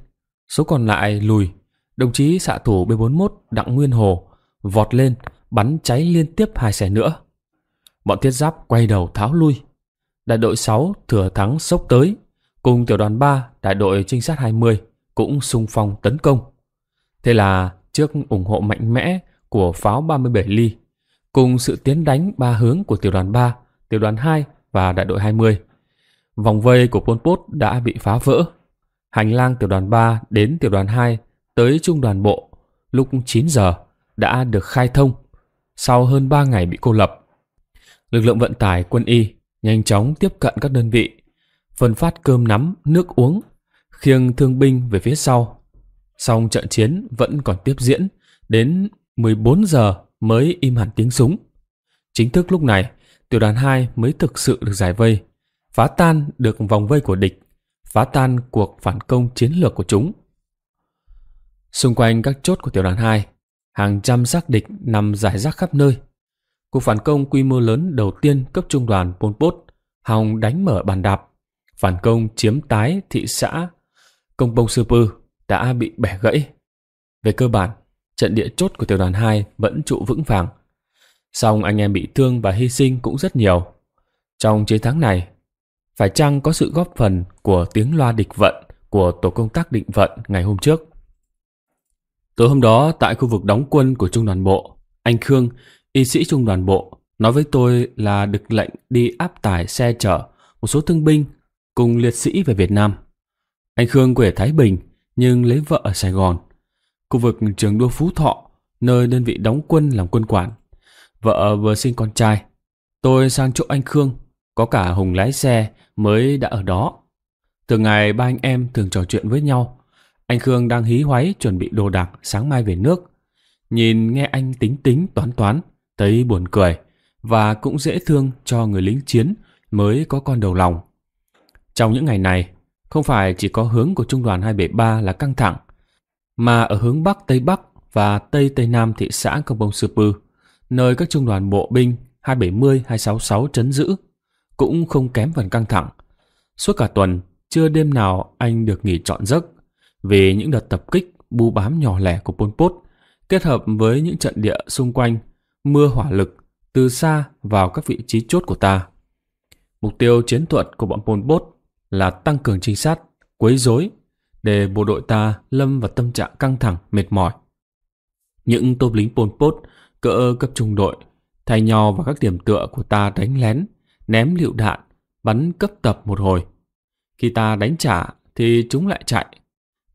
số còn lại lùi. Đồng chí xạ thủ B41 Đặng Nguyên Hồ vọt lên bắn cháy liên tiếp hai xe nữa. Bọn thiết giáp quay đầu tháo lui. Đại đội 6 thừa thắng sốc tới, Cùng tiểu đoàn 3, đại đội trinh sát 20 cũng xung phong tấn công. Thế là trước ủng hộ mạnh mẽ của pháo 37 ly, cùng sự tiến đánh ba hướng của tiểu đoàn 3, tiểu đoàn 2 và đại đội 20, vòng vây của Pol Pot đã bị phá vỡ. Hành lang tiểu đoàn 3 đến tiểu đoàn 2 tới trung đoàn bộ lúc 9 giờ đã được khai thông sau hơn 3 ngày bị cô lập. Lực lượng vận tải quân y nhanh chóng tiếp cận các đơn vị phân phát cơm nắm, nước uống, khiêng thương binh về phía sau. Song trận chiến vẫn còn tiếp diễn, đến 14 giờ mới im hẳn tiếng súng. Chính thức lúc này, tiểu đoàn 2 mới thực sự được giải vây, phá tan được vòng vây của địch, phá tan cuộc phản công chiến lược của chúng. Xung quanh các chốt của tiểu đoàn 2, hàng trăm xác địch nằm rải rác khắp nơi. Cuộc phản công quy mô lớn đầu tiên cấp trung đoàn Pol Pot, Hòng đánh mở bàn đạp phản công chiếm tái thị xã Công Bông Sư Pư đã bị bẻ gãy. Về cơ bản, trận địa chốt của tiểu đoàn 2 vẫn trụ vững vàng. Song anh em bị thương và hy sinh cũng rất nhiều. Trong chiến thắng này, phải chăng có sự góp phần của tiếng loa địch vận của tổ công tác định vận ngày hôm trước? Tối hôm đó, tại khu vực đóng quân của Trung đoàn Bộ, anh Khương, y sĩ Trung đoàn Bộ, nói với tôi là được lệnh đi áp tải xe chở một số thương binh cùng liệt sĩ về Việt Nam. Anh Khương quê Thái Bình nhưng lấy vợ ở Sài Gòn. Khu vực trường đua Phú Thọ, nơi đơn vị đóng quân làm quân quản. Vợ vừa sinh con trai. Tôi sang chỗ anh Khương, có cả Hùng lái xe mới đã ở đó. Từ ngày ba anh em thường trò chuyện với nhau, anh Khương đang hí hoáy chuẩn bị đồ đạc sáng mai về nước. Nhìn nghe anh tính tính toán toán, thấy buồn cười và cũng dễ thương cho người lính chiến mới có con đầu lòng. Trong những ngày này, không phải chỉ có hướng của trung đoàn 273 là căng thẳng, mà ở hướng Bắc Tây Bắc và Tây Tây Nam thị xã Công Bông Sư Pư, nơi các trung đoàn bộ binh 270-266 trấn giữ, cũng không kém phần căng thẳng. Suốt cả tuần, chưa đêm nào anh được nghỉ trọn giấc vì những đợt tập kích bu bám nhỏ lẻ của Pol Pot kết hợp với những trận địa xung quanh mưa hỏa lực từ xa vào các vị trí chốt của ta. Mục tiêu chiến thuật của bọn Pol Pot là tăng cường trinh sát, quấy rối để bộ đội ta lâm vào tâm trạng căng thẳng, mệt mỏi. Những tôm lính Pol Pot cỡ cấp trung đội thay nhau vào các điểm tựa của ta đánh lén, ném lựu đạn, bắn cấp tập một hồi. Khi ta đánh trả thì chúng lại chạy.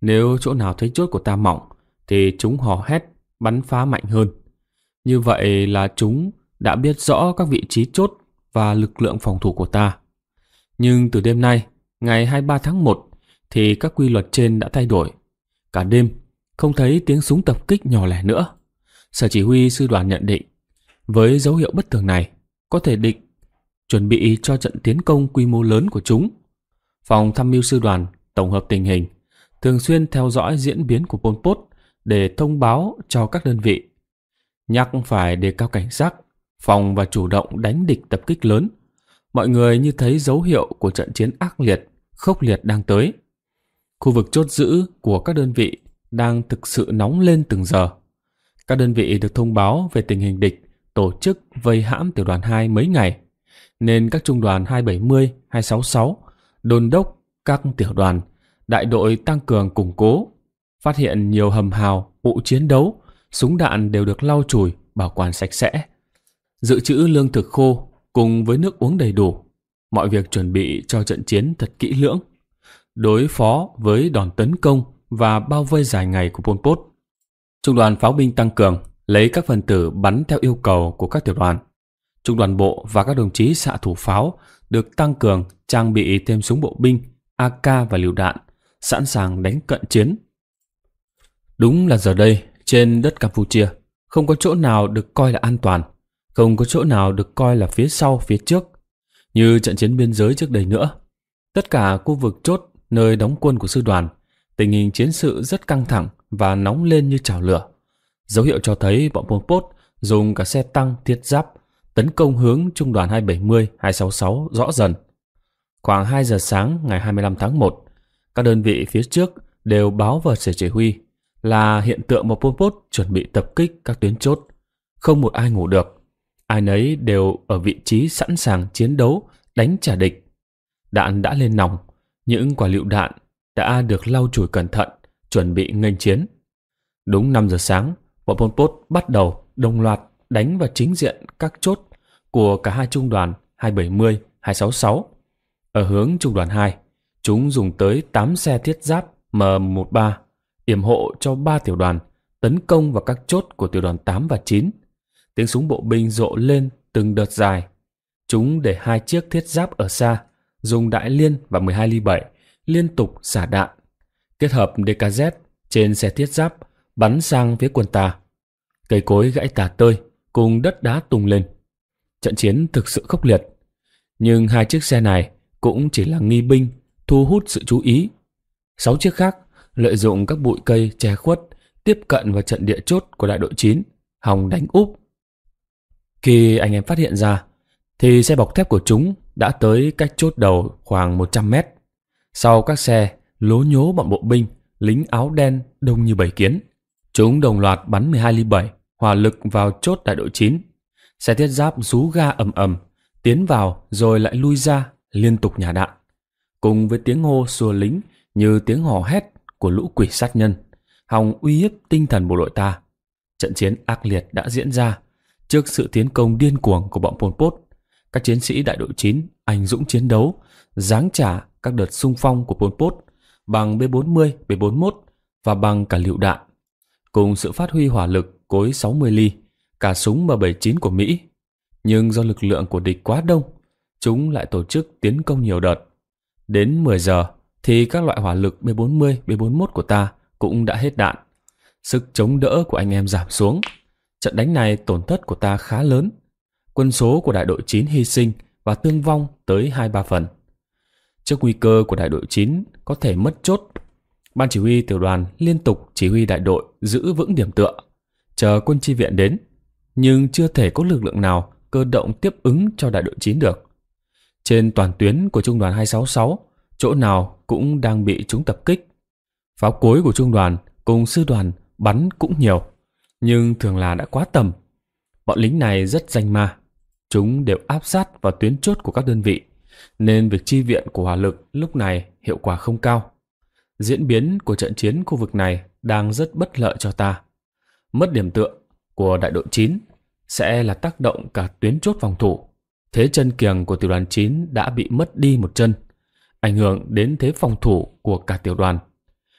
Nếu chỗ nào thấy chốt của ta mỏng thì chúng hò hét, bắn phá mạnh hơn. Như vậy là chúng đã biết rõ các vị trí chốt và lực lượng phòng thủ của ta. Nhưng từ đêm nay, ngày 23 tháng 1 thì các quy luật trên đã thay đổi. Cả đêm, không thấy tiếng súng tập kích nhỏ lẻ nữa. Sở chỉ huy sư đoàn nhận định, với dấu hiệu bất thường này, có thể định chuẩn bị cho trận tiến công quy mô lớn của chúng. Phòng tham mưu sư đoàn tổng hợp tình hình, thường xuyên theo dõi diễn biến của Pol Pot để thông báo cho các đơn vị. Nhắc phải đề cao cảnh giác, phòng và chủ động đánh địch tập kích lớn. Mọi người như thấy dấu hiệu của trận chiến ác liệt khốc liệt đang tới. Khu vực chốt giữ của các đơn vị đang thực sự nóng lên từng giờ. Các đơn vị được thông báo về tình hình địch tổ chức vây hãm tiểu đoàn 2 mấy ngày, nên các trung đoàn 270, 266 đôn đốc các tiểu đoàn, đại đội tăng cường củng cố, phát hiện nhiều hầm hào, vụ chiến đấu, súng đạn đều được lau chùi, bảo quản sạch sẽ. Dự trữ lương thực khô cùng với nước uống đầy đủ mọi việc chuẩn bị cho trận chiến thật kỹ lưỡng, đối phó với đòn tấn công và bao vây dài ngày của Pol Pot. Trung đoàn pháo binh tăng cường lấy các phần tử bắn theo yêu cầu của các tiểu đoàn. Trung đoàn bộ và các đồng chí xạ thủ pháo được tăng cường trang bị thêm súng bộ binh, AK và lựu đạn, sẵn sàng đánh cận chiến. Đúng là giờ đây, trên đất Campuchia, không có chỗ nào được coi là an toàn, không có chỗ nào được coi là phía sau, phía trước, như trận chiến biên giới trước đây nữa. Tất cả khu vực chốt nơi đóng quân của sư đoàn, tình hình chiến sự rất căng thẳng và nóng lên như chảo lửa. Dấu hiệu cho thấy bọn Pol Pot dùng cả xe tăng thiết giáp tấn công hướng trung đoàn 270-266 rõ dần. Khoảng 2 giờ sáng ngày 25 tháng 1, các đơn vị phía trước đều báo vào sở chỉ huy là hiện tượng một Pol Pot chuẩn bị tập kích các tuyến chốt. Không một ai ngủ được ai nấy đều ở vị trí sẵn sàng chiến đấu, đánh trả địch. Đạn đã lên nòng, những quả lựu đạn đã được lau chùi cẩn thận, chuẩn bị nghênh chiến. Đúng 5 giờ sáng, bọn Pol Pot bắt đầu đồng loạt đánh vào chính diện các chốt của cả hai trung đoàn 270, 266. Ở hướng trung đoàn 2, chúng dùng tới 8 xe thiết giáp M13 yểm hộ cho ba tiểu đoàn tấn công vào các chốt của tiểu đoàn 8 và 9 tiếng súng bộ binh rộ lên từng đợt dài. Chúng để hai chiếc thiết giáp ở xa, dùng đại liên và 12 ly 7 liên tục xả đạn, kết hợp DKZ trên xe thiết giáp bắn sang phía quân ta. Cây cối gãy tả tơi cùng đất đá tung lên. Trận chiến thực sự khốc liệt, nhưng hai chiếc xe này cũng chỉ là nghi binh thu hút sự chú ý. Sáu chiếc khác lợi dụng các bụi cây che khuất tiếp cận vào trận địa chốt của đại đội 9, hòng đánh úp khi anh em phát hiện ra, thì xe bọc thép của chúng đã tới cách chốt đầu khoảng 100 mét. Sau các xe, lố nhố bọn bộ binh, lính áo đen đông như bầy kiến. Chúng đồng loạt bắn 12 ly 7, hỏa lực vào chốt đại đội 9. Xe thiết giáp rú ga ầm ầm, tiến vào rồi lại lui ra, liên tục nhả đạn. Cùng với tiếng hô xua lính như tiếng hò hét của lũ quỷ sát nhân, hòng uy hiếp tinh thần bộ đội ta. Trận chiến ác liệt đã diễn ra, Trước sự tiến công điên cuồng của bọn Pol Pot, các chiến sĩ đại đội 9 anh dũng chiến đấu, giáng trả các đợt xung phong của Pol Pot bằng B40, B41 và bằng cả lựu đạn. Cùng sự phát huy hỏa lực cối 60 ly, cả súng M79 của Mỹ. Nhưng do lực lượng của địch quá đông, chúng lại tổ chức tiến công nhiều đợt. Đến 10 giờ thì các loại hỏa lực B40, B41 của ta cũng đã hết đạn. Sức chống đỡ của anh em giảm xuống. Trận đánh này tổn thất của ta khá lớn. Quân số của đại đội 9 hy sinh và thương vong tới 2-3 phần. Trước nguy cơ của đại đội 9 có thể mất chốt, ban chỉ huy tiểu đoàn liên tục chỉ huy đại đội giữ vững điểm tựa, chờ quân chi viện đến, nhưng chưa thể có lực lượng nào cơ động tiếp ứng cho đại đội 9 được. Trên toàn tuyến của trung đoàn 266, chỗ nào cũng đang bị chúng tập kích. Pháo cối của trung đoàn cùng sư đoàn bắn cũng nhiều nhưng thường là đã quá tầm. Bọn lính này rất danh ma, chúng đều áp sát vào tuyến chốt của các đơn vị, nên việc chi viện của hỏa lực lúc này hiệu quả không cao. Diễn biến của trận chiến khu vực này đang rất bất lợi cho ta. Mất điểm tựa của đại đội 9 sẽ là tác động cả tuyến chốt phòng thủ. Thế chân kiềng của tiểu đoàn 9 đã bị mất đi một chân, ảnh hưởng đến thế phòng thủ của cả tiểu đoàn.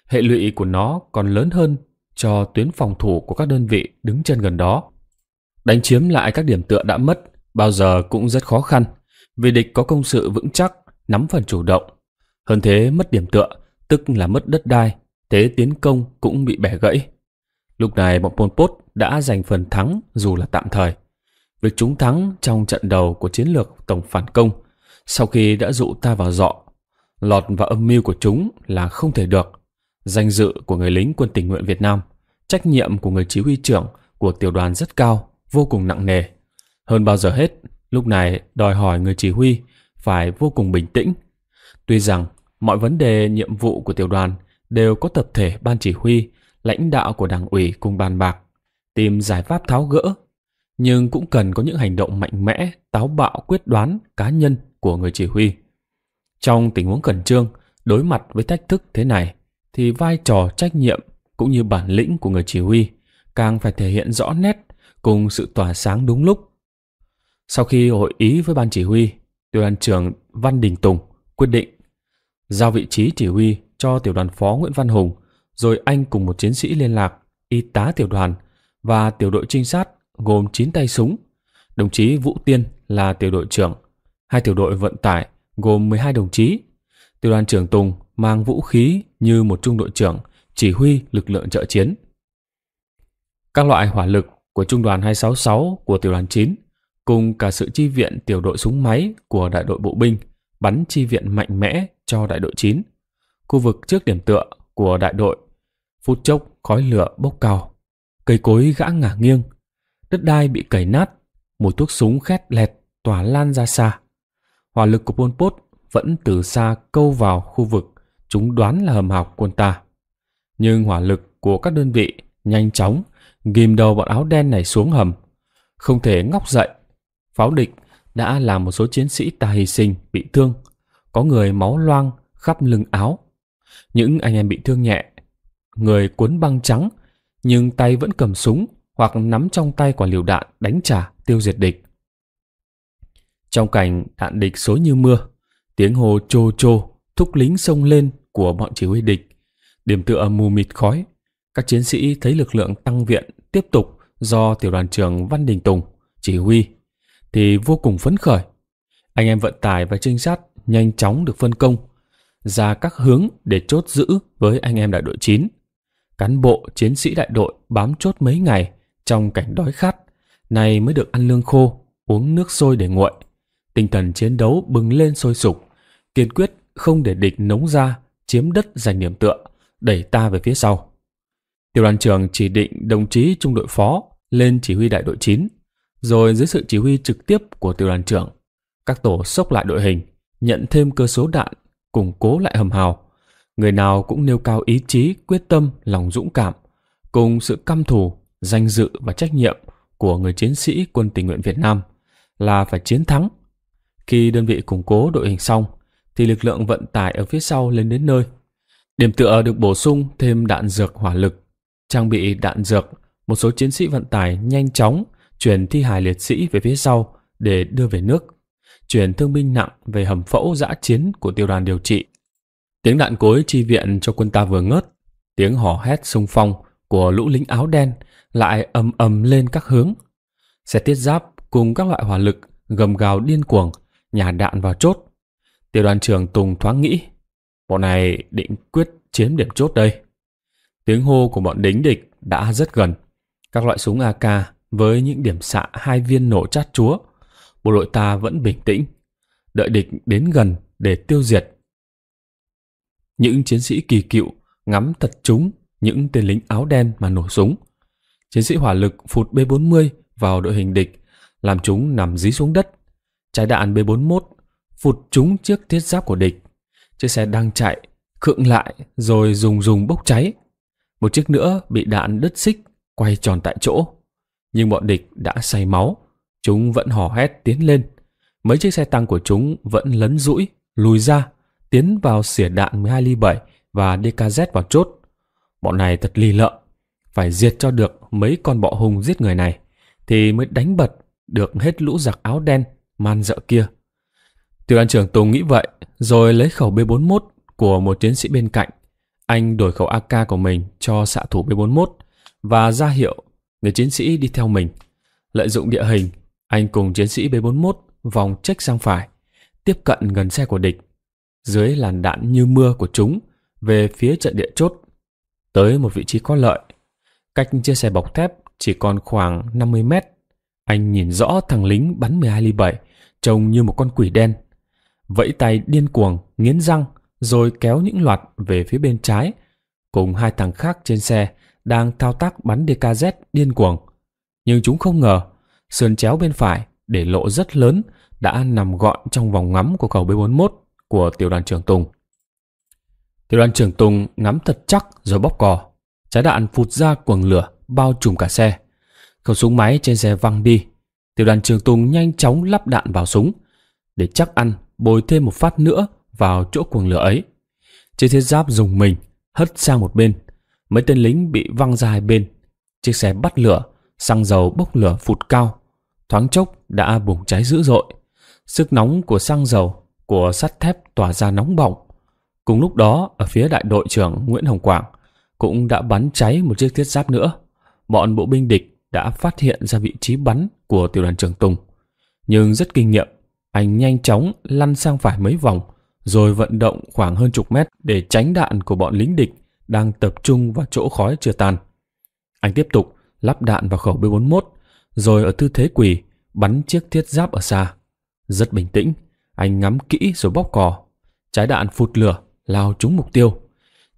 Hệ lụy của nó còn lớn hơn cho tuyến phòng thủ của các đơn vị đứng chân gần đó. Đánh chiếm lại các điểm tựa đã mất bao giờ cũng rất khó khăn vì địch có công sự vững chắc, nắm phần chủ động. Hơn thế mất điểm tựa, tức là mất đất đai, thế tiến công cũng bị bẻ gãy. Lúc này bọn Pol Pot đã giành phần thắng dù là tạm thời. Việc chúng thắng trong trận đầu của chiến lược tổng phản công sau khi đã dụ ta vào dọ, lọt vào âm mưu của chúng là không thể được. Danh dự của người lính quân tình nguyện Việt Nam, trách nhiệm của người chỉ huy trưởng của tiểu đoàn rất cao, vô cùng nặng nề. Hơn bao giờ hết, lúc này đòi hỏi người chỉ huy phải vô cùng bình tĩnh. Tuy rằng mọi vấn đề nhiệm vụ của tiểu đoàn đều có tập thể ban chỉ huy, lãnh đạo của đảng ủy cùng bàn bạc, tìm giải pháp tháo gỡ, nhưng cũng cần có những hành động mạnh mẽ, táo bạo quyết đoán cá nhân của người chỉ huy. Trong tình huống khẩn trương, đối mặt với thách thức thế này, thì vai trò trách nhiệm cũng như bản lĩnh của người chỉ huy càng phải thể hiện rõ nét cùng sự tỏa sáng đúng lúc. Sau khi hội ý với ban chỉ huy, tiểu đoàn trưởng Văn Đình Tùng quyết định giao vị trí chỉ huy cho tiểu đoàn phó Nguyễn Văn Hùng, rồi anh cùng một chiến sĩ liên lạc, y tá tiểu đoàn và tiểu đội trinh sát gồm 9 tay súng. Đồng chí Vũ Tiên là tiểu đội trưởng, hai tiểu đội vận tải gồm 12 đồng chí. Tiểu đoàn trưởng Tùng mang vũ khí như một trung đội trưởng chỉ huy lực lượng trợ chiến. Các loại hỏa lực của trung đoàn 266 của tiểu đoàn 9 cùng cả sự chi viện tiểu đội súng máy của đại đội bộ binh bắn chi viện mạnh mẽ cho đại đội 9. Khu vực trước điểm tựa của đại đội phút chốc khói lửa bốc cao, cây cối gã ngả nghiêng, đất đai bị cày nát, mùi thuốc súng khét lẹt tỏa lan ra xa. Hỏa lực của Pol Pot vẫn từ xa câu vào khu vực chúng đoán là hầm học quân ta. Nhưng hỏa lực của các đơn vị nhanh chóng ghim đầu bọn áo đen này xuống hầm. Không thể ngóc dậy. Pháo địch đã làm một số chiến sĩ ta hy sinh, bị thương. Có người máu loang khắp lưng áo. Những anh em bị thương nhẹ, người cuốn băng trắng, nhưng tay vẫn cầm súng hoặc nắm trong tay quả liều đạn đánh trả tiêu diệt địch. Trong cảnh đạn địch số như mưa, tiếng hồ chô chô thúc lính xông lên của bọn chỉ huy địch. Điểm tựa mù mịt khói, các chiến sĩ thấy lực lượng tăng viện tiếp tục do tiểu đoàn trưởng Văn Đình Tùng chỉ huy thì vô cùng phấn khởi. Anh em vận tải và trinh sát nhanh chóng được phân công ra các hướng để chốt giữ với anh em đại đội 9. Cán bộ chiến sĩ đại đội bám chốt mấy ngày trong cảnh đói khát, nay mới được ăn lương khô, uống nước sôi để nguội. Tinh thần chiến đấu bừng lên sôi sục, kiên quyết không để địch nống ra chiếm đất giành điểm tựa, đẩy ta về phía sau. Tiểu đoàn trưởng chỉ định đồng chí trung đội phó lên chỉ huy đại đội 9, rồi dưới sự chỉ huy trực tiếp của tiểu đoàn trưởng, các tổ sốc lại đội hình, nhận thêm cơ số đạn, củng cố lại hầm hào. Người nào cũng nêu cao ý chí, quyết tâm, lòng dũng cảm, cùng sự căm thù, danh dự và trách nhiệm của người chiến sĩ quân tình nguyện Việt Nam là phải chiến thắng. Khi đơn vị củng cố đội hình xong, thì lực lượng vận tải ở phía sau lên đến nơi. Điểm tựa được bổ sung thêm đạn dược hỏa lực. Trang bị đạn dược, một số chiến sĩ vận tải nhanh chóng chuyển thi hài liệt sĩ về phía sau để đưa về nước. Chuyển thương binh nặng về hầm phẫu dã chiến của tiểu đoàn điều trị. Tiếng đạn cối chi viện cho quân ta vừa ngớt, tiếng hò hét sung phong của lũ lính áo đen lại ầm ầm lên các hướng. Xe tiết giáp cùng các loại hỏa lực gầm gào điên cuồng, nhà đạn vào chốt Tiểu đoàn trưởng Tùng thoáng nghĩ, bọn này định quyết chiếm điểm chốt đây. Tiếng hô của bọn đính địch đã rất gần. Các loại súng AK với những điểm xạ hai viên nổ chát chúa, bộ đội ta vẫn bình tĩnh, đợi địch đến gần để tiêu diệt. Những chiến sĩ kỳ cựu ngắm thật trúng những tên lính áo đen mà nổ súng. Chiến sĩ hỏa lực phụt B40 vào đội hình địch, làm chúng nằm dí xuống đất. Trái đạn B41 phụt trúng chiếc thiết giáp của địch. Chiếc xe đang chạy, khựng lại rồi rùng rùng bốc cháy. Một chiếc nữa bị đạn đứt xích, quay tròn tại chỗ. Nhưng bọn địch đã say máu, chúng vẫn hò hét tiến lên. Mấy chiếc xe tăng của chúng vẫn lấn rũi, lùi ra, tiến vào xỉa đạn 12 ly 7 và DKZ vào chốt. Bọn này thật lì lợm, phải diệt cho được mấy con bọ hùng giết người này thì mới đánh bật được hết lũ giặc áo đen man dợ kia. Tiểu đoàn trưởng Tùng nghĩ vậy, rồi lấy khẩu B41 của một chiến sĩ bên cạnh. Anh đổi khẩu AK của mình cho xạ thủ B41 và ra hiệu người chiến sĩ đi theo mình. Lợi dụng địa hình, anh cùng chiến sĩ B41 vòng trách sang phải, tiếp cận gần xe của địch. Dưới làn đạn như mưa của chúng về phía trận địa chốt, tới một vị trí có lợi. Cách chiếc xe bọc thép chỉ còn khoảng 50 mét. Anh nhìn rõ thằng lính bắn 12 ly 7, trông như một con quỷ đen vẫy tay điên cuồng, nghiến răng, rồi kéo những loạt về phía bên trái, cùng hai thằng khác trên xe đang thao tác bắn DKZ điên cuồng. Nhưng chúng không ngờ, sườn chéo bên phải để lộ rất lớn đã nằm gọn trong vòng ngắm của khẩu B41 của tiểu đoàn trưởng Tùng. Tiểu đoàn trưởng Tùng ngắm thật chắc rồi bóp cò. Trái đạn phụt ra cuồng lửa bao trùm cả xe. Khẩu súng máy trên xe văng đi. Tiểu đoàn trưởng Tùng nhanh chóng lắp đạn vào súng. Để chắc ăn, bồi thêm một phát nữa vào chỗ cuồng lửa ấy. Chiếc thiết giáp dùng mình, hất sang một bên. Mấy tên lính bị văng ra hai bên. Chiếc xe bắt lửa, xăng dầu bốc lửa phụt cao. Thoáng chốc đã bùng cháy dữ dội. Sức nóng của xăng dầu, của sắt thép tỏa ra nóng bỏng. Cùng lúc đó, ở phía đại đội trưởng Nguyễn Hồng Quảng cũng đã bắn cháy một chiếc thiết giáp nữa. Bọn bộ binh địch đã phát hiện ra vị trí bắn của tiểu đoàn trưởng Tùng. Nhưng rất kinh nghiệm, anh nhanh chóng lăn sang phải mấy vòng, rồi vận động khoảng hơn chục mét để tránh đạn của bọn lính địch đang tập trung vào chỗ khói chưa tan. Anh tiếp tục lắp đạn vào khẩu B41, rồi ở tư thế quỳ bắn chiếc thiết giáp ở xa. Rất bình tĩnh, anh ngắm kỹ rồi bóc cò. Trái đạn phụt lửa, lao trúng mục tiêu.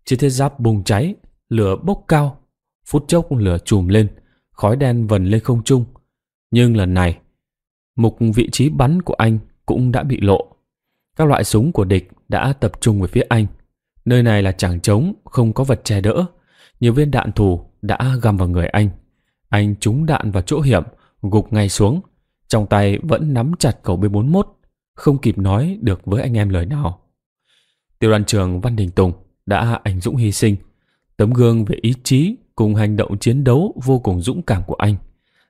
Chiếc thiết giáp bùng cháy, lửa bốc cao. Phút chốc lửa trùm lên, khói đen vần lên không trung. Nhưng lần này, Mục vị trí bắn của anh cũng đã bị lộ. Các loại súng của địch đã tập trung về phía anh. Nơi này là chẳng trống, không có vật che đỡ. Nhiều viên đạn thù đã găm vào người anh. Anh trúng đạn vào chỗ hiểm, gục ngay xuống. Trong tay vẫn nắm chặt khẩu B41, không kịp nói được với anh em lời nào. Tiểu đoàn trưởng Văn Đình Tùng đã ảnh dũng hy sinh. Tấm gương về ý chí cùng hành động chiến đấu vô cùng dũng cảm của anh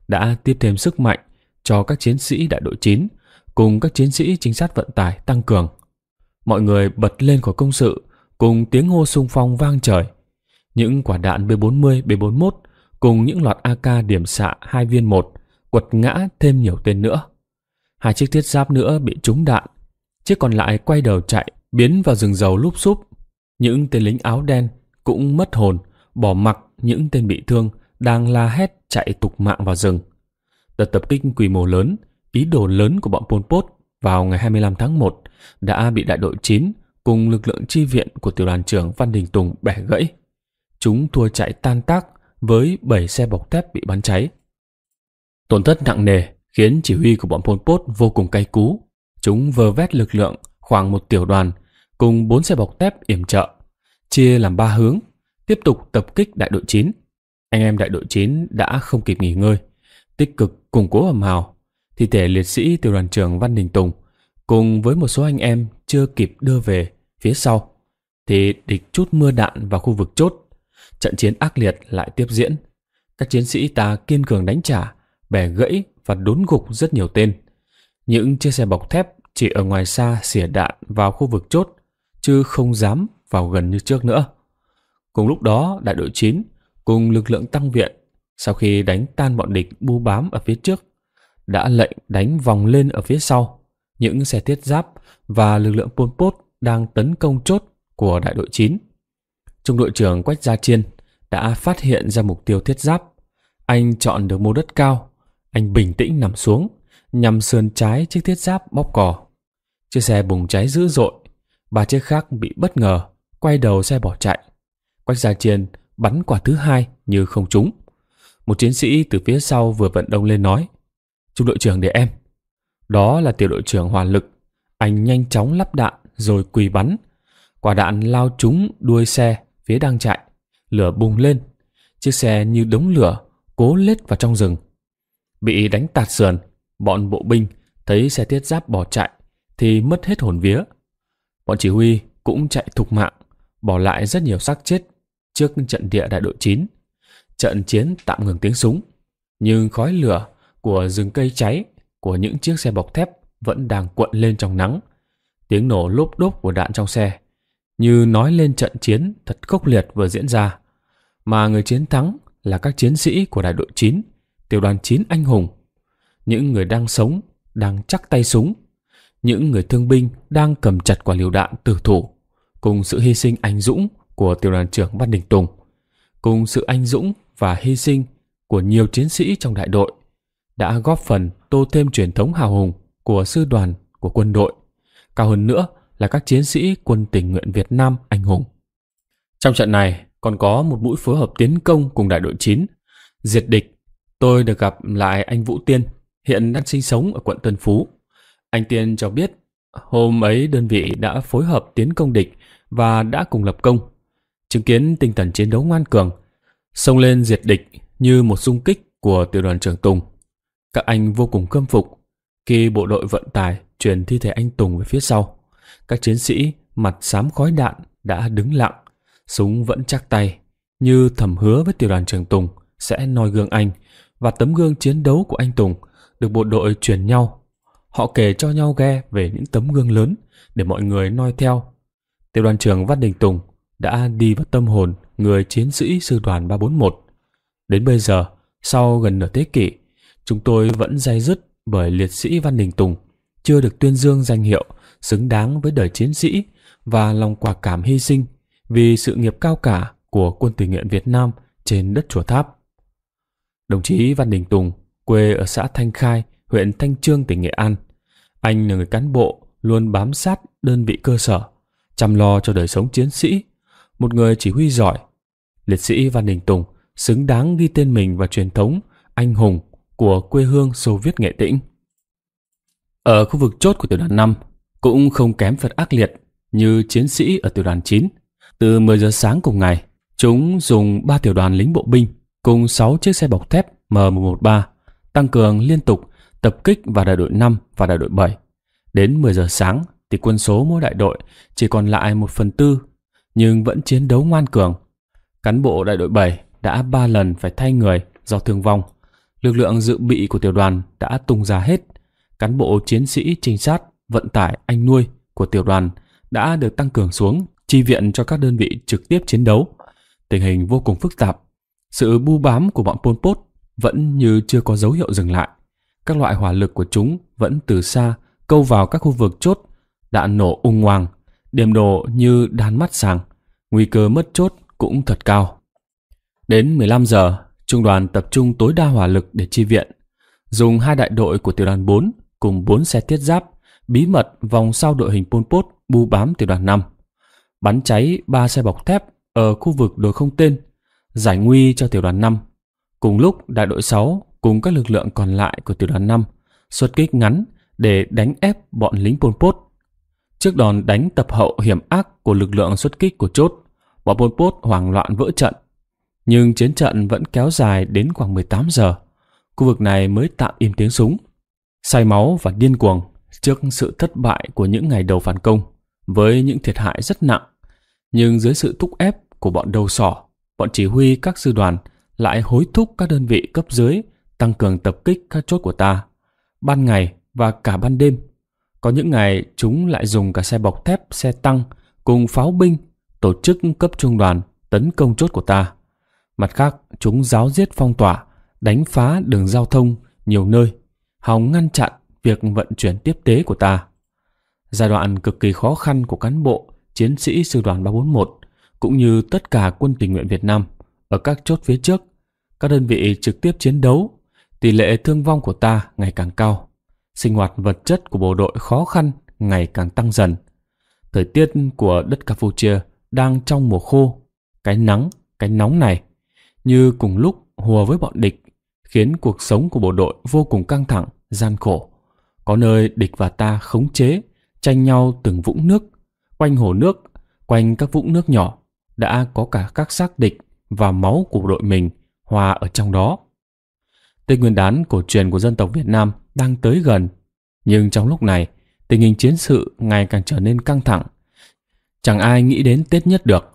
đã tiếp thêm sức mạnh cho các chiến sĩ đại đội 9 cùng các chiến sĩ trinh sát vận tải tăng cường. Mọi người bật lên khỏi công sự cùng tiếng hô sung phong vang trời. Những quả đạn B40, B41 cùng những loạt AK điểm xạ hai viên một quật ngã thêm nhiều tên nữa. Hai chiếc thiết giáp nữa bị trúng đạn, chiếc còn lại quay đầu chạy, biến vào rừng dầu lúp xúp. Những tên lính áo đen cũng mất hồn, bỏ mặc những tên bị thương đang la hét chạy tục mạng vào rừng. Đợt tập kích quy mô lớn, ý đồ lớn của bọn Pol Pot vào ngày 25 tháng 1 đã bị đại đội 9 cùng lực lượng chi viện của tiểu đoàn trưởng Văn Đình Tùng bẻ gãy. Chúng thua chạy tan tác với 7 xe bọc thép bị bắn cháy. Tổn thất nặng nề khiến chỉ huy của bọn Pol Pot vô cùng cay cú. Chúng vơ vét lực lượng khoảng một tiểu đoàn cùng 4 xe bọc thép yểm trợ, chia làm 3 hướng, tiếp tục tập kích đại đội 9. Anh em đại đội 9 đã không kịp nghỉ ngơi, tích cực củng cố ẩm hào, thi thể liệt sĩ tiểu đoàn trưởng Văn Đình Tùng cùng với một số anh em chưa kịp đưa về phía sau thì địch chút mưa đạn vào khu vực chốt. Trận chiến ác liệt lại tiếp diễn. Các chiến sĩ ta kiên cường đánh trả, bẻ gãy và đốn gục rất nhiều tên. Những chiếc xe bọc thép chỉ ở ngoài xa xỉa đạn vào khu vực chốt, chứ không dám vào gần như trước nữa. Cùng lúc đó, đại đội 9 cùng lực lượng tăng viện sau khi đánh tan bọn địch bu bám ở phía trước, đã lệnh đánh vòng lên ở phía sau. Những xe thiết giáp và lực lượng Pol Pot đang tấn công chốt của đại đội 9. Trung đội trưởng Quách Gia Chiên đã phát hiện ra mục tiêu thiết giáp. Anh chọn được mô đất cao, anh bình tĩnh nằm xuống, nhằm sườn trái chiếc thiết giáp bóc cò. Chiếc xe bùng cháy dữ dội, ba chiếc khác bị bất ngờ, quay đầu xe bỏ chạy. Quách Gia Chiên bắn quả thứ hai như không trúng. Một chiến sĩ từ phía sau vừa vận động lên nói. Trung đội trưởng để em. Đó là tiểu đội trưởng hoàn lực. Anh nhanh chóng lắp đạn rồi quỳ bắn. Quả đạn lao trúng đuôi xe phía đang chạy. Lửa bùng lên. Chiếc xe như đống lửa cố lết vào trong rừng. Bị đánh tạt sườn, bọn bộ binh thấy xe thiết giáp bỏ chạy thì mất hết hồn vía. Bọn chỉ huy cũng chạy thục mạng, bỏ lại rất nhiều xác chết trước trận địa đại đội 9 trận chiến tạm ngừng tiếng súng. Nhưng khói lửa của rừng cây cháy, của những chiếc xe bọc thép vẫn đang cuộn lên trong nắng. Tiếng nổ lốp đốp của đạn trong xe như nói lên trận chiến thật khốc liệt vừa diễn ra. Mà người chiến thắng là các chiến sĩ của đại đội 9, tiểu đoàn 9 anh hùng. Những người đang sống, đang chắc tay súng. Những người thương binh đang cầm chặt quả liều đạn tử thủ cùng sự hy sinh anh dũng của tiểu đoàn trưởng Văn Đình Tùng, cùng sự anh dũng và hy sinh của nhiều chiến sĩ trong đại đội đã góp phần tô thêm truyền thống hào hùng của sư đoàn của quân đội, cao hơn nữa là các chiến sĩ quân tình nguyện Việt Nam anh hùng. Trong trận này còn có một mũi phối hợp tiến công cùng đại đội 9, diệt địch. Tôi được gặp lại anh Vũ Tiên, hiện đang sinh sống ở quận Tân Phú. Anh Tiên cho biết hôm ấy đơn vị đã phối hợp tiến công địch và đã cùng lập công. Chứng kiến tinh thần chiến đấu ngoan cường, Xông lên diệt địch như một xung kích của tiểu đoàn trưởng Tùng. Các anh vô cùng khâm phục khi bộ đội vận tải chuyển thi thể anh Tùng về phía sau. Các chiến sĩ mặt xám khói đạn đã đứng lặng, súng vẫn chắc tay, như thầm hứa với tiểu đoàn trưởng Tùng sẽ noi gương anh và tấm gương chiến đấu của anh Tùng được bộ đội truyền nhau. Họ kể cho nhau ghe về những tấm gương lớn để mọi người noi theo. Tiểu đoàn trưởng Văn Đình Tùng đã đi vào tâm hồn người chiến sĩ sư đoàn 341. Đến bây giờ, sau gần nửa thế kỷ, chúng tôi vẫn day dứt bởi liệt sĩ Văn Đình Tùng chưa được tuyên dương danh hiệu xứng đáng với đời chiến sĩ và lòng quả cảm hy sinh vì sự nghiệp cao cả của quân tình nguyện Việt Nam trên đất Chùa Tháp. Đồng chí Văn Đình Tùng, quê ở xã Thanh Khai, huyện Thanh Trương, tỉnh Nghệ An. Anh là người cán bộ luôn bám sát đơn vị cơ sở, chăm lo cho đời sống chiến sĩ một người chỉ huy giỏi. Liệt sĩ Văn Đình Tùng xứng đáng ghi tên mình vào truyền thống anh hùng của quê hương Xô Viết Nghệ Tĩnh. Ở khu vực chốt của tiểu đoàn 5 cũng không kém phần ác liệt như chiến sĩ ở tiểu đoàn 9. Từ 10 giờ sáng cùng ngày, chúng dùng 3 tiểu đoàn lính bộ binh cùng 6 chiếc xe bọc thép M113 tăng cường liên tục tập kích vào đại đội 5 và đại đội 7. Đến 10 giờ sáng thì quân số mỗi đại đội chỉ còn lại 1 phần tư nhưng vẫn chiến đấu ngoan cường. Cán bộ đại đội 7 đã 3 lần phải thay người do thương vong. Lực lượng dự bị của tiểu đoàn đã tung ra hết. Cán bộ chiến sĩ trinh sát, vận tải, anh nuôi của tiểu đoàn đã được tăng cường xuống, chi viện cho các đơn vị trực tiếp chiến đấu. Tình hình vô cùng phức tạp. Sự bu bám của bọn Pol Pot vẫn như chưa có dấu hiệu dừng lại. Các loại hỏa lực của chúng vẫn từ xa câu vào các khu vực chốt, đạn nổ ung hoàng điểm đồ như đan mắt sàng, nguy cơ mất chốt cũng thật cao. Đến 15 giờ, trung đoàn tập trung tối đa hỏa lực để chi viện, dùng hai đại đội của tiểu đoàn 4 cùng 4 xe thiết giáp bí mật vòng sau đội hình Pol Pot bu bám tiểu đoàn 5, bắn cháy ba xe bọc thép ở khu vực đồi không tên, giải nguy cho tiểu đoàn 5. Cùng lúc, đại đội 6 cùng các lực lượng còn lại của tiểu đoàn 5 xuất kích ngắn để đánh ép bọn lính Pol Pot Trước đòn đánh tập hậu hiểm ác của lực lượng xuất kích của chốt, bọn Pol Pot hoảng loạn vỡ trận. Nhưng chiến trận vẫn kéo dài đến khoảng 18 giờ. Khu vực này mới tạm im tiếng súng. Say máu và điên cuồng trước sự thất bại của những ngày đầu phản công với những thiệt hại rất nặng. Nhưng dưới sự thúc ép của bọn đầu sỏ, bọn chỉ huy các sư đoàn lại hối thúc các đơn vị cấp dưới tăng cường tập kích các chốt của ta. Ban ngày và cả ban đêm có những ngày chúng lại dùng cả xe bọc thép, xe tăng cùng pháo binh tổ chức cấp trung đoàn tấn công chốt của ta. Mặt khác, chúng giáo giết phong tỏa, đánh phá đường giao thông nhiều nơi, hòng ngăn chặn việc vận chuyển tiếp tế của ta. Giai đoạn cực kỳ khó khăn của cán bộ, chiến sĩ sư đoàn 341 cũng như tất cả quân tình nguyện Việt Nam ở các chốt phía trước, các đơn vị trực tiếp chiến đấu, tỷ lệ thương vong của ta ngày càng cao sinh hoạt vật chất của bộ đội khó khăn ngày càng tăng dần. Thời tiết của đất Campuchia đang trong mùa khô, cái nắng, cái nóng này như cùng lúc hùa với bọn địch, khiến cuộc sống của bộ đội vô cùng căng thẳng, gian khổ. Có nơi địch và ta khống chế, tranh nhau từng vũng nước, quanh hồ nước, quanh các vũng nước nhỏ, đã có cả các xác địch và máu của đội mình hòa ở trong đó. Tết Nguyên đán cổ truyền của dân tộc Việt Nam đang tới gần. Nhưng trong lúc này, tình hình chiến sự ngày càng trở nên căng thẳng. Chẳng ai nghĩ đến Tết nhất được.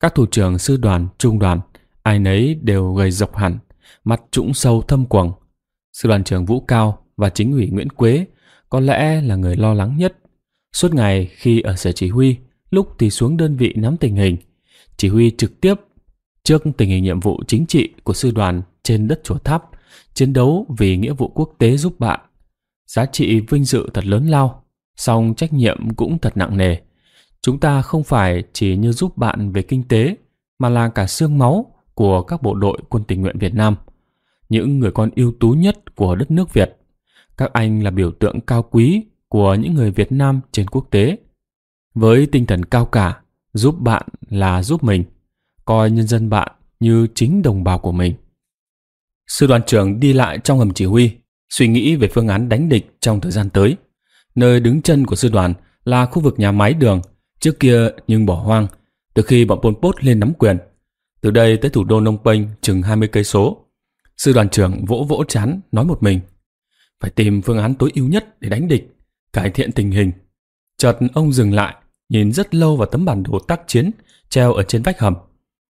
Các thủ trưởng sư đoàn, trung đoàn, ai nấy đều gầy dọc hẳn, mặt trũng sâu thâm quầng. Sư đoàn trưởng Vũ Cao và chính ủy Nguyễn Quế có lẽ là người lo lắng nhất. Suốt ngày khi ở sở chỉ huy, lúc thì xuống đơn vị nắm tình hình, chỉ huy trực tiếp trước tình hình nhiệm vụ chính trị của sư đoàn trên đất chùa tháp chiến đấu vì nghĩa vụ quốc tế giúp bạn. Giá trị vinh dự thật lớn lao, song trách nhiệm cũng thật nặng nề. Chúng ta không phải chỉ như giúp bạn về kinh tế, mà là cả xương máu của các bộ đội quân tình nguyện Việt Nam. Những người con ưu tú nhất của đất nước Việt. Các anh là biểu tượng cao quý của những người Việt Nam trên quốc tế. Với tinh thần cao cả, giúp bạn là giúp mình, coi nhân dân bạn như chính đồng bào của mình. Sư đoàn trưởng đi lại trong hầm chỉ huy, suy nghĩ về phương án đánh địch trong thời gian tới. Nơi đứng chân của sư đoàn là khu vực nhà máy đường, trước kia nhưng bỏ hoang, từ khi bọn Pol Pot lên nắm quyền. Từ đây tới thủ đô Nông Penh chừng 20 cây số. Sư đoàn trưởng vỗ vỗ chán nói một mình, phải tìm phương án tối ưu nhất để đánh địch, cải thiện tình hình. Chợt ông dừng lại, nhìn rất lâu vào tấm bản đồ tác chiến treo ở trên vách hầm.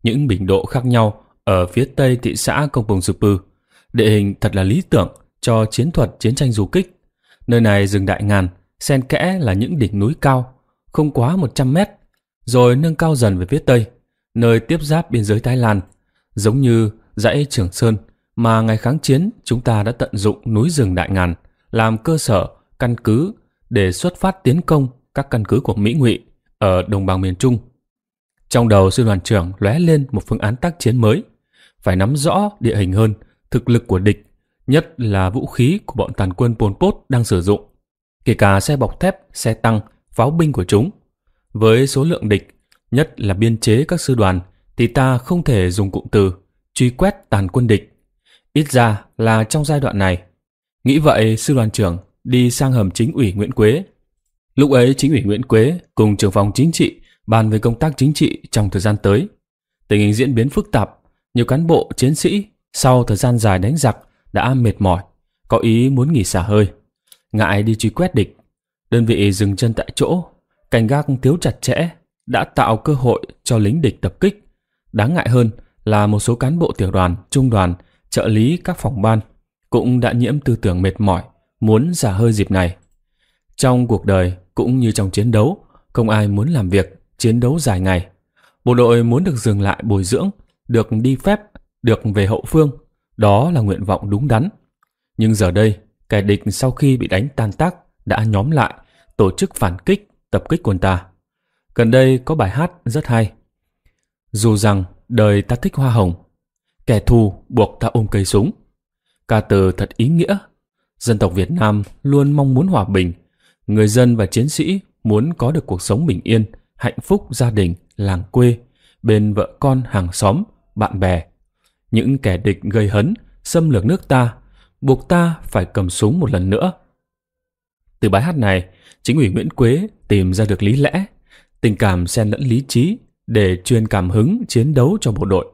Những bình độ khác nhau ở phía tây thị xã Công Bồng Pư. Địa hình thật là lý tưởng cho chiến thuật chiến tranh du kích. Nơi này rừng đại ngàn, xen kẽ là những đỉnh núi cao, không quá 100 mét, rồi nâng cao dần về phía tây, nơi tiếp giáp biên giới Thái Lan, giống như dãy Trường Sơn mà ngày kháng chiến chúng ta đã tận dụng núi rừng đại ngàn làm cơ sở, căn cứ để xuất phát tiến công các căn cứ của Mỹ ngụy ở đồng bằng miền Trung. Trong đầu sư đoàn trưởng lóe lên một phương án tác chiến mới – phải nắm rõ địa hình hơn, thực lực của địch, nhất là vũ khí của bọn tàn quân Pol Pot đang sử dụng, kể cả xe bọc thép, xe tăng, pháo binh của chúng. Với số lượng địch, nhất là biên chế các sư đoàn, thì ta không thể dùng cụm từ truy quét tàn quân địch. Ít ra là trong giai đoạn này. Nghĩ vậy, sư đoàn trưởng đi sang hầm chính ủy Nguyễn Quế. Lúc ấy chính ủy Nguyễn Quế cùng trưởng phòng chính trị bàn về công tác chính trị trong thời gian tới. Tình hình diễn biến phức tạp nhiều cán bộ, chiến sĩ sau thời gian dài đánh giặc đã mệt mỏi, có ý muốn nghỉ xả hơi, ngại đi truy quét địch. Đơn vị dừng chân tại chỗ, cảnh gác thiếu chặt chẽ đã tạo cơ hội cho lính địch tập kích. Đáng ngại hơn là một số cán bộ tiểu đoàn, trung đoàn, trợ lý các phòng ban cũng đã nhiễm tư tưởng mệt mỏi, muốn giả hơi dịp này. Trong cuộc đời cũng như trong chiến đấu, không ai muốn làm việc, chiến đấu dài ngày. Bộ đội muốn được dừng lại bồi dưỡng, được đi phép, được về hậu phương, đó là nguyện vọng đúng đắn. Nhưng giờ đây, kẻ địch sau khi bị đánh tan tác đã nhóm lại, tổ chức phản kích, tập kích quân ta. Gần đây có bài hát rất hay. Dù rằng đời ta thích hoa hồng, kẻ thù buộc ta ôm cây súng. Ca từ thật ý nghĩa. Dân tộc Việt Nam luôn mong muốn hòa bình. Người dân và chiến sĩ muốn có được cuộc sống bình yên, hạnh phúc gia đình, làng quê, bên vợ con, hàng xóm, bạn bè. Những kẻ địch gây hấn, xâm lược nước ta, buộc ta phải cầm súng một lần nữa. Từ bài hát này, chính ủy Nguyễn Quế tìm ra được lý lẽ, tình cảm xen lẫn lý trí để truyền cảm hứng chiến đấu cho bộ đội.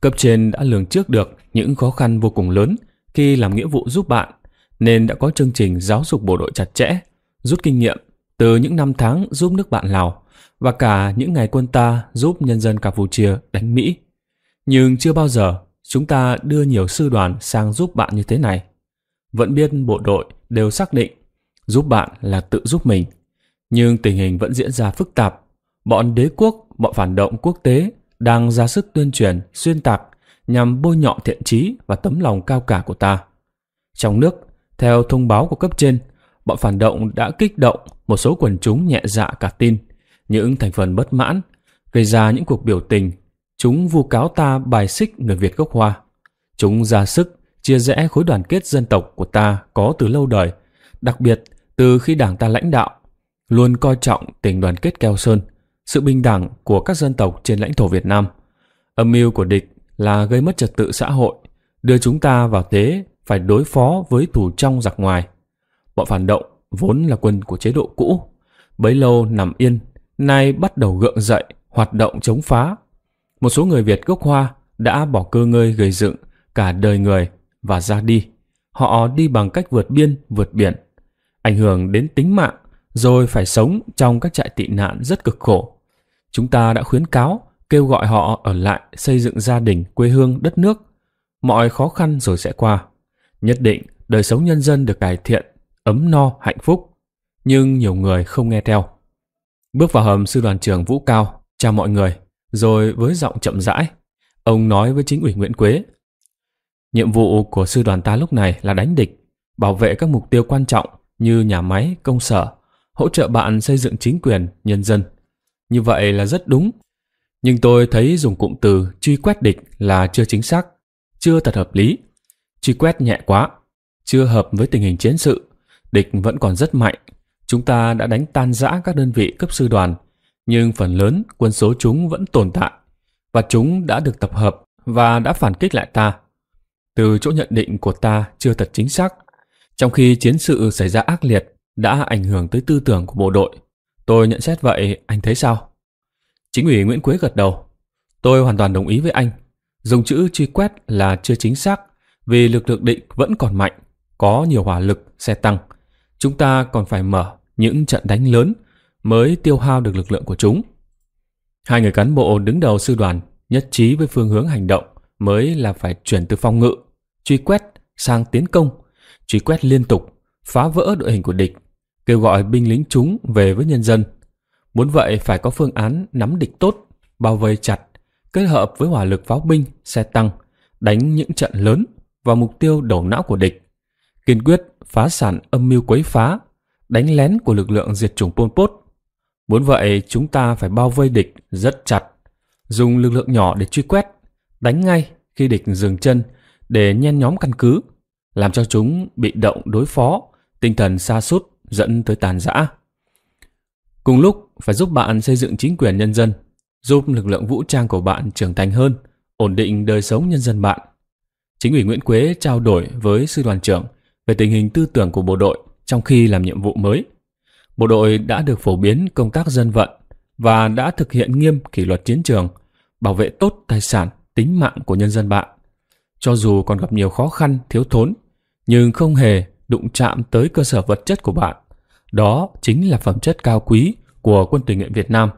Cấp trên đã lường trước được những khó khăn vô cùng lớn khi làm nghĩa vụ giúp bạn, nên đã có chương trình giáo dục bộ đội chặt chẽ, rút kinh nghiệm từ những năm tháng giúp nước bạn Lào và cả những ngày quân ta giúp nhân dân Campuchia đánh Mỹ nhưng chưa bao giờ chúng ta đưa nhiều sư đoàn sang giúp bạn như thế này. Vẫn biết bộ đội đều xác định giúp bạn là tự giúp mình. Nhưng tình hình vẫn diễn ra phức tạp. Bọn đế quốc, bọn phản động quốc tế đang ra sức tuyên truyền, xuyên tạc nhằm bôi nhọ thiện trí và tấm lòng cao cả của ta. Trong nước, theo thông báo của cấp trên, bọn phản động đã kích động một số quần chúng nhẹ dạ cả tin, những thành phần bất mãn, gây ra những cuộc biểu tình chúng vu cáo ta bài xích người Việt gốc Hoa. Chúng ra sức chia rẽ khối đoàn kết dân tộc của ta có từ lâu đời, đặc biệt từ khi đảng ta lãnh đạo, luôn coi trọng tình đoàn kết keo sơn, sự bình đẳng của các dân tộc trên lãnh thổ Việt Nam. Âm mưu của địch là gây mất trật tự xã hội, đưa chúng ta vào thế phải đối phó với thủ trong giặc ngoài. Bọn phản động vốn là quân của chế độ cũ, bấy lâu nằm yên, nay bắt đầu gượng dậy, hoạt động chống phá, một số người Việt gốc Hoa đã bỏ cơ ngơi gây dựng cả đời người và ra đi. Họ đi bằng cách vượt biên, vượt biển, ảnh hưởng đến tính mạng, rồi phải sống trong các trại tị nạn rất cực khổ. Chúng ta đã khuyến cáo, kêu gọi họ ở lại xây dựng gia đình, quê hương, đất nước. Mọi khó khăn rồi sẽ qua. Nhất định đời sống nhân dân được cải thiện, ấm no, hạnh phúc. Nhưng nhiều người không nghe theo. Bước vào hầm sư đoàn trưởng Vũ Cao, chào mọi người. Rồi với giọng chậm rãi, ông nói với chính ủy Nguyễn Quế. Nhiệm vụ của sư đoàn ta lúc này là đánh địch, bảo vệ các mục tiêu quan trọng như nhà máy, công sở, hỗ trợ bạn xây dựng chính quyền, nhân dân. Như vậy là rất đúng. Nhưng tôi thấy dùng cụm từ truy quét địch là chưa chính xác, chưa thật hợp lý. Truy quét nhẹ quá, chưa hợp với tình hình chiến sự. Địch vẫn còn rất mạnh. Chúng ta đã đánh tan rã các đơn vị cấp sư đoàn nhưng phần lớn quân số chúng vẫn tồn tại và chúng đã được tập hợp và đã phản kích lại ta. Từ chỗ nhận định của ta chưa thật chính xác, trong khi chiến sự xảy ra ác liệt đã ảnh hưởng tới tư tưởng của bộ đội. Tôi nhận xét vậy, anh thấy sao? Chính ủy Nguyễn Quế gật đầu. Tôi hoàn toàn đồng ý với anh. Dùng chữ truy quét là chưa chính xác vì lực lượng định vẫn còn mạnh, có nhiều hỏa lực, xe tăng. Chúng ta còn phải mở những trận đánh lớn mới tiêu hao được lực lượng của chúng. Hai người cán bộ đứng đầu sư đoàn nhất trí với phương hướng hành động mới là phải chuyển từ phòng ngự, truy quét sang tiến công, truy quét liên tục, phá vỡ đội hình của địch, kêu gọi binh lính chúng về với nhân dân. Muốn vậy phải có phương án nắm địch tốt, bao vây chặt, kết hợp với hỏa lực pháo binh, xe tăng, đánh những trận lớn vào mục tiêu đầu não của địch. Kiên quyết phá sản âm mưu quấy phá, đánh lén của lực lượng diệt chủng Pol Pot Muốn vậy chúng ta phải bao vây địch rất chặt, dùng lực lượng nhỏ để truy quét, đánh ngay khi địch dừng chân để nhen nhóm căn cứ, làm cho chúng bị động đối phó, tinh thần sa sút dẫn tới tàn giã. Cùng lúc phải giúp bạn xây dựng chính quyền nhân dân, giúp lực lượng vũ trang của bạn trưởng thành hơn, ổn định đời sống nhân dân bạn. Chính ủy Nguyễn Quế trao đổi với sư đoàn trưởng về tình hình tư tưởng của bộ đội trong khi làm nhiệm vụ mới bộ đội đã được phổ biến công tác dân vận và đã thực hiện nghiêm kỷ luật chiến trường, bảo vệ tốt tài sản, tính mạng của nhân dân bạn. Cho dù còn gặp nhiều khó khăn, thiếu thốn, nhưng không hề đụng chạm tới cơ sở vật chất của bạn. Đó chính là phẩm chất cao quý của quân tình nguyện Việt Nam,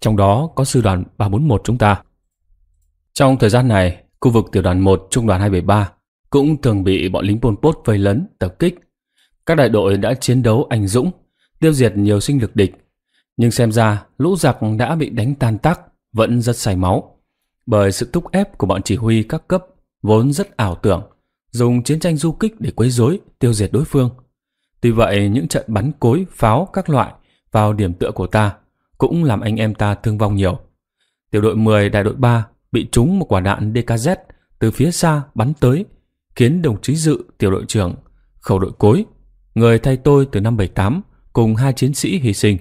trong đó có sư đoàn 341 chúng ta. Trong thời gian này, khu vực tiểu đoàn 1 trung đoàn 273 cũng thường bị bọn lính Pol Pot vây lấn, tập kích. Các đại đội đã chiến đấu anh dũng tiêu diệt nhiều sinh lực địch. Nhưng xem ra lũ giặc đã bị đánh tan tác, vẫn rất say máu. Bởi sự thúc ép của bọn chỉ huy các cấp vốn rất ảo tưởng, dùng chiến tranh du kích để quấy rối, tiêu diệt đối phương. Tuy vậy, những trận bắn cối, pháo các loại vào điểm tựa của ta cũng làm anh em ta thương vong nhiều. Tiểu đội 10 đại đội 3 bị trúng một quả đạn DKZ từ phía xa bắn tới, khiến đồng chí Dự, tiểu đội trưởng, khẩu đội cối, người thay tôi từ năm 78 cùng hai chiến sĩ hy sinh.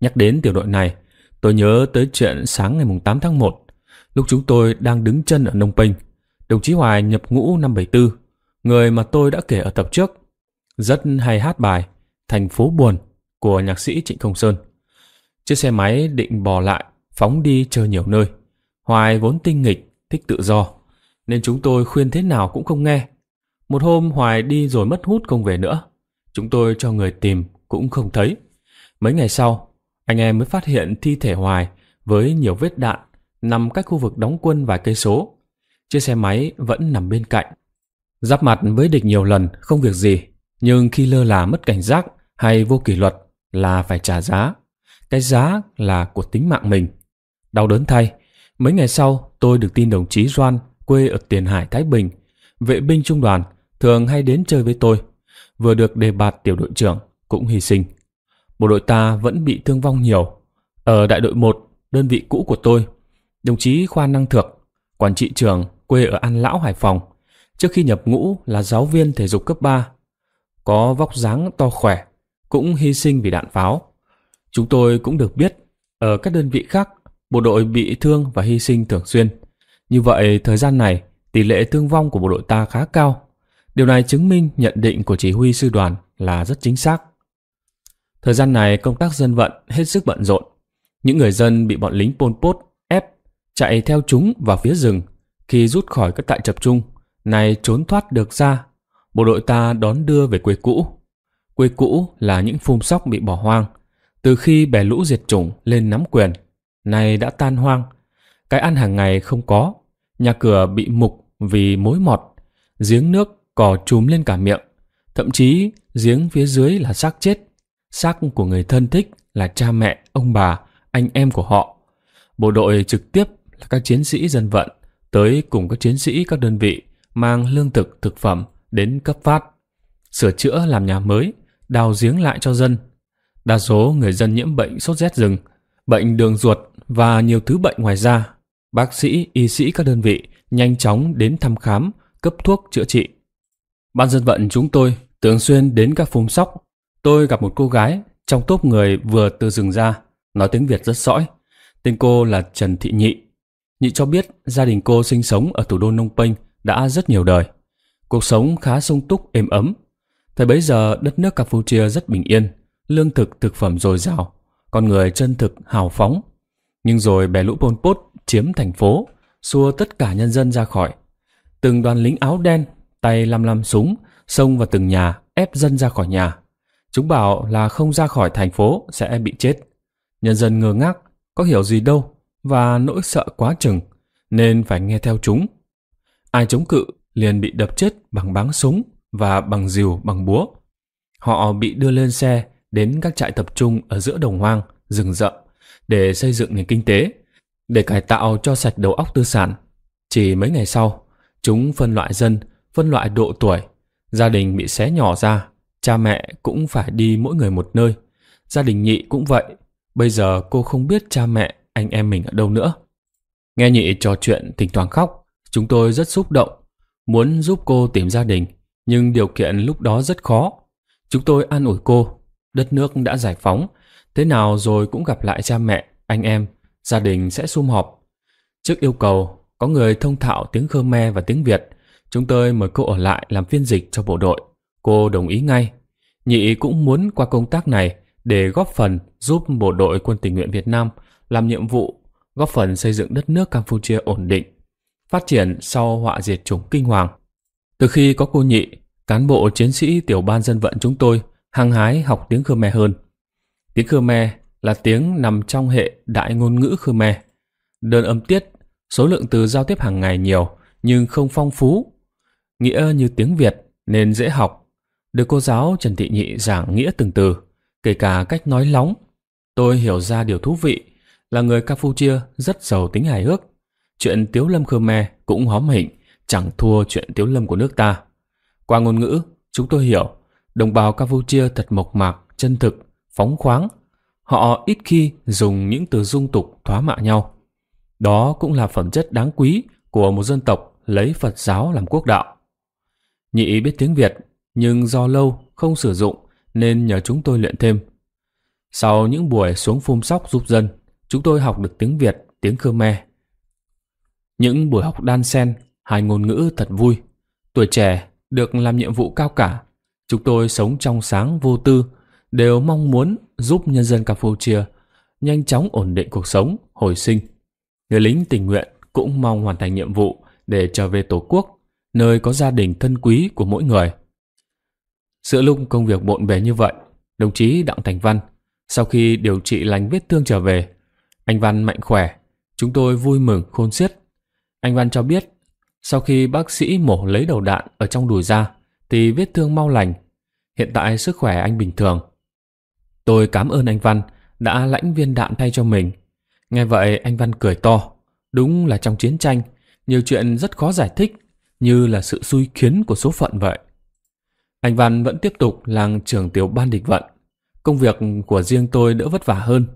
Nhắc đến tiểu đội này, tôi nhớ tới chuyện sáng ngày 8 tháng 1, lúc chúng tôi đang đứng chân ở Nông Penh, đồng chí Hoài nhập ngũ năm 74, người mà tôi đã kể ở tập trước, rất hay hát bài Thành phố buồn của nhạc sĩ Trịnh Công Sơn. Chiếc xe máy định bò lại, phóng đi chơi nhiều nơi. Hoài vốn tinh nghịch, thích tự do, nên chúng tôi khuyên thế nào cũng không nghe. Một hôm Hoài đi rồi mất hút không về nữa. Chúng tôi cho người tìm cũng không thấy. Mấy ngày sau, anh em mới phát hiện thi thể Hoài với nhiều vết đạn nằm cách khu vực đóng quân vài cây số. Chiếc xe máy vẫn nằm bên cạnh. Giáp mặt với địch nhiều lần không việc gì, nhưng khi lơ là mất cảnh giác hay vô kỷ luật là phải trả giá. Cái giá là của tính mạng mình. Đau đớn thay, mấy ngày sau tôi được tin đồng chí Doan quê ở Tiền Hải Thái Bình, vệ binh trung đoàn thường hay đến chơi với tôi vừa được đề bạt tiểu đội trưởng cũng hy sinh. Bộ đội ta vẫn bị thương vong nhiều. Ở đại đội 1, đơn vị cũ của tôi, đồng chí khoa năng thược, quản trị trường quê ở An Lão Hải Phòng, trước khi nhập ngũ là giáo viên thể dục cấp 3, có vóc dáng to khỏe, cũng hy sinh vì đạn pháo. Chúng tôi cũng được biết, ở các đơn vị khác, bộ đội bị thương và hy sinh thường xuyên. Như vậy, thời gian này, tỷ lệ thương vong của bộ đội ta khá cao. Điều này chứng minh nhận định của chỉ huy sư đoàn là rất chính xác. Thời gian này công tác dân vận hết sức bận rộn. Những người dân bị bọn lính Pol Pot ép chạy theo chúng vào phía rừng khi rút khỏi các tại tập trung, này trốn thoát được ra, bộ đội ta đón đưa về quê cũ. Quê cũ là những phun sóc bị bỏ hoang, từ khi bè lũ diệt chủng lên nắm quyền, này đã tan hoang. Cái ăn hàng ngày không có, nhà cửa bị mục vì mối mọt, giếng nước cò trúm lên cả miệng. Thậm chí giếng phía dưới là xác chết. Xác của người thân thích là cha mẹ, ông bà, anh em của họ. Bộ đội trực tiếp là các chiến sĩ dân vận tới cùng các chiến sĩ các đơn vị mang lương thực, thực phẩm đến cấp phát, sửa chữa làm nhà mới, đào giếng lại cho dân. Đa số người dân nhiễm bệnh sốt rét rừng, bệnh đường ruột và nhiều thứ bệnh ngoài ra. Bác sĩ, y sĩ các đơn vị nhanh chóng đến thăm khám, cấp thuốc chữa trị. Ban dân vận chúng tôi thường xuyên đến các phung sóc. Tôi gặp một cô gái trong tốp người vừa từ rừng ra, nói tiếng Việt rất sõi. Tên cô là Trần Thị Nhị. Nhị cho biết gia đình cô sinh sống ở thủ đô Nông Penh đã rất nhiều đời. Cuộc sống khá sung túc, êm ấm. Thời bấy giờ đất nước Campuchia rất bình yên, lương thực thực phẩm dồi dào, con người chân thực hào phóng. Nhưng rồi bè lũ Pol Pot chiếm thành phố, xua tất cả nhân dân ra khỏi. Từng đoàn lính áo đen tay lăm lăm súng, xông vào từng nhà, ép dân ra khỏi nhà. Chúng bảo là không ra khỏi thành phố sẽ bị chết. Nhân dân ngơ ngác, có hiểu gì đâu, và nỗi sợ quá chừng, nên phải nghe theo chúng. Ai chống cự liền bị đập chết bằng báng súng và bằng rìu bằng búa. Họ bị đưa lên xe đến các trại tập trung ở giữa đồng hoang, rừng rậm để xây dựng nền kinh tế, để cải tạo cho sạch đầu óc tư sản. Chỉ mấy ngày sau, chúng phân loại dân phân loại độ tuổi. Gia đình bị xé nhỏ ra, cha mẹ cũng phải đi mỗi người một nơi. Gia đình nhị cũng vậy, bây giờ cô không biết cha mẹ, anh em mình ở đâu nữa. Nghe nhị trò chuyện thỉnh thoảng khóc, chúng tôi rất xúc động, muốn giúp cô tìm gia đình, nhưng điều kiện lúc đó rất khó. Chúng tôi an ủi cô, đất nước đã giải phóng, thế nào rồi cũng gặp lại cha mẹ, anh em, gia đình sẽ sum họp. Trước yêu cầu, có người thông thạo tiếng Khmer và tiếng Việt, Chúng tôi mời cô ở lại làm phiên dịch cho bộ đội. Cô đồng ý ngay. Nhị cũng muốn qua công tác này để góp phần giúp bộ đội quân tình nguyện Việt Nam làm nhiệm vụ, góp phần xây dựng đất nước Campuchia ổn định, phát triển sau họa diệt chủng kinh hoàng. Từ khi có cô Nhị, cán bộ chiến sĩ tiểu ban dân vận chúng tôi hăng hái học tiếng Khmer hơn. Tiếng Khmer là tiếng nằm trong hệ đại ngôn ngữ Khmer. Đơn âm tiết, số lượng từ giao tiếp hàng ngày nhiều nhưng không phong phú, nghĩa như tiếng Việt nên dễ học. Được cô giáo Trần Thị Nhị giảng nghĩa từng từ, kể cả cách nói lóng. Tôi hiểu ra điều thú vị là người Campuchia rất giàu tính hài hước. Chuyện Tiếu Lâm Khmer cũng hóm hỉnh, chẳng thua chuyện Tiếu Lâm của nước ta. Qua ngôn ngữ, chúng tôi hiểu đồng bào Campuchia thật mộc mạc, chân thực, phóng khoáng. Họ ít khi dùng những từ dung tục thoá mạ nhau. Đó cũng là phẩm chất đáng quý của một dân tộc lấy Phật giáo làm quốc đạo. Nhị ý biết tiếng Việt, nhưng do lâu không sử dụng nên nhờ chúng tôi luyện thêm. Sau những buổi xuống phun sóc giúp dân, chúng tôi học được tiếng Việt, tiếng Khmer. Những buổi học đan sen, hai ngôn ngữ thật vui. Tuổi trẻ được làm nhiệm vụ cao cả. Chúng tôi sống trong sáng vô tư, đều mong muốn giúp nhân dân Campuchia nhanh chóng ổn định cuộc sống, hồi sinh. Người lính tình nguyện cũng mong hoàn thành nhiệm vụ để trở về Tổ quốc nơi có gia đình thân quý của mỗi người. Giữa lúc công việc bộn bề như vậy, đồng chí Đặng Thành Văn, sau khi điều trị lành vết thương trở về, anh Văn mạnh khỏe, chúng tôi vui mừng khôn xiết. Anh Văn cho biết, sau khi bác sĩ mổ lấy đầu đạn ở trong đùi ra, thì vết thương mau lành. Hiện tại sức khỏe anh bình thường. Tôi cảm ơn anh Văn đã lãnh viên đạn thay cho mình. Nghe vậy anh Văn cười to. Đúng là trong chiến tranh, nhiều chuyện rất khó giải thích như là sự xui khiến của số phận vậy. Anh Văn vẫn tiếp tục làm trưởng tiểu ban địch vận. Công việc của riêng tôi đỡ vất vả hơn.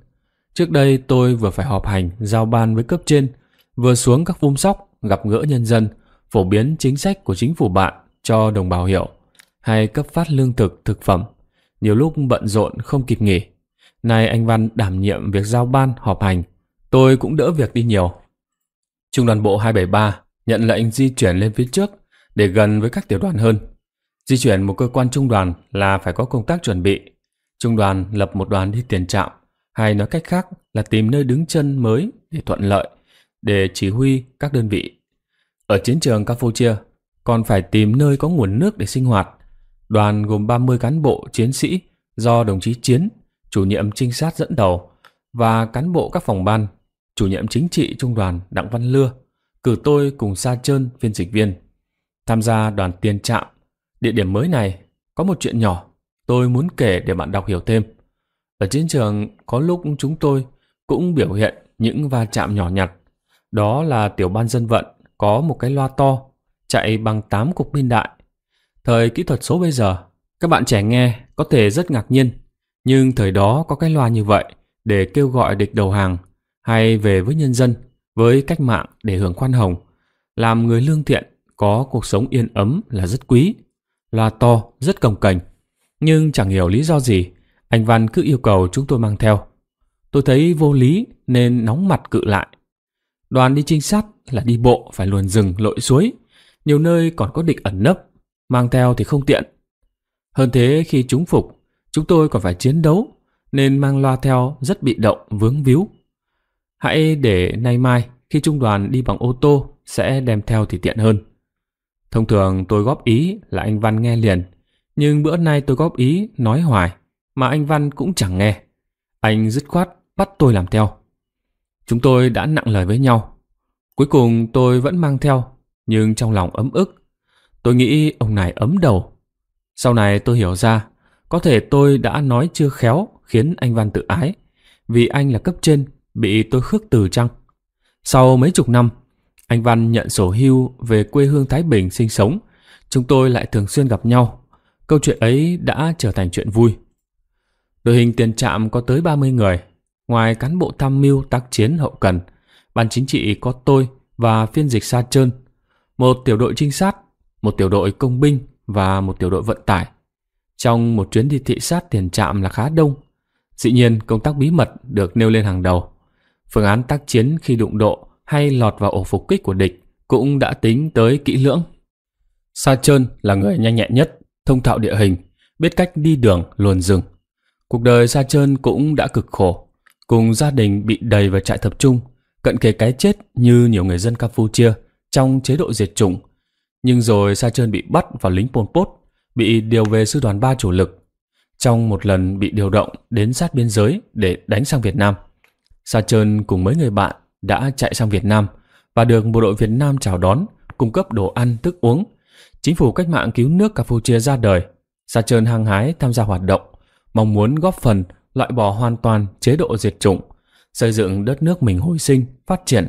Trước đây tôi vừa phải họp hành, giao ban với cấp trên, vừa xuống các vùng sóc, gặp gỡ nhân dân, phổ biến chính sách của chính phủ bạn cho đồng bào hiểu, hay cấp phát lương thực, thực phẩm. Nhiều lúc bận rộn không kịp nghỉ. Nay anh Văn đảm nhiệm việc giao ban họp hành, tôi cũng đỡ việc đi nhiều. Trung đoàn bộ 273 nhận lệnh di chuyển lên phía trước để gần với các tiểu đoàn hơn. Di chuyển một cơ quan trung đoàn là phải có công tác chuẩn bị. Trung đoàn lập một đoàn đi tiền trạm, hay nói cách khác là tìm nơi đứng chân mới để thuận lợi, để chỉ huy các đơn vị. Ở chiến trường Campuchia, còn phải tìm nơi có nguồn nước để sinh hoạt. Đoàn gồm 30 cán bộ chiến sĩ do đồng chí Chiến, chủ nhiệm trinh sát dẫn đầu và cán bộ các phòng ban, chủ nhiệm chính trị trung đoàn Đặng Văn Lưa cử tôi cùng Sa Trơn phiên dịch viên tham gia đoàn tiền trạm. Địa điểm mới này có một chuyện nhỏ tôi muốn kể để bạn đọc hiểu thêm. Ở chiến trường có lúc chúng tôi cũng biểu hiện những va chạm nhỏ nhặt. Đó là tiểu ban dân vận có một cái loa to chạy bằng 8 cục pin đại. Thời kỹ thuật số bây giờ, các bạn trẻ nghe có thể rất ngạc nhiên, nhưng thời đó có cái loa như vậy để kêu gọi địch đầu hàng hay về với nhân dân với cách mạng để hưởng khoan hồng, làm người lương thiện có cuộc sống yên ấm là rất quý, loa to rất cồng cành. Nhưng chẳng hiểu lý do gì, anh Văn cứ yêu cầu chúng tôi mang theo. Tôi thấy vô lý nên nóng mặt cự lại. Đoàn đi trinh sát là đi bộ phải luồn rừng lội suối, nhiều nơi còn có địch ẩn nấp, mang theo thì không tiện. Hơn thế khi chúng phục, chúng tôi còn phải chiến đấu nên mang loa theo rất bị động vướng víu. Hãy để nay mai khi trung đoàn đi bằng ô tô sẽ đem theo thì tiện hơn. Thông thường tôi góp ý là anh Văn nghe liền, nhưng bữa nay tôi góp ý nói hoài mà anh Văn cũng chẳng nghe. Anh dứt khoát bắt tôi làm theo. Chúng tôi đã nặng lời với nhau. Cuối cùng tôi vẫn mang theo, nhưng trong lòng ấm ức. Tôi nghĩ ông này ấm đầu. Sau này tôi hiểu ra, có thể tôi đã nói chưa khéo khiến anh Văn tự ái, vì anh là cấp trên bị tôi khước từ chăng? Sau mấy chục năm, anh Văn nhận sổ hưu về quê hương Thái Bình sinh sống. Chúng tôi lại thường xuyên gặp nhau. Câu chuyện ấy đã trở thành chuyện vui. Đội hình tiền trạm có tới 30 người. Ngoài cán bộ tham mưu tác chiến hậu cần, ban chính trị có tôi và phiên dịch Sa Trơn, một tiểu đội trinh sát, một tiểu đội công binh và một tiểu đội vận tải. Trong một chuyến đi thị sát tiền trạm là khá đông. Dĩ nhiên công tác bí mật được nêu lên hàng đầu. Phương án tác chiến khi đụng độ hay lọt vào ổ phục kích của địch cũng đã tính tới kỹ lưỡng. Sa Trơn là người nhanh nhẹn nhất, thông thạo địa hình, biết cách đi đường luồn rừng. Cuộc đời Sa Trơn cũng đã cực khổ, cùng gia đình bị đầy vào trại tập trung, cận kề cái chết như nhiều người dân Campuchia trong chế độ diệt chủng. Nhưng rồi Sa Trơn bị bắt vào lính Pol Pot, bị điều về sư đoàn 3 chủ lực. Trong một lần bị điều động đến sát biên giới để đánh sang Việt Nam – Sa Trơn cùng mấy người bạn đã chạy sang Việt Nam và được bộ đội Việt Nam chào đón, cung cấp đồ ăn, thức uống. Chính phủ cách mạng cứu nước Campuchia ra đời. Sa Trơn hăng hái tham gia hoạt động, mong muốn góp phần loại bỏ hoàn toàn chế độ diệt chủng, xây dựng đất nước mình hồi sinh, phát triển,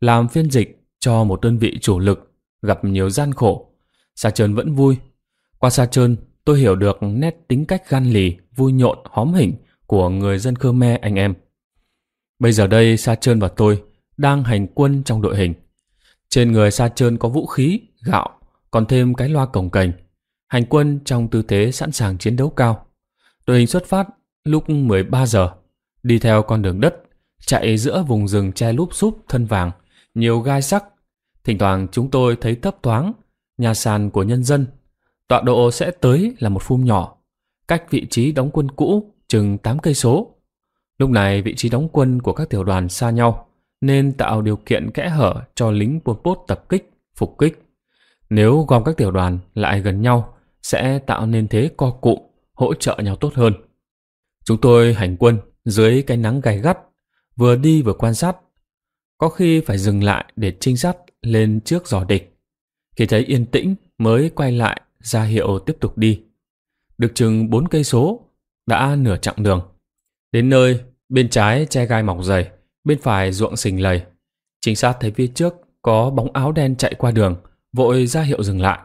làm phiên dịch cho một đơn vị chủ lực, gặp nhiều gian khổ. Sa Trơn vẫn vui. Qua Sa Trơn, tôi hiểu được nét tính cách gan lì, vui nhộn, hóm hỉnh của người dân Khmer anh em. Bây giờ đây Sa Trơn và tôi đang hành quân trong đội hình. Trên người Sa Trơn có vũ khí, gạo, còn thêm cái loa cổng cành. Hành quân trong tư thế sẵn sàng chiến đấu cao. Đội hình xuất phát lúc 13 giờ, đi theo con đường đất, chạy giữa vùng rừng che lúp xúp thân vàng, nhiều gai sắc. Thỉnh thoảng chúng tôi thấy thấp thoáng, nhà sàn của nhân dân. Tọa độ sẽ tới là một phum nhỏ, cách vị trí đóng quân cũ chừng 8 cây số Lúc này vị trí đóng quân của các tiểu đoàn xa nhau nên tạo điều kiện kẽ hở cho lính Pol Pot tập kích, phục kích. Nếu gom các tiểu đoàn lại gần nhau sẽ tạo nên thế co cụm, hỗ trợ nhau tốt hơn. Chúng tôi hành quân dưới cái nắng gay gắt, vừa đi vừa quan sát. Có khi phải dừng lại để trinh sát lên trước giò địch. Khi thấy yên tĩnh mới quay lại ra hiệu tiếp tục đi. Được chừng 4 cây số, đã nửa chặng đường. Đến nơi, bên trái che gai mọc dày, bên phải ruộng sình lầy. Trinh sát thấy phía trước có bóng áo đen chạy qua đường, vội ra hiệu dừng lại.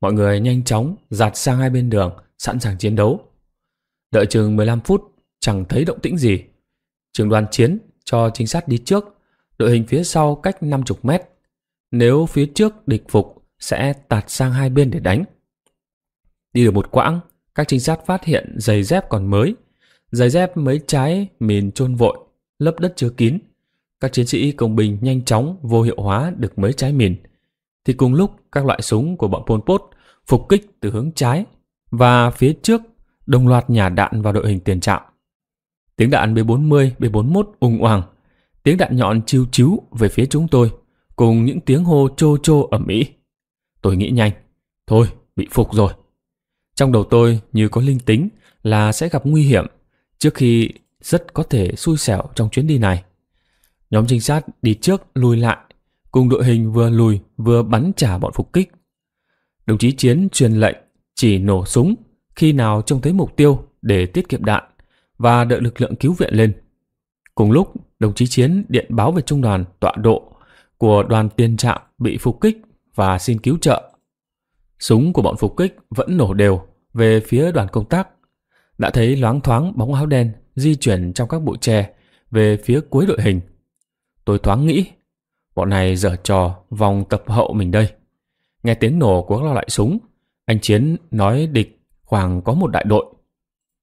Mọi người nhanh chóng giạt sang hai bên đường, sẵn sàng chiến đấu. Đợi chừng 15 phút, chẳng thấy động tĩnh gì. Trường đoàn chiến cho trinh sát đi trước, đội hình phía sau cách 50 mét. Nếu phía trước địch phục, sẽ tạt sang hai bên để đánh. Đi được một quãng, các trinh sát phát hiện giày dép còn mới, Giày dép mấy trái mìn chôn vội, lấp đất chứa kín. Các chiến sĩ công binh nhanh chóng vô hiệu hóa được mấy trái mìn. Thì cùng lúc các loại súng của bọn Pol Pot phục kích từ hướng trái và phía trước đồng loạt nhả đạn vào đội hình tiền trạm. Tiếng đạn B40, B41 ung oàng, tiếng đạn nhọn chiêu chiếu về phía chúng tôi cùng những tiếng hô chô chô ẩm ĩ. Tôi nghĩ nhanh, thôi bị phục rồi. Trong đầu tôi như có linh tính là sẽ gặp nguy hiểm trước khi rất có thể xui xẻo trong chuyến đi này. Nhóm trinh sát đi trước lùi lại, cùng đội hình vừa lùi vừa bắn trả bọn phục kích. Đồng chí Chiến truyền lệnh chỉ nổ súng khi nào trông thấy mục tiêu để tiết kiệm đạn và đợi lực lượng cứu viện lên. Cùng lúc, đồng chí Chiến điện báo về trung đoàn tọa độ của đoàn tiền trạm bị phục kích và xin cứu trợ. Súng của bọn phục kích vẫn nổ đều về phía đoàn công tác đã thấy loáng thoáng bóng áo đen di chuyển trong các bụi tre về phía cuối đội hình. Tôi thoáng nghĩ, bọn này dở trò vòng tập hậu mình đây. Nghe tiếng nổ của các loại súng, anh Chiến nói địch khoảng có một đại đội.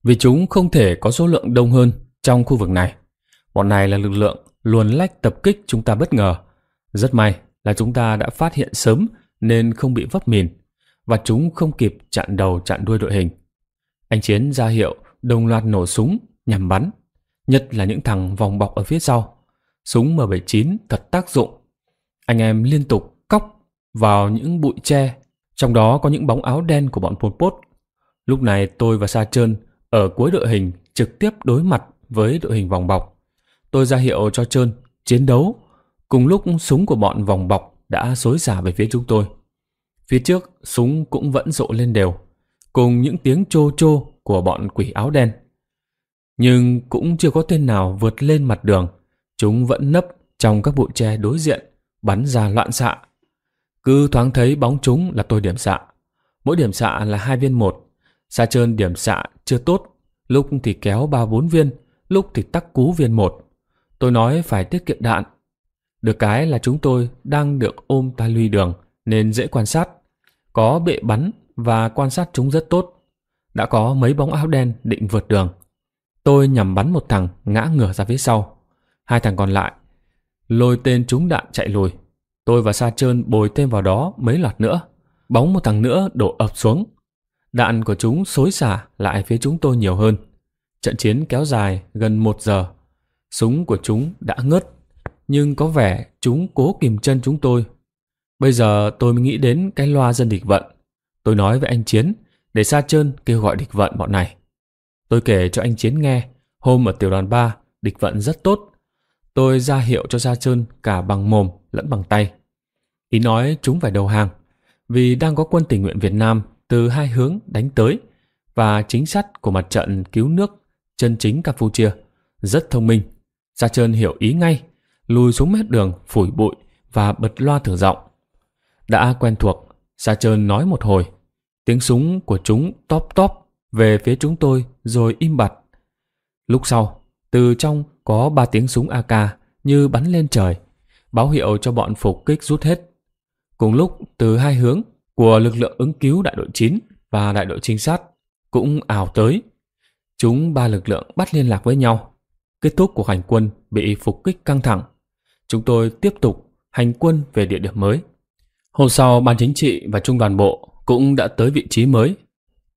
Vì chúng không thể có số lượng đông hơn trong khu vực này. Bọn này là lực lượng luồn lách tập kích chúng ta bất ngờ. Rất may là chúng ta đã phát hiện sớm nên không bị vấp mìn và chúng không kịp chặn đầu chặn đuôi đội hình. Anh Chiến ra hiệu đồng loạt nổ súng nhằm bắn, nhất là những thằng vòng bọc ở phía sau. Súng M79 thật tác dụng. Anh em liên tục cóc vào những bụi tre, trong đó có những bóng áo đen của bọn Pol Pot. Lúc này tôi và Sa Trơn ở cuối đội hình trực tiếp đối mặt với đội hình vòng bọc. Tôi ra hiệu cho Trơn chiến đấu, cùng lúc súng của bọn vòng bọc đã xối xả về phía chúng tôi. Phía trước, súng cũng vẫn rộ lên đều cùng những tiếng chô chô của bọn quỷ áo đen. Nhưng cũng chưa có tên nào vượt lên mặt đường, chúng vẫn nấp trong các bụi tre đối diện, bắn ra loạn xạ. Cứ thoáng thấy bóng chúng là tôi điểm xạ. Mỗi điểm xạ là hai viên một. Xa trơn điểm xạ chưa tốt, lúc thì kéo ba bốn viên, lúc thì tắc cú viên một. Tôi nói phải tiết kiệm đạn. Được cái là chúng tôi đang được ôm ta luy đường nên dễ quan sát. Có bệ bắn và quan sát chúng rất tốt. Đã có mấy bóng áo đen định vượt đường. Tôi nhằm bắn một thằng ngã ngửa ra phía sau. Hai thằng còn lại lôi tên chúng đạn chạy lùi. Tôi và Sa Trơn bồi thêm vào đó mấy loạt nữa. Bóng một thằng nữa đổ ập xuống. Đạn của chúng xối xả lại phía chúng tôi nhiều hơn. Trận chiến kéo dài gần một giờ. Súng của chúng đã ngớt, nhưng có vẻ chúng cố kìm chân chúng tôi. Bây giờ tôi mới nghĩ đến cái loa dân địch vận Tôi nói với anh Chiến để xa trơn kêu gọi địch vận bọn này. Tôi kể cho anh Chiến nghe, hôm ở tiểu đoàn 3, địch vận rất tốt. Tôi ra hiệu cho Sa Trơn cả bằng mồm lẫn bằng tay. Ý nói chúng phải đầu hàng, vì đang có quân tình nguyện Việt Nam từ hai hướng đánh tới và chính sách của mặt trận cứu nước chân chính Campuchia rất thông minh. Sa Trơn hiểu ý ngay, lùi xuống mép đường phủi bụi và bật loa thử giọng. Đã quen thuộc, Sa trơn nói một hồi. Tiếng súng của chúng top top về phía chúng tôi rồi im bặt. Lúc sau, từ trong có ba tiếng súng AK như bắn lên trời, báo hiệu cho bọn phục kích rút hết. Cùng lúc, từ hai hướng của lực lượng ứng cứu đại đội 9 và đại đội trinh sát cũng ảo tới. Chúng ba lực lượng bắt liên lạc với nhau. Kết thúc cuộc hành quân bị phục kích căng thẳng. Chúng tôi tiếp tục hành quân về địa điểm mới. Hôm sau, Ban Chính trị và Trung đoàn Bộ cũng đã tới vị trí mới.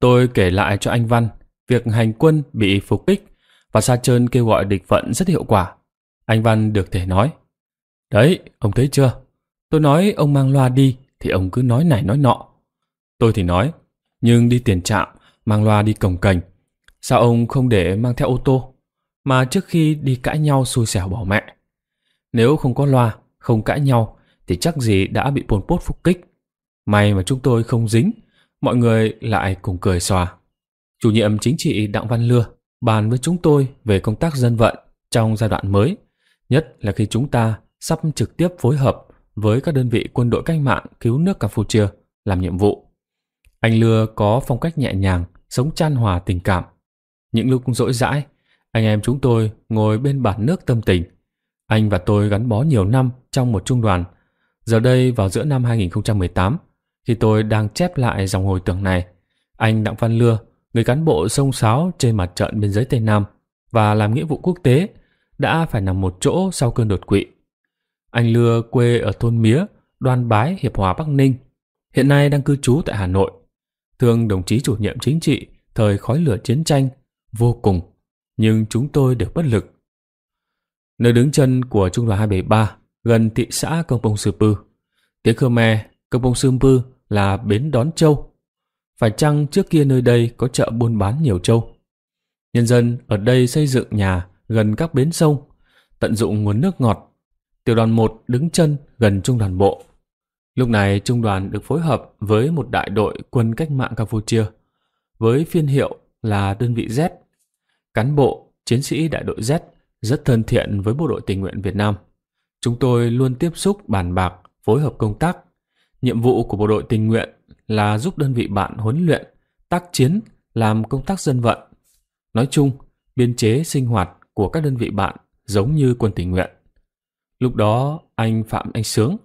Tôi kể lại cho anh Văn việc hành quân bị phục kích và sa trơn kêu gọi địch vận rất hiệu quả. Anh Văn được thể nói. Đấy, ông thấy chưa? Tôi nói ông mang loa đi thì ông cứ nói này nói nọ. Tôi thì nói, nhưng đi tiền trạm, mang loa đi cồng cành. Sao ông không để mang theo ô tô? Mà trước khi đi cãi nhau xui xẻo bỏ mẹ. Nếu không có loa, không cãi nhau thì chắc gì đã bị Pol Pot phục kích. May mà chúng tôi không dính, mọi người lại cùng cười xòa. Chủ nhiệm chính trị Đặng Văn Lưa bàn với chúng tôi về công tác dân vận trong giai đoạn mới, nhất là khi chúng ta sắp trực tiếp phối hợp với các đơn vị quân đội cách mạng cứu nước Campuchia làm nhiệm vụ. Anh Lưa có phong cách nhẹ nhàng, sống chan hòa tình cảm. Những lúc rỗi rãi, anh em chúng tôi ngồi bên bàn nước tâm tình. Anh và tôi gắn bó nhiều năm trong một trung đoàn Giờ đây vào giữa năm 2018, khi tôi đang chép lại dòng hồi tưởng này, anh Đặng Văn Lưa, người cán bộ sông sáo trên mặt trận biên giới Tây Nam và làm nghĩa vụ quốc tế, đã phải nằm một chỗ sau cơn đột quỵ. Anh Lưa quê ở thôn Mía, Đoan Bái, Hiệp Hòa, Bắc Ninh, hiện nay đang cư trú tại Hà Nội. Thương đồng chí chủ nhiệm chính trị thời khói lửa chiến tranh vô cùng, nhưng chúng tôi được bất lực. Nơi đứng chân của Trung đoàn 273 gần thị xã Công Bông Sư Pư. Tiếng Khmer, Công Bông Sư Pư là bến đón châu. Phải chăng trước kia nơi đây có chợ buôn bán nhiều châu? Nhân dân ở đây xây dựng nhà gần các bến sông, tận dụng nguồn nước ngọt. Tiểu đoàn 1 đứng chân gần trung đoàn bộ. Lúc này trung đoàn được phối hợp với một đại đội quân cách mạng Campuchia, với phiên hiệu là đơn vị Z. Cán bộ, chiến sĩ đại đội Z rất thân thiện với bộ đội tình nguyện Việt Nam. Chúng tôi luôn tiếp xúc bàn bạc, phối hợp công tác. Nhiệm vụ của bộ đội tình nguyện là giúp đơn vị bạn huấn luyện, tác chiến, làm công tác dân vận. Nói chung, biên chế sinh hoạt của các đơn vị bạn giống như quân tình nguyện. Lúc đó, anh Phạm Anh Sướng,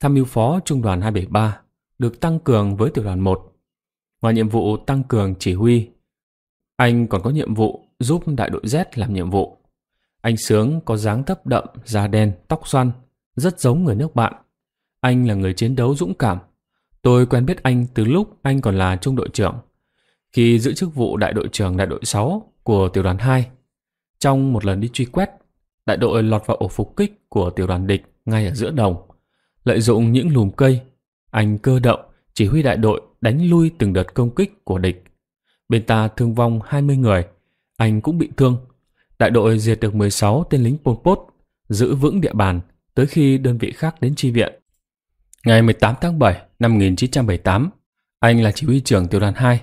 tham mưu phó trung đoàn 273, được tăng cường với tiểu đoàn 1. Ngoài nhiệm vụ tăng cường chỉ huy, anh còn có nhiệm vụ giúp đại đội Z làm nhiệm vụ. Anh Sướng có dáng thấp đậm, da đen, tóc xoăn, rất giống người nước bạn. Anh là người chiến đấu dũng cảm. Tôi quen biết anh từ lúc anh còn là trung đội trưởng, khi giữ chức vụ đại đội trưởng đại đội 6 của tiểu đoàn 2. Trong một lần đi truy quét, đại đội lọt vào ổ phục kích của tiểu đoàn địch ngay ở giữa đồng. Lợi dụng những lùm cây, anh cơ động chỉ huy đại đội đánh lui từng đợt công kích của địch. Bên ta thương vong 20 người, anh cũng bị thương Đại đội diệt được 16 tên lính Pol Pot, giữ vững địa bàn tới khi đơn vị khác đến chi viện. Ngày 18 tháng 7 năm 1978, anh là chỉ huy trưởng tiểu đoàn 2.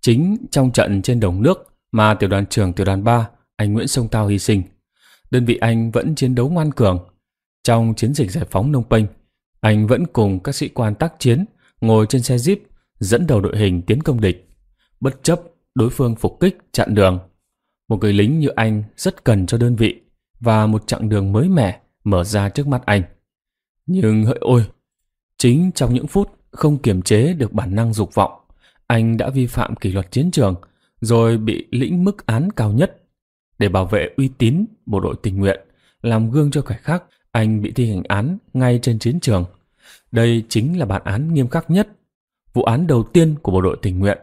Chính trong trận trên đồng nước mà tiểu đoàn trưởng tiểu đoàn 3, anh Nguyễn Sông Tao hy sinh. Đơn vị anh vẫn chiến đấu ngoan cường. Trong chiến dịch giải phóng Nông Penh, anh vẫn cùng các sĩ quan tác chiến ngồi trên xe jeep dẫn đầu đội hình tiến công địch. Bất chấp đối phương phục kích chặn đường, một người lính như anh rất cần cho đơn vị và một chặng đường mới mẻ mở ra trước mắt anh. Nhưng hỡi ôi, chính trong những phút không kiềm chế được bản năng dục vọng, anh đã vi phạm kỷ luật chiến trường rồi bị lĩnh mức án cao nhất. Để bảo vệ uy tín bộ đội tình nguyện, làm gương cho kẻ khác, anh bị thi hành án ngay trên chiến trường. Đây chính là bản án nghiêm khắc nhất, vụ án đầu tiên của bộ đội tình nguyện,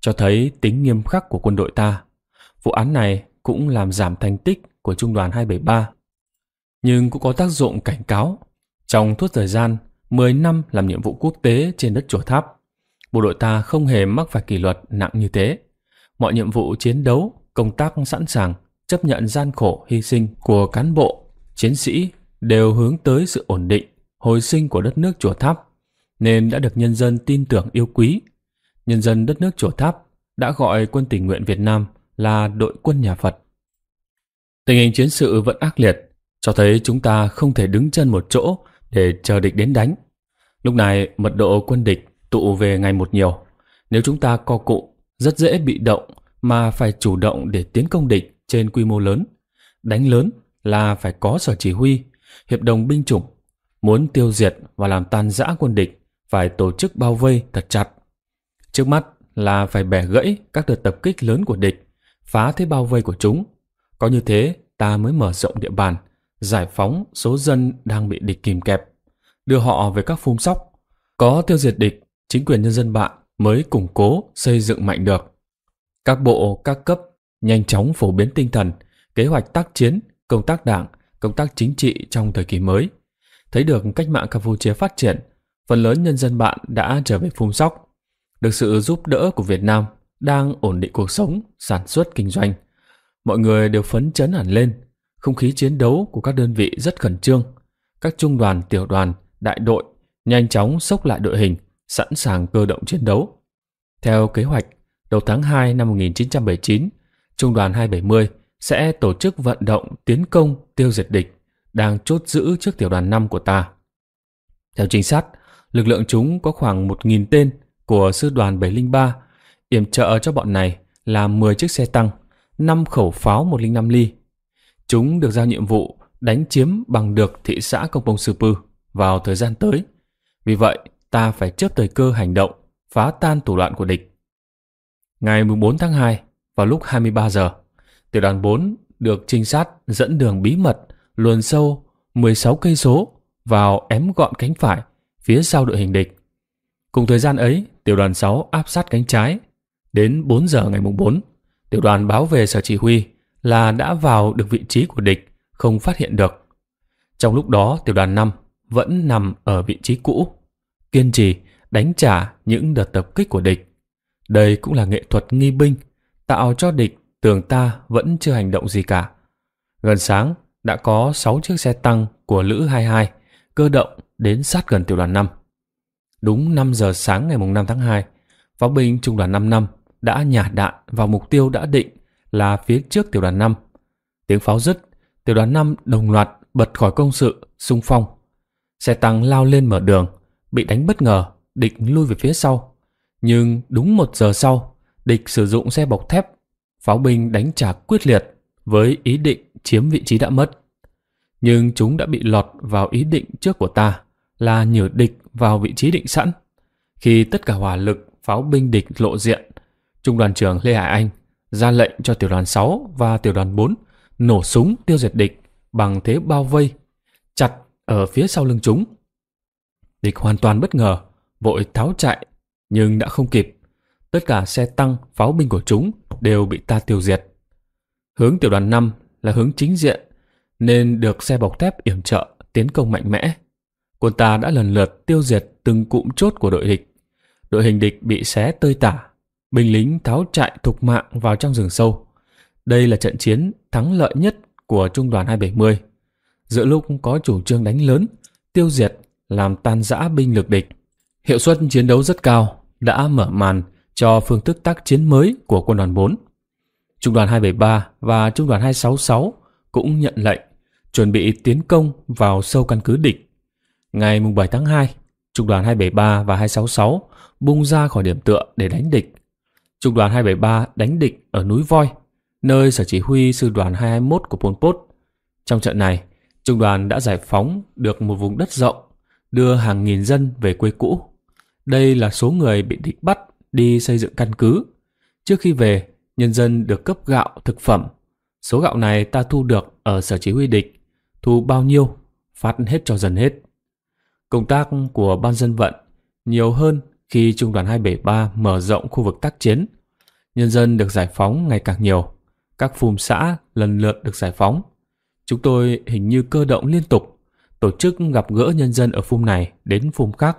cho thấy tính nghiêm khắc của quân đội ta Vụ án này cũng làm giảm thành tích của Trung đoàn 273, nhưng cũng có tác dụng cảnh cáo. Trong suốt thời gian 10 năm làm nhiệm vụ quốc tế trên đất chùa tháp, bộ đội ta không hề mắc phải kỷ luật nặng như thế. Mọi nhiệm vụ chiến đấu, công tác sẵn sàng, chấp nhận gian khổ hy sinh của cán bộ, chiến sĩ đều hướng tới sự ổn định, hồi sinh của đất nước chùa tháp, nên đã được nhân dân tin tưởng yêu quý. Nhân dân đất nước chùa tháp đã gọi quân tình nguyện Việt Nam – là đội quân nhà Phật. Tình hình chiến sự vẫn ác liệt, cho thấy chúng ta không thể đứng chân một chỗ để chờ địch đến đánh. Lúc này mật độ quân địch tụ về ngày một nhiều. Nếu chúng ta co cụ, rất dễ bị động mà phải chủ động để tiến công địch trên quy mô lớn. Đánh lớn là phải có sở chỉ huy, hiệp đồng binh chủng. Muốn tiêu diệt và làm tan rã quân địch, phải tổ chức bao vây thật chặt. Trước mắt là phải bẻ gãy các đợt tập kích lớn của địch, phá thế bao vây của chúng. Có như thế, ta mới mở rộng địa bàn, giải phóng số dân đang bị địch kìm kẹp, đưa họ về các phum sóc. Có tiêu diệt địch, chính quyền nhân dân bạn mới củng cố xây dựng mạnh được. Các bộ, các cấp nhanh chóng phổ biến tinh thần, kế hoạch tác chiến, công tác đảng, công tác chính trị trong thời kỳ mới. Thấy được cách mạng Campuchia phát triển, phần lớn nhân dân bạn đã trở về phung sóc. Được sự giúp đỡ của Việt Nam đang ổn định cuộc sống, sản xuất kinh doanh. Mọi người đều phấn chấn hẳn lên, không khí chiến đấu của các đơn vị rất khẩn trương. Các trung đoàn, tiểu đoàn, đại đội nhanh chóng sốc lại đội hình, sẵn sàng cơ động chiến đấu. Theo kế hoạch, đầu tháng 2 năm 1979, Trung đoàn 270 sẽ tổ chức vận động tiến công tiêu diệt địch đang chốt giữ trước tiểu đoàn 5 của ta. Theo trinh sát, lực lượng chúng có khoảng 1.000 tên của sư đoàn 703 Yểm trợ cho bọn này là 10 chiếc xe tăng, 5 khẩu pháo 105 ly. Chúng được giao nhiệm vụ đánh chiếm bằng được thị xã Công bông Sư Pư vào thời gian tới. Vì vậy, ta phải chớp thời cơ hành động, phá tan thủ đoạn của địch. Ngày 14 tháng 2, vào lúc 23 giờ, tiểu đoàn 4 được trinh sát dẫn đường bí mật luồn sâu 16 cây số vào ém gọn cánh phải phía sau đội hình địch. Cùng thời gian ấy, tiểu đoàn 6 áp sát cánh trái, Đến 4 giờ ngày mùng 4, tiểu đoàn báo về sở chỉ huy là đã vào được vị trí của địch, không phát hiện được. Trong lúc đó, tiểu đoàn 5 vẫn nằm ở vị trí cũ, kiên trì đánh trả những đợt tập kích của địch. Đây cũng là nghệ thuật nghi binh, tạo cho địch tưởng ta vẫn chưa hành động gì cả. Gần sáng, đã có 6 chiếc xe tăng của Lữ 22 cơ động đến sát gần tiểu đoàn 5. Đúng 5 giờ sáng ngày 5 tháng 2, pháo binh trung đoàn 55 đã nhả đạn vào mục tiêu đã định là phía trước tiểu đoàn 5. Tiếng pháo dứt, tiểu đoàn 5 đồng loạt bật khỏi công sự, xung phong. Xe tăng lao lên mở đường, bị đánh bất ngờ, địch lui về phía sau. Nhưng đúng một giờ sau, địch sử dụng xe bọc thép, pháo binh đánh trả quyết liệt với ý định chiếm vị trí đã mất. Nhưng chúng đã bị lọt vào ý định trước của ta là nhử địch vào vị trí định sẵn. Khi tất cả hỏa lực pháo binh địch lộ diện, Trung đoàn trưởng Lê Hải Anh ra lệnh cho tiểu đoàn 6 và tiểu đoàn 4 nổ súng tiêu diệt địch bằng thế bao vây, chặt ở phía sau lưng chúng. Địch hoàn toàn bất ngờ, vội tháo chạy, nhưng đã không kịp. Tất cả xe tăng, pháo binh của chúng đều bị ta tiêu diệt. Hướng tiểu đoàn 5 là hướng chính diện, nên được xe bọc thép yểm trợ tiến công mạnh mẽ. Quân ta đã lần lượt tiêu diệt từng cụm chốt của đội địch. Đội hình địch bị xé tơi tả, binh lính tháo chạy thục mạng vào trong rừng sâu. Đây là trận chiến thắng lợi nhất của Trung đoàn 270. Giữa lúc có chủ trương đánh lớn, tiêu diệt, làm tan rã binh lực địch. Hiệu suất chiến đấu rất cao đã mở màn cho phương thức tác chiến mới của quân đoàn 4. Trung đoàn 273 và Trung đoàn 266 cũng nhận lệnh chuẩn bị tiến công vào sâu căn cứ địch. Ngày 7 tháng 2, Trung đoàn 273 và 266 bung ra khỏi điểm tựa để đánh địch Trung đoàn 273 đánh địch ở núi Voi, nơi sở chỉ huy sư đoàn 221 của Pol Pot. Trong trận này, trung đoàn đã giải phóng được một vùng đất rộng, đưa hàng nghìn dân về quê cũ. Đây là số người bị địch bắt đi xây dựng căn cứ. Trước khi về, nhân dân được cấp gạo thực phẩm. Số gạo này ta thu được ở sở chỉ huy địch, thu bao nhiêu, phát hết cho dần hết. Công tác của ban dân vận nhiều hơn khi Trung đoàn 273 mở rộng khu vực tác chiến. Nhân dân được giải phóng ngày càng nhiều, các phùm xã lần lượt được giải phóng. Chúng tôi hình như cơ động liên tục, tổ chức gặp gỡ nhân dân ở phùm này đến phùm khác,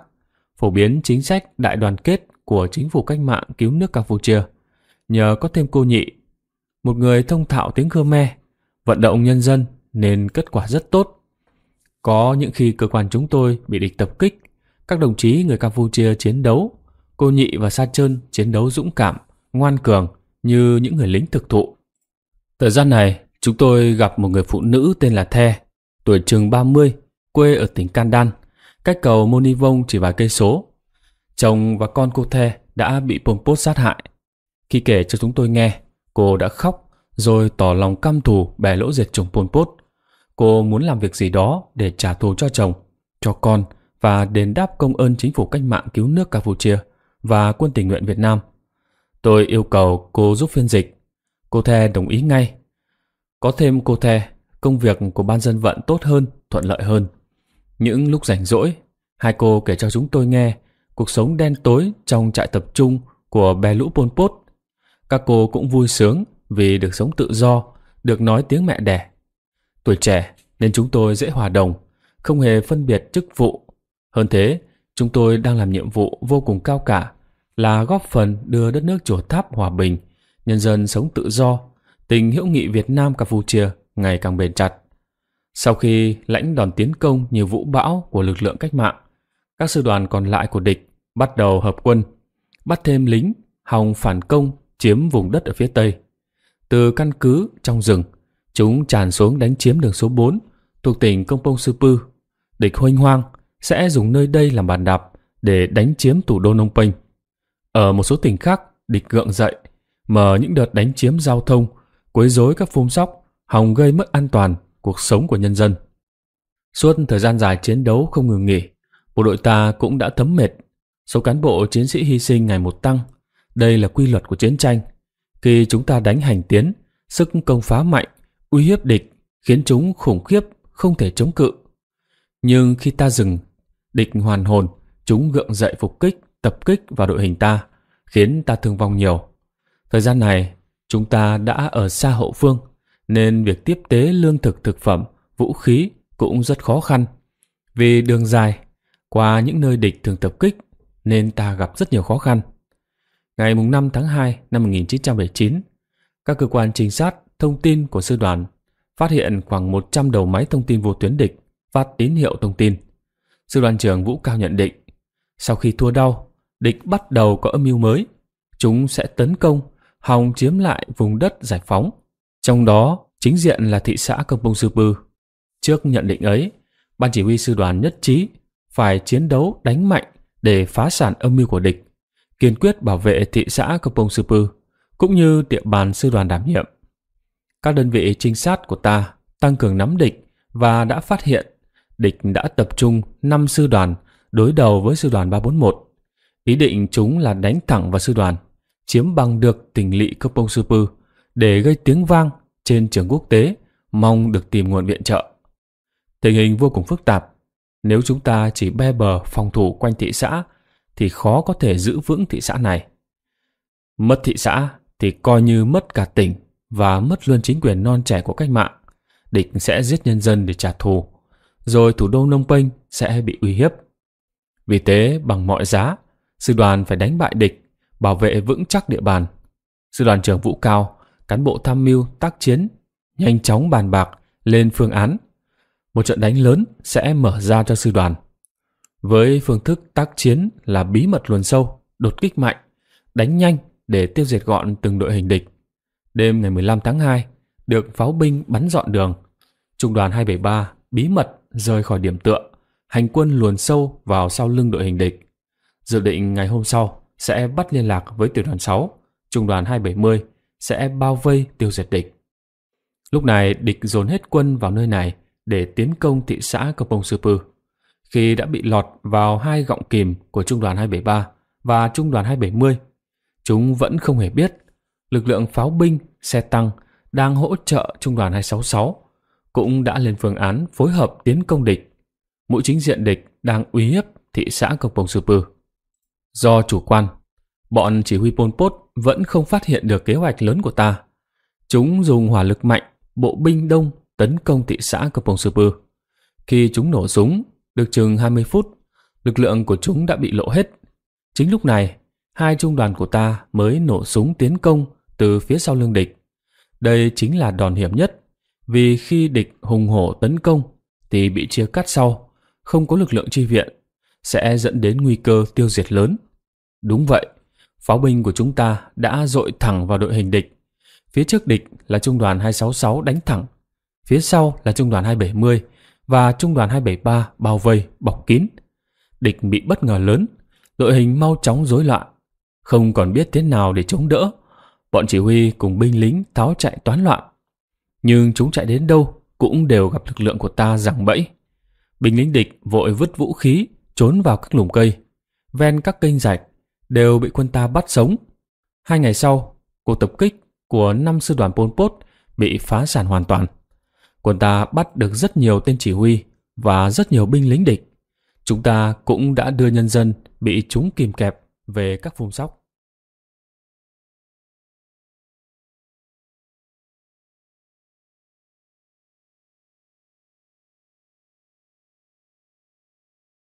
phổ biến chính sách đại đoàn kết của chính phủ cách mạng cứu nước Campuchia. Nhờ có thêm cô nhị, một người thông thạo tiếng Khmer, vận động nhân dân nên kết quả rất tốt. Có những khi cơ quan chúng tôi bị địch tập kích, các đồng chí người Campuchia chiến đấu, cô nhị và Sa Trơn chiến đấu dũng cảm, ngoan cường như những người lính thực thụ. Thời gian này, chúng tôi gặp một người phụ nữ tên là The, tuổi chừng 30, quê ở tỉnh Kandan, cách cầu Monivong chỉ vài cây số. Chồng và con cô The đã bị Pol Pot sát hại. Khi kể cho chúng tôi nghe, cô đã khóc rồi tỏ lòng căm thù bè lỗ diệt chồng Pol Pot. Cô muốn làm việc gì đó để trả thù cho chồng, cho con và đền đáp công ơn chính phủ cách mạng cứu nước Campuchia và quân tình nguyện Việt Nam. Tôi yêu cầu cô giúp phiên dịch. Cô The đồng ý ngay. Có thêm cô The, công việc của ban dân vận tốt hơn, thuận lợi hơn. Những lúc rảnh rỗi, hai cô kể cho chúng tôi nghe cuộc sống đen tối trong trại tập trung của bè lũ Pol Pot. Các cô cũng vui sướng vì được sống tự do, được nói tiếng mẹ đẻ. Tuổi trẻ nên chúng tôi dễ hòa đồng, không hề phân biệt chức vụ, hơn thế, chúng tôi đang làm nhiệm vụ vô cùng cao cả là góp phần đưa đất nước chùa tháp hòa bình, nhân dân sống tự do, tình hữu nghị Việt Nam Campuchia ngày càng bền chặt. Sau khi lãnh đòn tiến công như vũ bão của lực lượng cách mạng, các sư đoàn còn lại của địch bắt đầu hợp quân, bắt thêm lính, hòng phản công chiếm vùng đất ở phía Tây. Từ căn cứ trong rừng, chúng tràn xuống đánh chiếm đường số 4 thuộc tỉnh Công Pông Sư Pư. Địch hoanh hoang, sẽ dùng nơi đây làm bàn đạp để đánh chiếm thủ đô nông Penh. Ở một số tỉnh khác, địch gượng dậy, mở những đợt đánh chiếm giao thông, quấy rối các phun sóc, hòng gây mất an toàn cuộc sống của nhân dân. Suốt thời gian dài chiến đấu không ngừng nghỉ, bộ đội ta cũng đã thấm mệt. Số cán bộ chiến sĩ hy sinh ngày một tăng. Đây là quy luật của chiến tranh. Khi chúng ta đánh hành tiến, sức công phá mạnh, uy hiếp địch, khiến chúng khủng khiếp, không thể chống cự. Nhưng khi ta dừng Địch hoàn hồn, chúng gượng dậy phục kích, tập kích vào đội hình ta, khiến ta thương vong nhiều. Thời gian này, chúng ta đã ở xa hậu phương, nên việc tiếp tế lương thực thực phẩm, vũ khí cũng rất khó khăn. Vì đường dài, qua những nơi địch thường tập kích, nên ta gặp rất nhiều khó khăn. Ngày 5 tháng 2 năm 1979, các cơ quan trinh sát thông tin của sư đoàn phát hiện khoảng 100 đầu máy thông tin vô tuyến địch phát tín hiệu thông tin Sư đoàn trưởng Vũ Cao nhận định, sau khi thua đau, địch bắt đầu có âm mưu mới. Chúng sẽ tấn công, hòng chiếm lại vùng đất giải phóng. Trong đó, chính diện là thị xã Công Bông Sư Bư. Trước nhận định ấy, ban chỉ huy sư đoàn nhất trí phải chiến đấu đánh mạnh để phá sản âm mưu của địch, kiên quyết bảo vệ thị xã Công Bông Sư Bư, cũng như địa bàn sư đoàn đảm nhiệm. Các đơn vị trinh sát của ta tăng cường nắm địch và đã phát hiện địch đã tập trung 5 sư đoàn đối đầu với sư đoàn 341. Ý định chúng là đánh thẳng vào sư đoàn, chiếm bằng được tỉnh lỵ cấp bông sư pư để gây tiếng vang trên trường quốc tế, mong được tìm nguồn viện trợ. Tình hình vô cùng phức tạp. Nếu chúng ta chỉ be bờ phòng thủ quanh thị xã, thì khó có thể giữ vững thị xã này. Mất thị xã thì coi như mất cả tỉnh và mất luôn chính quyền non trẻ của cách mạng. Địch sẽ giết nhân dân để trả thù rồi thủ đô Nông Penh sẽ bị uy hiếp. Vì thế, bằng mọi giá, sư đoàn phải đánh bại địch, bảo vệ vững chắc địa bàn. Sư đoàn trưởng Vũ Cao, cán bộ tham mưu tác chiến, nhanh chóng bàn bạc lên phương án. Một trận đánh lớn sẽ mở ra cho sư đoàn. Với phương thức tác chiến là bí mật luồn sâu, đột kích mạnh, đánh nhanh để tiêu diệt gọn từng đội hình địch. Đêm ngày 15 tháng 2, được pháo binh bắn dọn đường. Trung đoàn 273 bí mật rời khỏi điểm tựa, hành quân luồn sâu vào sau lưng đội hình địch. Dự định ngày hôm sau sẽ bắt liên lạc với tiểu đoàn 6, trung đoàn 270 sẽ bao vây tiêu diệt địch. Lúc này địch dồn hết quân vào nơi này để tiến công thị xã Sư Supu. Khi đã bị lọt vào hai gọng kìm của trung đoàn 273 và trung đoàn 270, chúng vẫn không hề biết lực lượng pháo binh, xe tăng đang hỗ trợ trung đoàn 266 cũng đã lên phương án phối hợp tiến công địch. Mũi chính diện địch đang uy hiếp thị xã Cộc Bồng Sư Pư. Do chủ quan, bọn chỉ huy Pol Pot vẫn không phát hiện được kế hoạch lớn của ta. Chúng dùng hỏa lực mạnh, bộ binh đông tấn công thị xã Cộc Bồng Sư Pư. Khi chúng nổ súng, được chừng 20 phút, lực lượng của chúng đã bị lộ hết. Chính lúc này, hai trung đoàn của ta mới nổ súng tiến công từ phía sau lưng địch. Đây chính là đòn hiểm nhất vì khi địch hùng hổ tấn công thì bị chia cắt sau, không có lực lượng chi viện, sẽ dẫn đến nguy cơ tiêu diệt lớn. Đúng vậy, pháo binh của chúng ta đã dội thẳng vào đội hình địch. Phía trước địch là trung đoàn 266 đánh thẳng, phía sau là trung đoàn 270 và trung đoàn 273 bao vây, bọc kín. Địch bị bất ngờ lớn, đội hình mau chóng rối loạn, không còn biết thế nào để chống đỡ. Bọn chỉ huy cùng binh lính tháo chạy toán loạn, nhưng chúng chạy đến đâu cũng đều gặp lực lượng của ta giằng bẫy. Binh lính địch vội vứt vũ khí, trốn vào các lùm cây. Ven các kênh rạch đều bị quân ta bắt sống. Hai ngày sau, cuộc tập kích của năm sư đoàn Pol Pot bị phá sản hoàn toàn. Quân ta bắt được rất nhiều tên chỉ huy và rất nhiều binh lính địch. Chúng ta cũng đã đưa nhân dân bị chúng kìm kẹp về các vùng sóc.